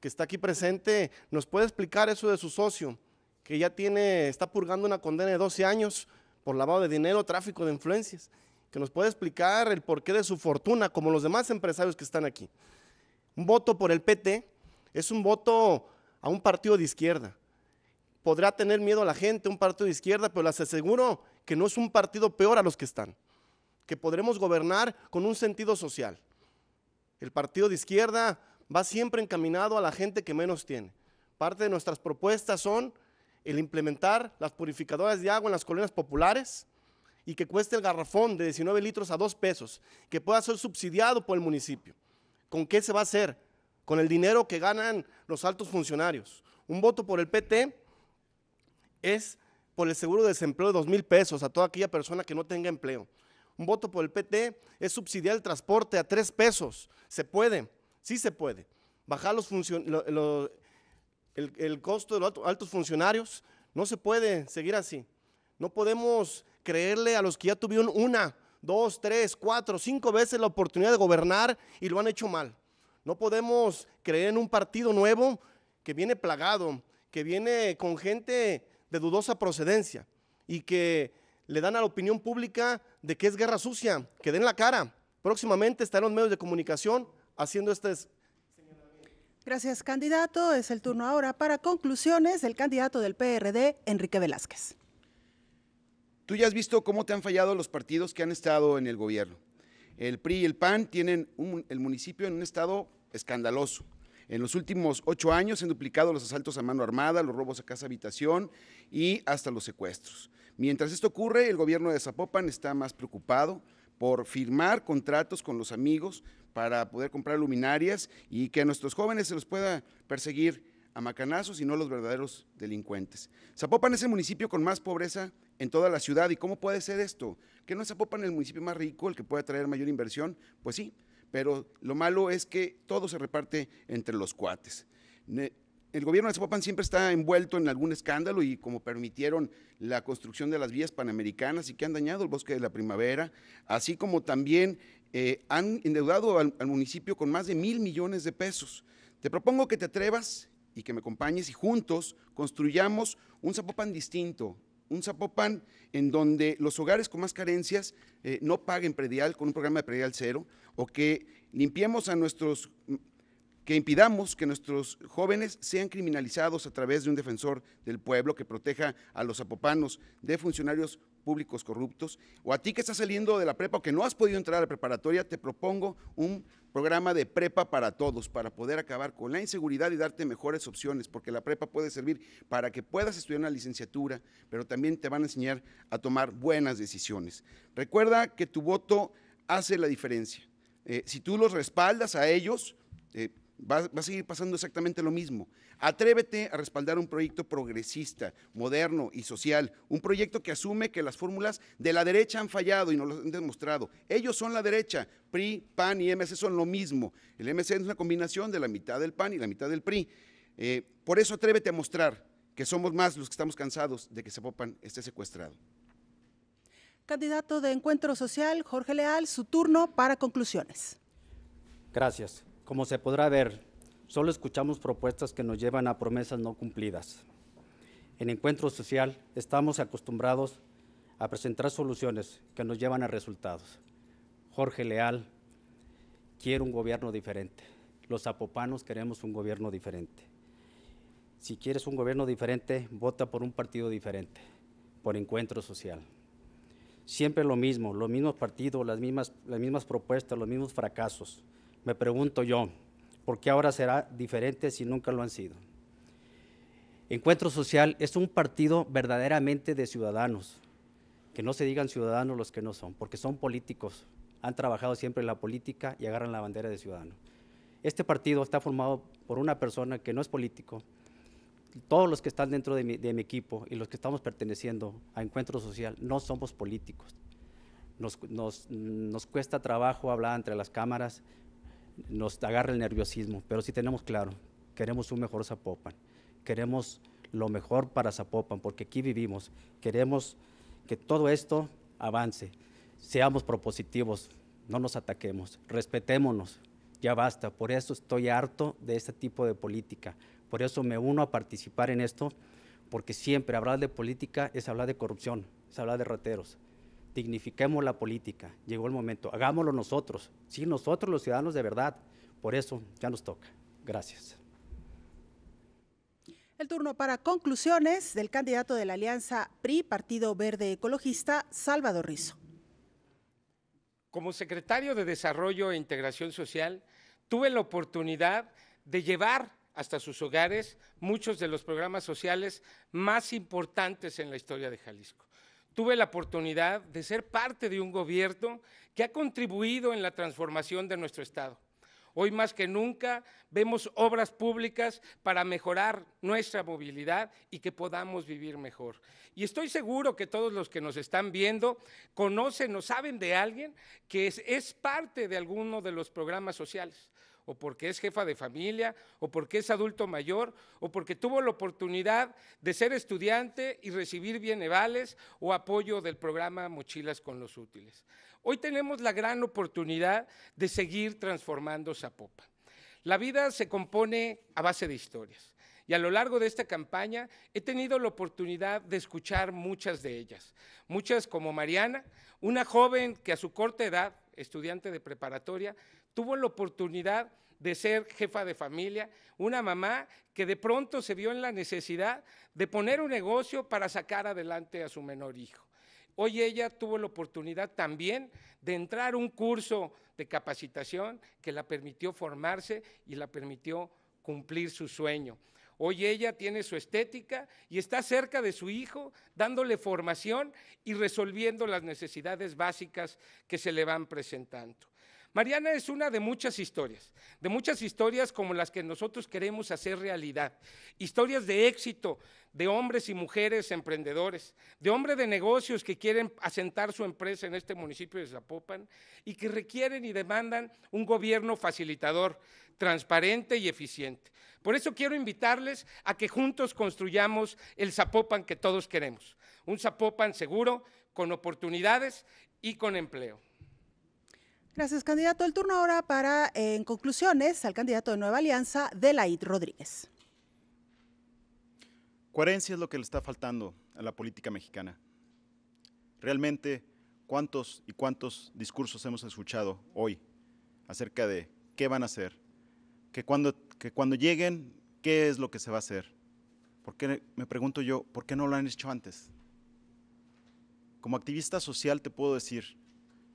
que está aquí presente, nos pueda explicar eso de su socio, que ya tiene, está purgando una condena de 12 años por lavado de dinero, tráfico de influencias, que nos pueda explicar el porqué de su fortuna, como los demás empresarios que están aquí. Un voto por el PT es un voto a un partido de izquierda. Podrá tener miedo a la gente, un partido de izquierda, pero les aseguro que no es un partido peor a los que están, que podremos gobernar con un sentido social. El partido de izquierda va siempre encaminado a la gente que menos tiene. Parte de nuestras propuestas son el implementar las purificadoras de agua en las colonias populares y que cueste el garrafón de 19 litros a 2 pesos, que pueda ser subsidiado por el municipio. ¿Con qué se va a hacer? Con el dinero que ganan los altos funcionarios. Un voto por el PT es por el seguro de desempleo de 2 mil pesos a toda aquella persona que no tenga empleo un voto por el PT es subsidiar el transporte a tres pesos. Se puede, sí se puede. Bajar los el, el, costo de los altos funcionarios, no se puede seguir así. No podemos creerle a los que ya tuvieron una, dos, tres, cuatro, cinco veces la oportunidad de gobernar y lo han hecho mal. No podemos creer en un partido nuevo que viene plagado, que viene con gente de dudosa procedencia y que le dan a la opinión pública de qué es guerra sucia, que den la cara. Próximamente estarán los medios de comunicación haciendo estas. Gracias, candidato. Es el turno ahora para conclusiones del candidato del PRD, Enrique Velázquez. Tú ya has visto cómo te han fallado los partidos que han estado en el gobierno. El PRI y el PAN tienen el municipio en un estado escandaloso. En los últimos ocho años se han duplicado los asaltos a mano armada, los robos a casa habitación y hasta los secuestros. Mientras esto ocurre, el gobierno de Zapopan está más preocupado por firmar contratos con los amigos para poder comprar luminarias y que a nuestros jóvenes se los pueda perseguir a macanazos y no los verdaderos delincuentes. Zapopan es el municipio con más pobreza en toda la ciudad. ¿Y cómo puede ser esto? ¿Que no es Zapopan el municipio más rico, el que puede traer mayor inversión? Pues sí, pero lo malo es que todo se reparte entre los cuates el gobierno de Zapopan siempre está envuelto en algún escándalo y como permitieron la construcción de las vías panamericanas y que han dañado el bosque de la primavera, así como también eh, han endeudado al, municipio con más de mil millones de pesos. Te propongo que te atrevas y que me acompañes y juntos construyamos un Zapopan distinto, un Zapopan en donde los hogares con más carencias eh, no paguen predial con un programa de predial cero o que limpiemos a nuestros que impidamos que nuestros jóvenes sean criminalizados a través de un defensor del pueblo que proteja a los apopanos de funcionarios públicos corruptos, o a ti que estás saliendo de la prepa o que no has podido entrar a la preparatoria, te propongo un programa de prepa para todos, para poder acabar con la inseguridad y darte mejores opciones, porque la prepa puede servir para que puedas estudiar una licenciatura, pero también te van a enseñar a tomar buenas decisiones. Recuerda que tu voto hace la diferencia. Eh, si tú los respaldas a ellos, eh, Va, a seguir pasando exactamente lo mismo. Atrévete a respaldar un proyecto progresista, moderno y social, un proyecto que asume que las fórmulas de la derecha han fallado y nos lo han demostrado. Ellos son la derecha, PRI, PAN y MC son lo mismo. El MC es una combinación de la mitad del PAN y la mitad del PRI. Eh, por eso atrévete a mostrar que somos más los que estamos cansados de que Zapopan esté secuestrado. Candidato de Encuentro Social, Jorge Leal, su turno para conclusiones. Gracias. Como se podrá ver, solo escuchamos propuestas que nos llevan a promesas no cumplidas. En Encuentro Social estamos acostumbrados a presentar soluciones que nos llevan a resultados. Jorge Leal quiere un gobierno diferente. Los zapopanos queremos un gobierno diferente. Si quieres un gobierno diferente, vota por un partido diferente, por encuentro social. Siempre lo mismo, los mismos partidos, las mismas, las mismas propuestas, los mismos fracasos. Me pregunto yo, ¿por qué ahora será diferente si nunca lo han sido? Encuentro Social es un partido verdaderamente de ciudadanos, que no se digan ciudadanos los que no son, porque son políticos, han trabajado siempre en la política y agarran la bandera de ciudadano. Este partido está formado por una persona que no es político. Todos los que están dentro de mi, equipo y los que estamos perteneciendo a Encuentro Social no somos políticos. Nos, nos cuesta trabajo hablar entre las cámaras, nos agarra el nerviosismo, pero si tenemos claro, queremos un mejor Zapopan, queremos lo mejor para Zapopan, porque aquí vivimos, queremos que todo esto avance, seamos propositivos, no nos ataquemos, respetémonos, ya basta, por eso estoy harto de este tipo de política, por eso me uno a participar en esto, porque siempre hablar de política es hablar de corrupción, es hablar de rateros, dignifiquemos la política. Llegó el momento, hagámoslo nosotros, sí, nosotros los ciudadanos de verdad. Por eso ya nos toca. Gracias. El turno para conclusiones del candidato de la Alianza PRI, Partido Verde Ecologista, Salvador Rizo. Como secretario de Desarrollo e Integración Social, tuve la oportunidad de llevar hasta sus hogares muchos de los programas sociales más importantes en la historia de Jalisco tuve la oportunidad de ser parte de un gobierno que ha contribuido en la transformación de nuestro Estado. Hoy más que nunca vemos obras públicas para mejorar nuestra movilidad y que podamos vivir mejor. Y estoy seguro que todos los que nos están viendo conocen o saben de alguien que es, es parte de alguno de los programas sociales o porque es jefa de familia, o porque es adulto mayor, o porque tuvo la oportunidad de ser estudiante y recibir bienevales o apoyo del programa Mochilas con los Útiles. Hoy tenemos la gran oportunidad de seguir transformando Zapopan. La vida se compone a base de historias. Y a lo largo de esta campaña he tenido la oportunidad de escuchar muchas de ellas. Muchas como Mariana, una joven que a su corta edad, estudiante de preparatoria, tuvo la oportunidad de ser jefa de familia, una mamá que de pronto se vio en la necesidad de poner un negocio para sacar adelante a su menor hijo. Hoy ella tuvo la oportunidad también de entrar a un curso de capacitación que la permitió formarse y la permitió cumplir su sueño. Hoy ella tiene su estética y está cerca de su hijo, dándole formación y resolviendo las necesidades básicas que se le van presentando. Mariana es una de muchas historias, de muchas historias como las que nosotros queremos hacer realidad. Historias de éxito de hombres y mujeres emprendedores, de hombres de negocios que quieren asentar su empresa en este municipio de Zapopan y que requieren y demandan un gobierno facilitador, transparente y eficiente. Por eso quiero invitarles a que juntos construyamos el Zapopan que todos queremos, un Zapopan seguro, con oportunidades y con empleo. Gracias, candidato. El turno ahora para, en conclusiones, al candidato de Nueva Alianza, Delaid Rodríguez. Coherencia es lo que le está faltando a la política mexicana. Realmente, ¿cuántos y cuántos discursos hemos escuchado hoy acerca de qué van a hacer? Que cuando, que cuando lleguen, ¿qué es lo que se va a hacer? Porque me pregunto yo, ¿por qué no lo han hecho antes? Como activista social te puedo decir,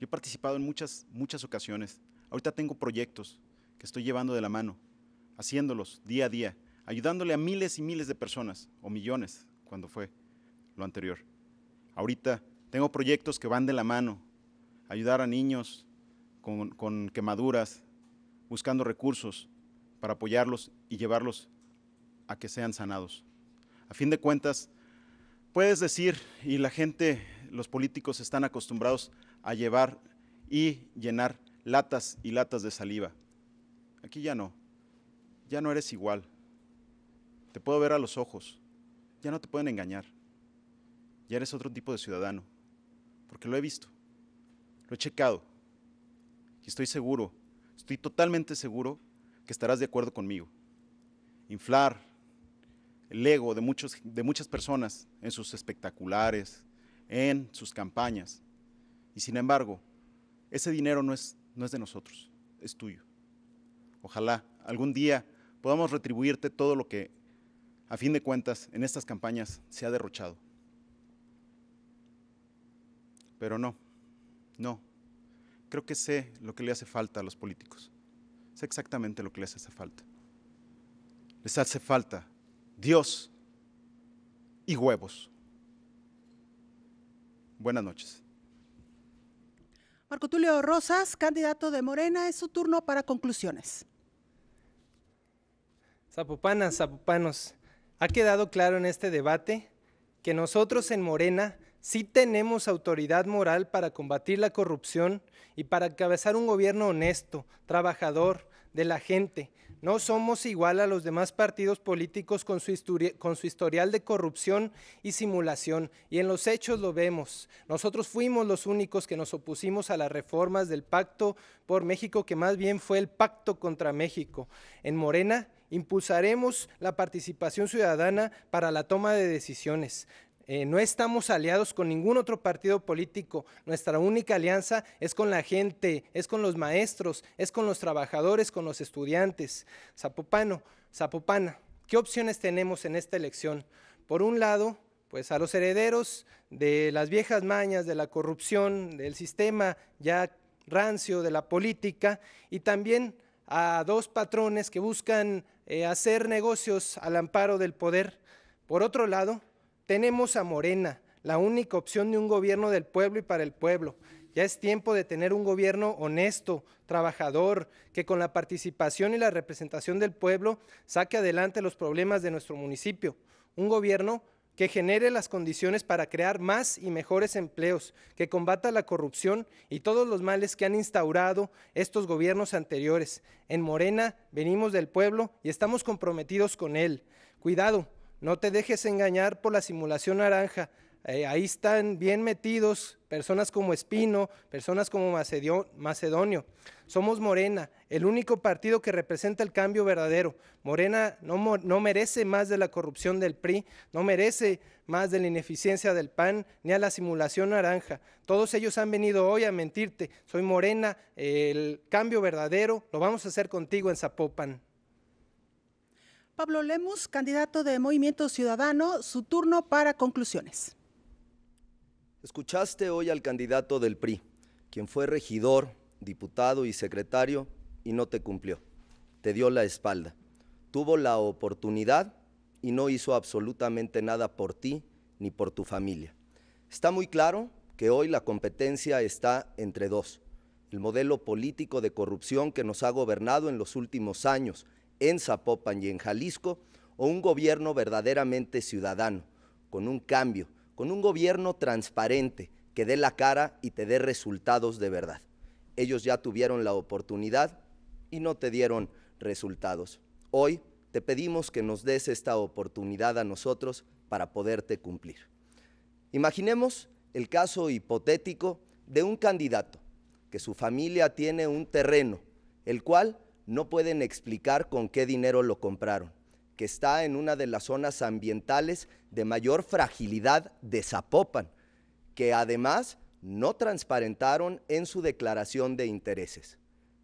yo he participado en muchas, muchas ocasiones. Ahorita tengo proyectos que estoy llevando de la mano, haciéndolos día a día, ayudándole a miles y miles de personas, o millones, cuando fue lo anterior. Ahorita tengo proyectos que van de la mano, ayudar a niños con, con quemaduras, buscando recursos para apoyarlos y llevarlos a que sean sanados. A fin de cuentas, puedes decir, y la gente, los políticos están acostumbrados a llevar y llenar latas y latas de saliva. Aquí ya no, ya no eres igual. Te puedo ver a los ojos, ya no te pueden engañar. Ya eres otro tipo de ciudadano, porque lo he visto, lo he checado y estoy seguro, estoy totalmente seguro que estarás de acuerdo conmigo. Inflar el ego de, muchos, de muchas personas en sus espectaculares, en sus campañas, y sin embargo, ese dinero no es, no es de nosotros, es tuyo. Ojalá algún día podamos retribuirte todo lo que, a fin de cuentas, en estas campañas se ha derrochado. Pero no, no. Creo que sé lo que le hace falta a los políticos. Sé exactamente lo que les hace falta. Les hace falta Dios y huevos. Buenas noches. Marco Tulio Rosas, candidato de Morena, es su turno para conclusiones. Zapopanas, zapopanos, ha quedado claro en este debate que nosotros en Morena sí tenemos autoridad moral para combatir la corrupción y para encabezar un gobierno honesto, trabajador, de la gente, no somos igual a los demás partidos políticos con su, historial de corrupción y simulación, y en los hechos lo vemos. Nosotros fuimos los únicos que nos opusimos a las reformas del pacto por México, que más bien fue el pacto contra México. En Morena impulsaremos la participación ciudadana para la toma de decisiones. Eh, no estamos aliados con ningún otro partido político. Nuestra única alianza es con la gente, es con los maestros, es con los trabajadores, con los estudiantes. Zapopano, Zapopana, ¿qué opciones tenemos en esta elección? Por un lado, pues a los herederos de las viejas mañas, de la corrupción, del sistema ya rancio, de la política, y también a dos patrones que buscan eh, hacer negocios al amparo del poder. Por otro lado, tenemos a Morena, la única opción de un gobierno del pueblo y para el pueblo. Ya es tiempo de tener un gobierno honesto, trabajador, que con la participación y la representación del pueblo saque adelante los problemas de nuestro municipio. Un gobierno que genere las condiciones para crear más y mejores empleos, que combata la corrupción y todos los males que han instaurado estos gobiernos anteriores. En Morena venimos del pueblo y estamos comprometidos con él. Cuidado, no te dejes engañar por la simulación naranja. Eh, ahí están bien metidos personas como Espino, personas como Macedonio. Somos Morena, el único partido que representa el cambio verdadero. Morena no, no merece más de la corrupción del PRI, no merece más de la ineficiencia del PAN, ni a la simulación naranja. Todos ellos han venido hoy a mentirte. Soy Morena, el cambio verdadero lo vamos a hacer contigo en Zapopan. Pablo Lemus, candidato de Movimiento Ciudadano, su turno para conclusiones. Escuchaste hoy al candidato del PRI, quien fue regidor, diputado y secretario y no te cumplió. Te dio la espalda. Tuvo la oportunidad y no hizo absolutamente nada por ti ni por tu familia. Está muy claro que hoy la competencia está entre dos. El modelo político de corrupción que nos ha gobernado en los últimos años en Zapopan y en Jalisco, o un gobierno verdaderamente ciudadano, con un cambio, con un gobierno transparente que dé la cara y te dé resultados de verdad. Ellos ya tuvieron la oportunidad y no te dieron resultados. Hoy te pedimos que nos des esta oportunidad a nosotros para poderte cumplir. Imaginemos el caso hipotético de un candidato que su familia tiene un terreno, el cual no pueden explicar con qué dinero lo compraron, que está en una de las zonas ambientales de mayor fragilidad de Zapopan, que además no transparentaron en su declaración de intereses.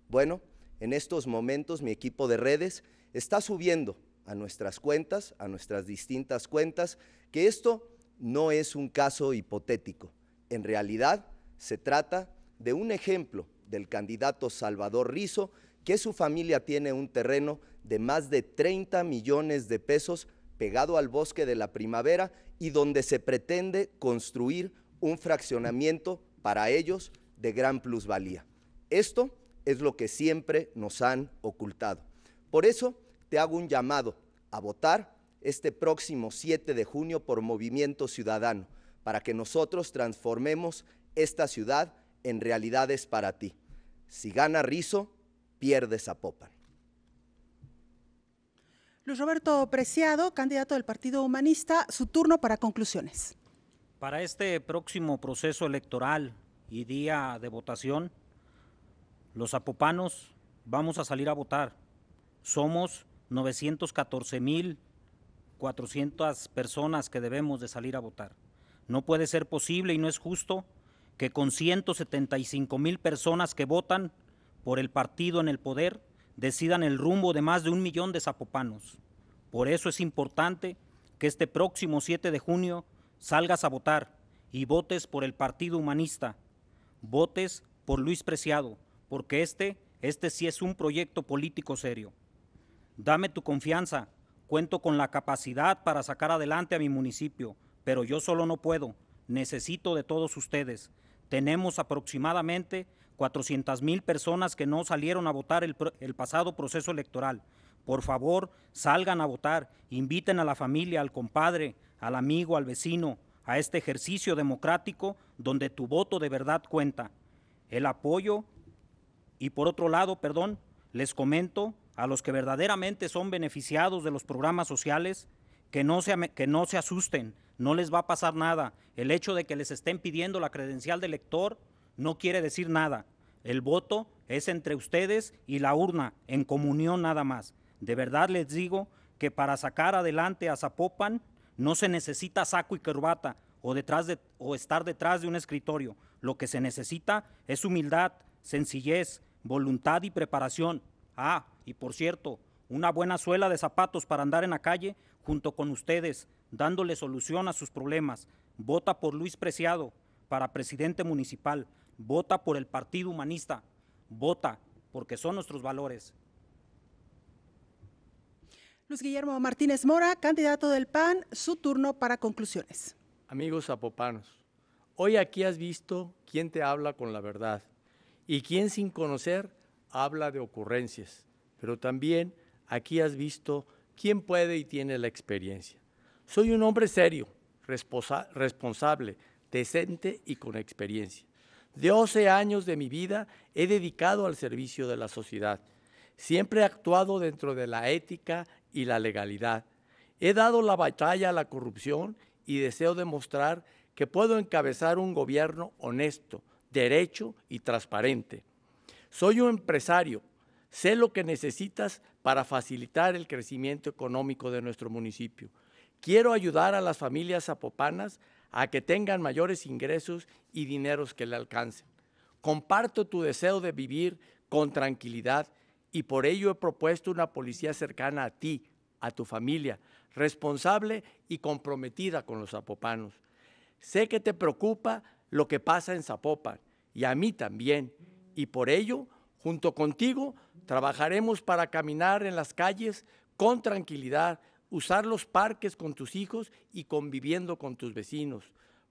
Bueno, en estos momentos mi equipo de redes está subiendo a nuestras cuentas, a nuestras distintas cuentas, que esto no es un caso hipotético. En realidad se trata de un ejemplo del candidato Salvador Rizo, que su familia tiene un terreno de más de 30 millones de pesos pegado al bosque de la primavera y donde se pretende construir un fraccionamiento para ellos de gran plusvalía. Esto es lo que siempre nos han ocultado. Por eso te hago un llamado a votar este próximo 7 de junio por Movimiento Ciudadano, para que nosotros transformemos esta ciudad en realidades para ti. Si gana Rizo, pierde Zapopan. Luis Roberto Preciado, candidato del Partido Humanista, su turno para conclusiones. Para este próximo proceso electoral y día de votación, los zapopanos vamos a salir a votar. Somos 914.400 personas que debemos de salir a votar. No puede ser posible y no es justo que con 175 mil personas que votan, por el partido en el poder decidan el rumbo de más de un millón de zapopanos. Por eso es importante que este próximo 7 de junio salgas a votar y votes por el Partido Humanista. Votes por Luis Preciado, porque este, este sí es un proyecto político serio. Dame tu confianza, cuento con la capacidad para sacar adelante a mi municipio, pero yo solo no puedo, necesito de todos ustedes. Tenemos aproximadamente 400 mil personas que no salieron a votar el, pasado proceso electoral. Por favor, salgan a votar, inviten a la familia, al compadre, al amigo, al vecino, a este ejercicio democrático donde tu voto de verdad cuenta. El apoyo y por otro lado, perdón, les comento a los que verdaderamente son beneficiados de los programas sociales que no se, que no se asusten, no les va a pasar nada. El hecho de que les estén pidiendo la credencial de lector no quiere decir nada. El voto es entre ustedes y la urna, en comunión nada más. De verdad les digo que para sacar adelante a Zapopan no se necesita saco y corbata o, detrás de, estar detrás de un escritorio. Lo que se necesita es humildad, sencillez, voluntad y preparación. Ah, y por cierto, una buena suela de zapatos para andar en la calle junto con ustedes, dándole solución a sus problemas. Vota por Luis Preciado para presidente municipal vota por el Partido Humanista, vota porque son nuestros valores. Luis Guillermo Martínez Mora, candidato del PAN, su turno para conclusiones. Amigos zapopanos, hoy aquí has visto quién te habla con la verdad y quién sin conocer habla de ocurrencias, pero también aquí has visto quién puede y tiene la experiencia. Soy un hombre serio, responsable, decente y con experiencia. De 12 años de mi vida he dedicado al servicio de la sociedad. Siempre he actuado dentro de la ética y la legalidad. He dado la batalla a la corrupción y deseo demostrar que puedo encabezar un gobierno honesto, derecho y transparente. Soy un empresario, sé lo que necesitas para facilitar el crecimiento económico de nuestro municipio. Quiero ayudar a las familias zapopanas a que tengan mayores ingresos y dineros que le alcancen. Comparto tu deseo de vivir con tranquilidad y por ello he propuesto una policía cercana a ti, a tu familia, responsable y comprometida con los zapopanos. Sé que te preocupa lo que pasa en Zapopan y a mí también, y por ello, junto contigo, trabajaremos para caminar en las calles con tranquilidad, usar los parques con tus hijos y conviviendo con tus vecinos.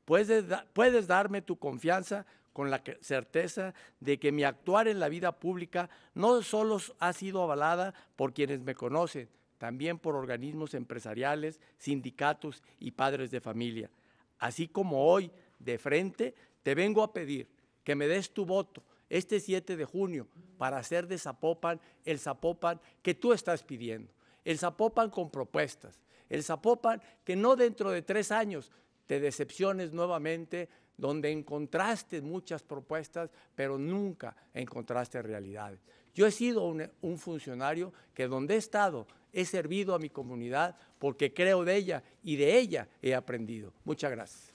Puedes, puedes darme tu confianza con la certeza de que mi actuar en la vida pública no solo ha sido avalada por quienes me conocen, también por organismos empresariales, sindicatos y padres de familia. Así como hoy, de frente, te vengo a pedir que me des tu voto este 7 de junio para hacer de Zapopan el Zapopan que tú estás pidiendo el Zapopan con propuestas, el Zapopan que no dentro de tres años te decepciones nuevamente, donde encontraste muchas propuestas, pero nunca encontraste realidades. Yo he sido un, un, funcionario que donde he estado he servido a mi comunidad porque creo de ella y de ella he aprendido. Muchas gracias.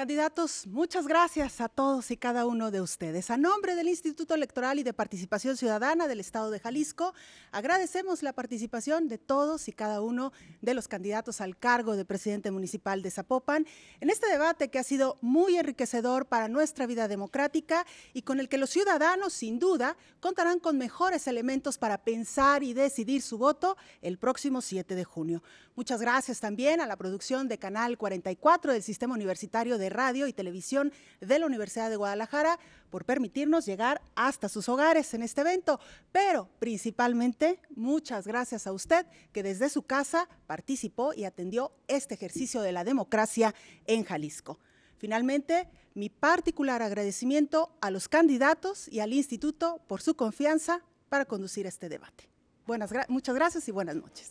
Candidatos, muchas gracias a todos y cada uno de ustedes. A nombre del Instituto Electoral y de Participación Ciudadana del Estado de Jalisco, agradecemos la participación de todos y cada uno de los candidatos al cargo de presidente municipal de Zapopan en este debate que ha sido muy enriquecedor para nuestra vida democrática y con el que los ciudadanos, sin duda, contarán con mejores elementos para pensar y decidir su voto el próximo 7 de junio. Muchas gracias también a la producción de Canal 44 del Sistema Universitario de Radio y Televisión de la Universidad de Guadalajara por permitirnos llegar hasta sus hogares en este evento. Pero principalmente, muchas gracias a usted que desde su casa participó y atendió este ejercicio de la democracia en Jalisco. Finalmente, mi particular agradecimiento a los candidatos y al instituto por su confianza para conducir este debate. muchas gracias y buenas noches.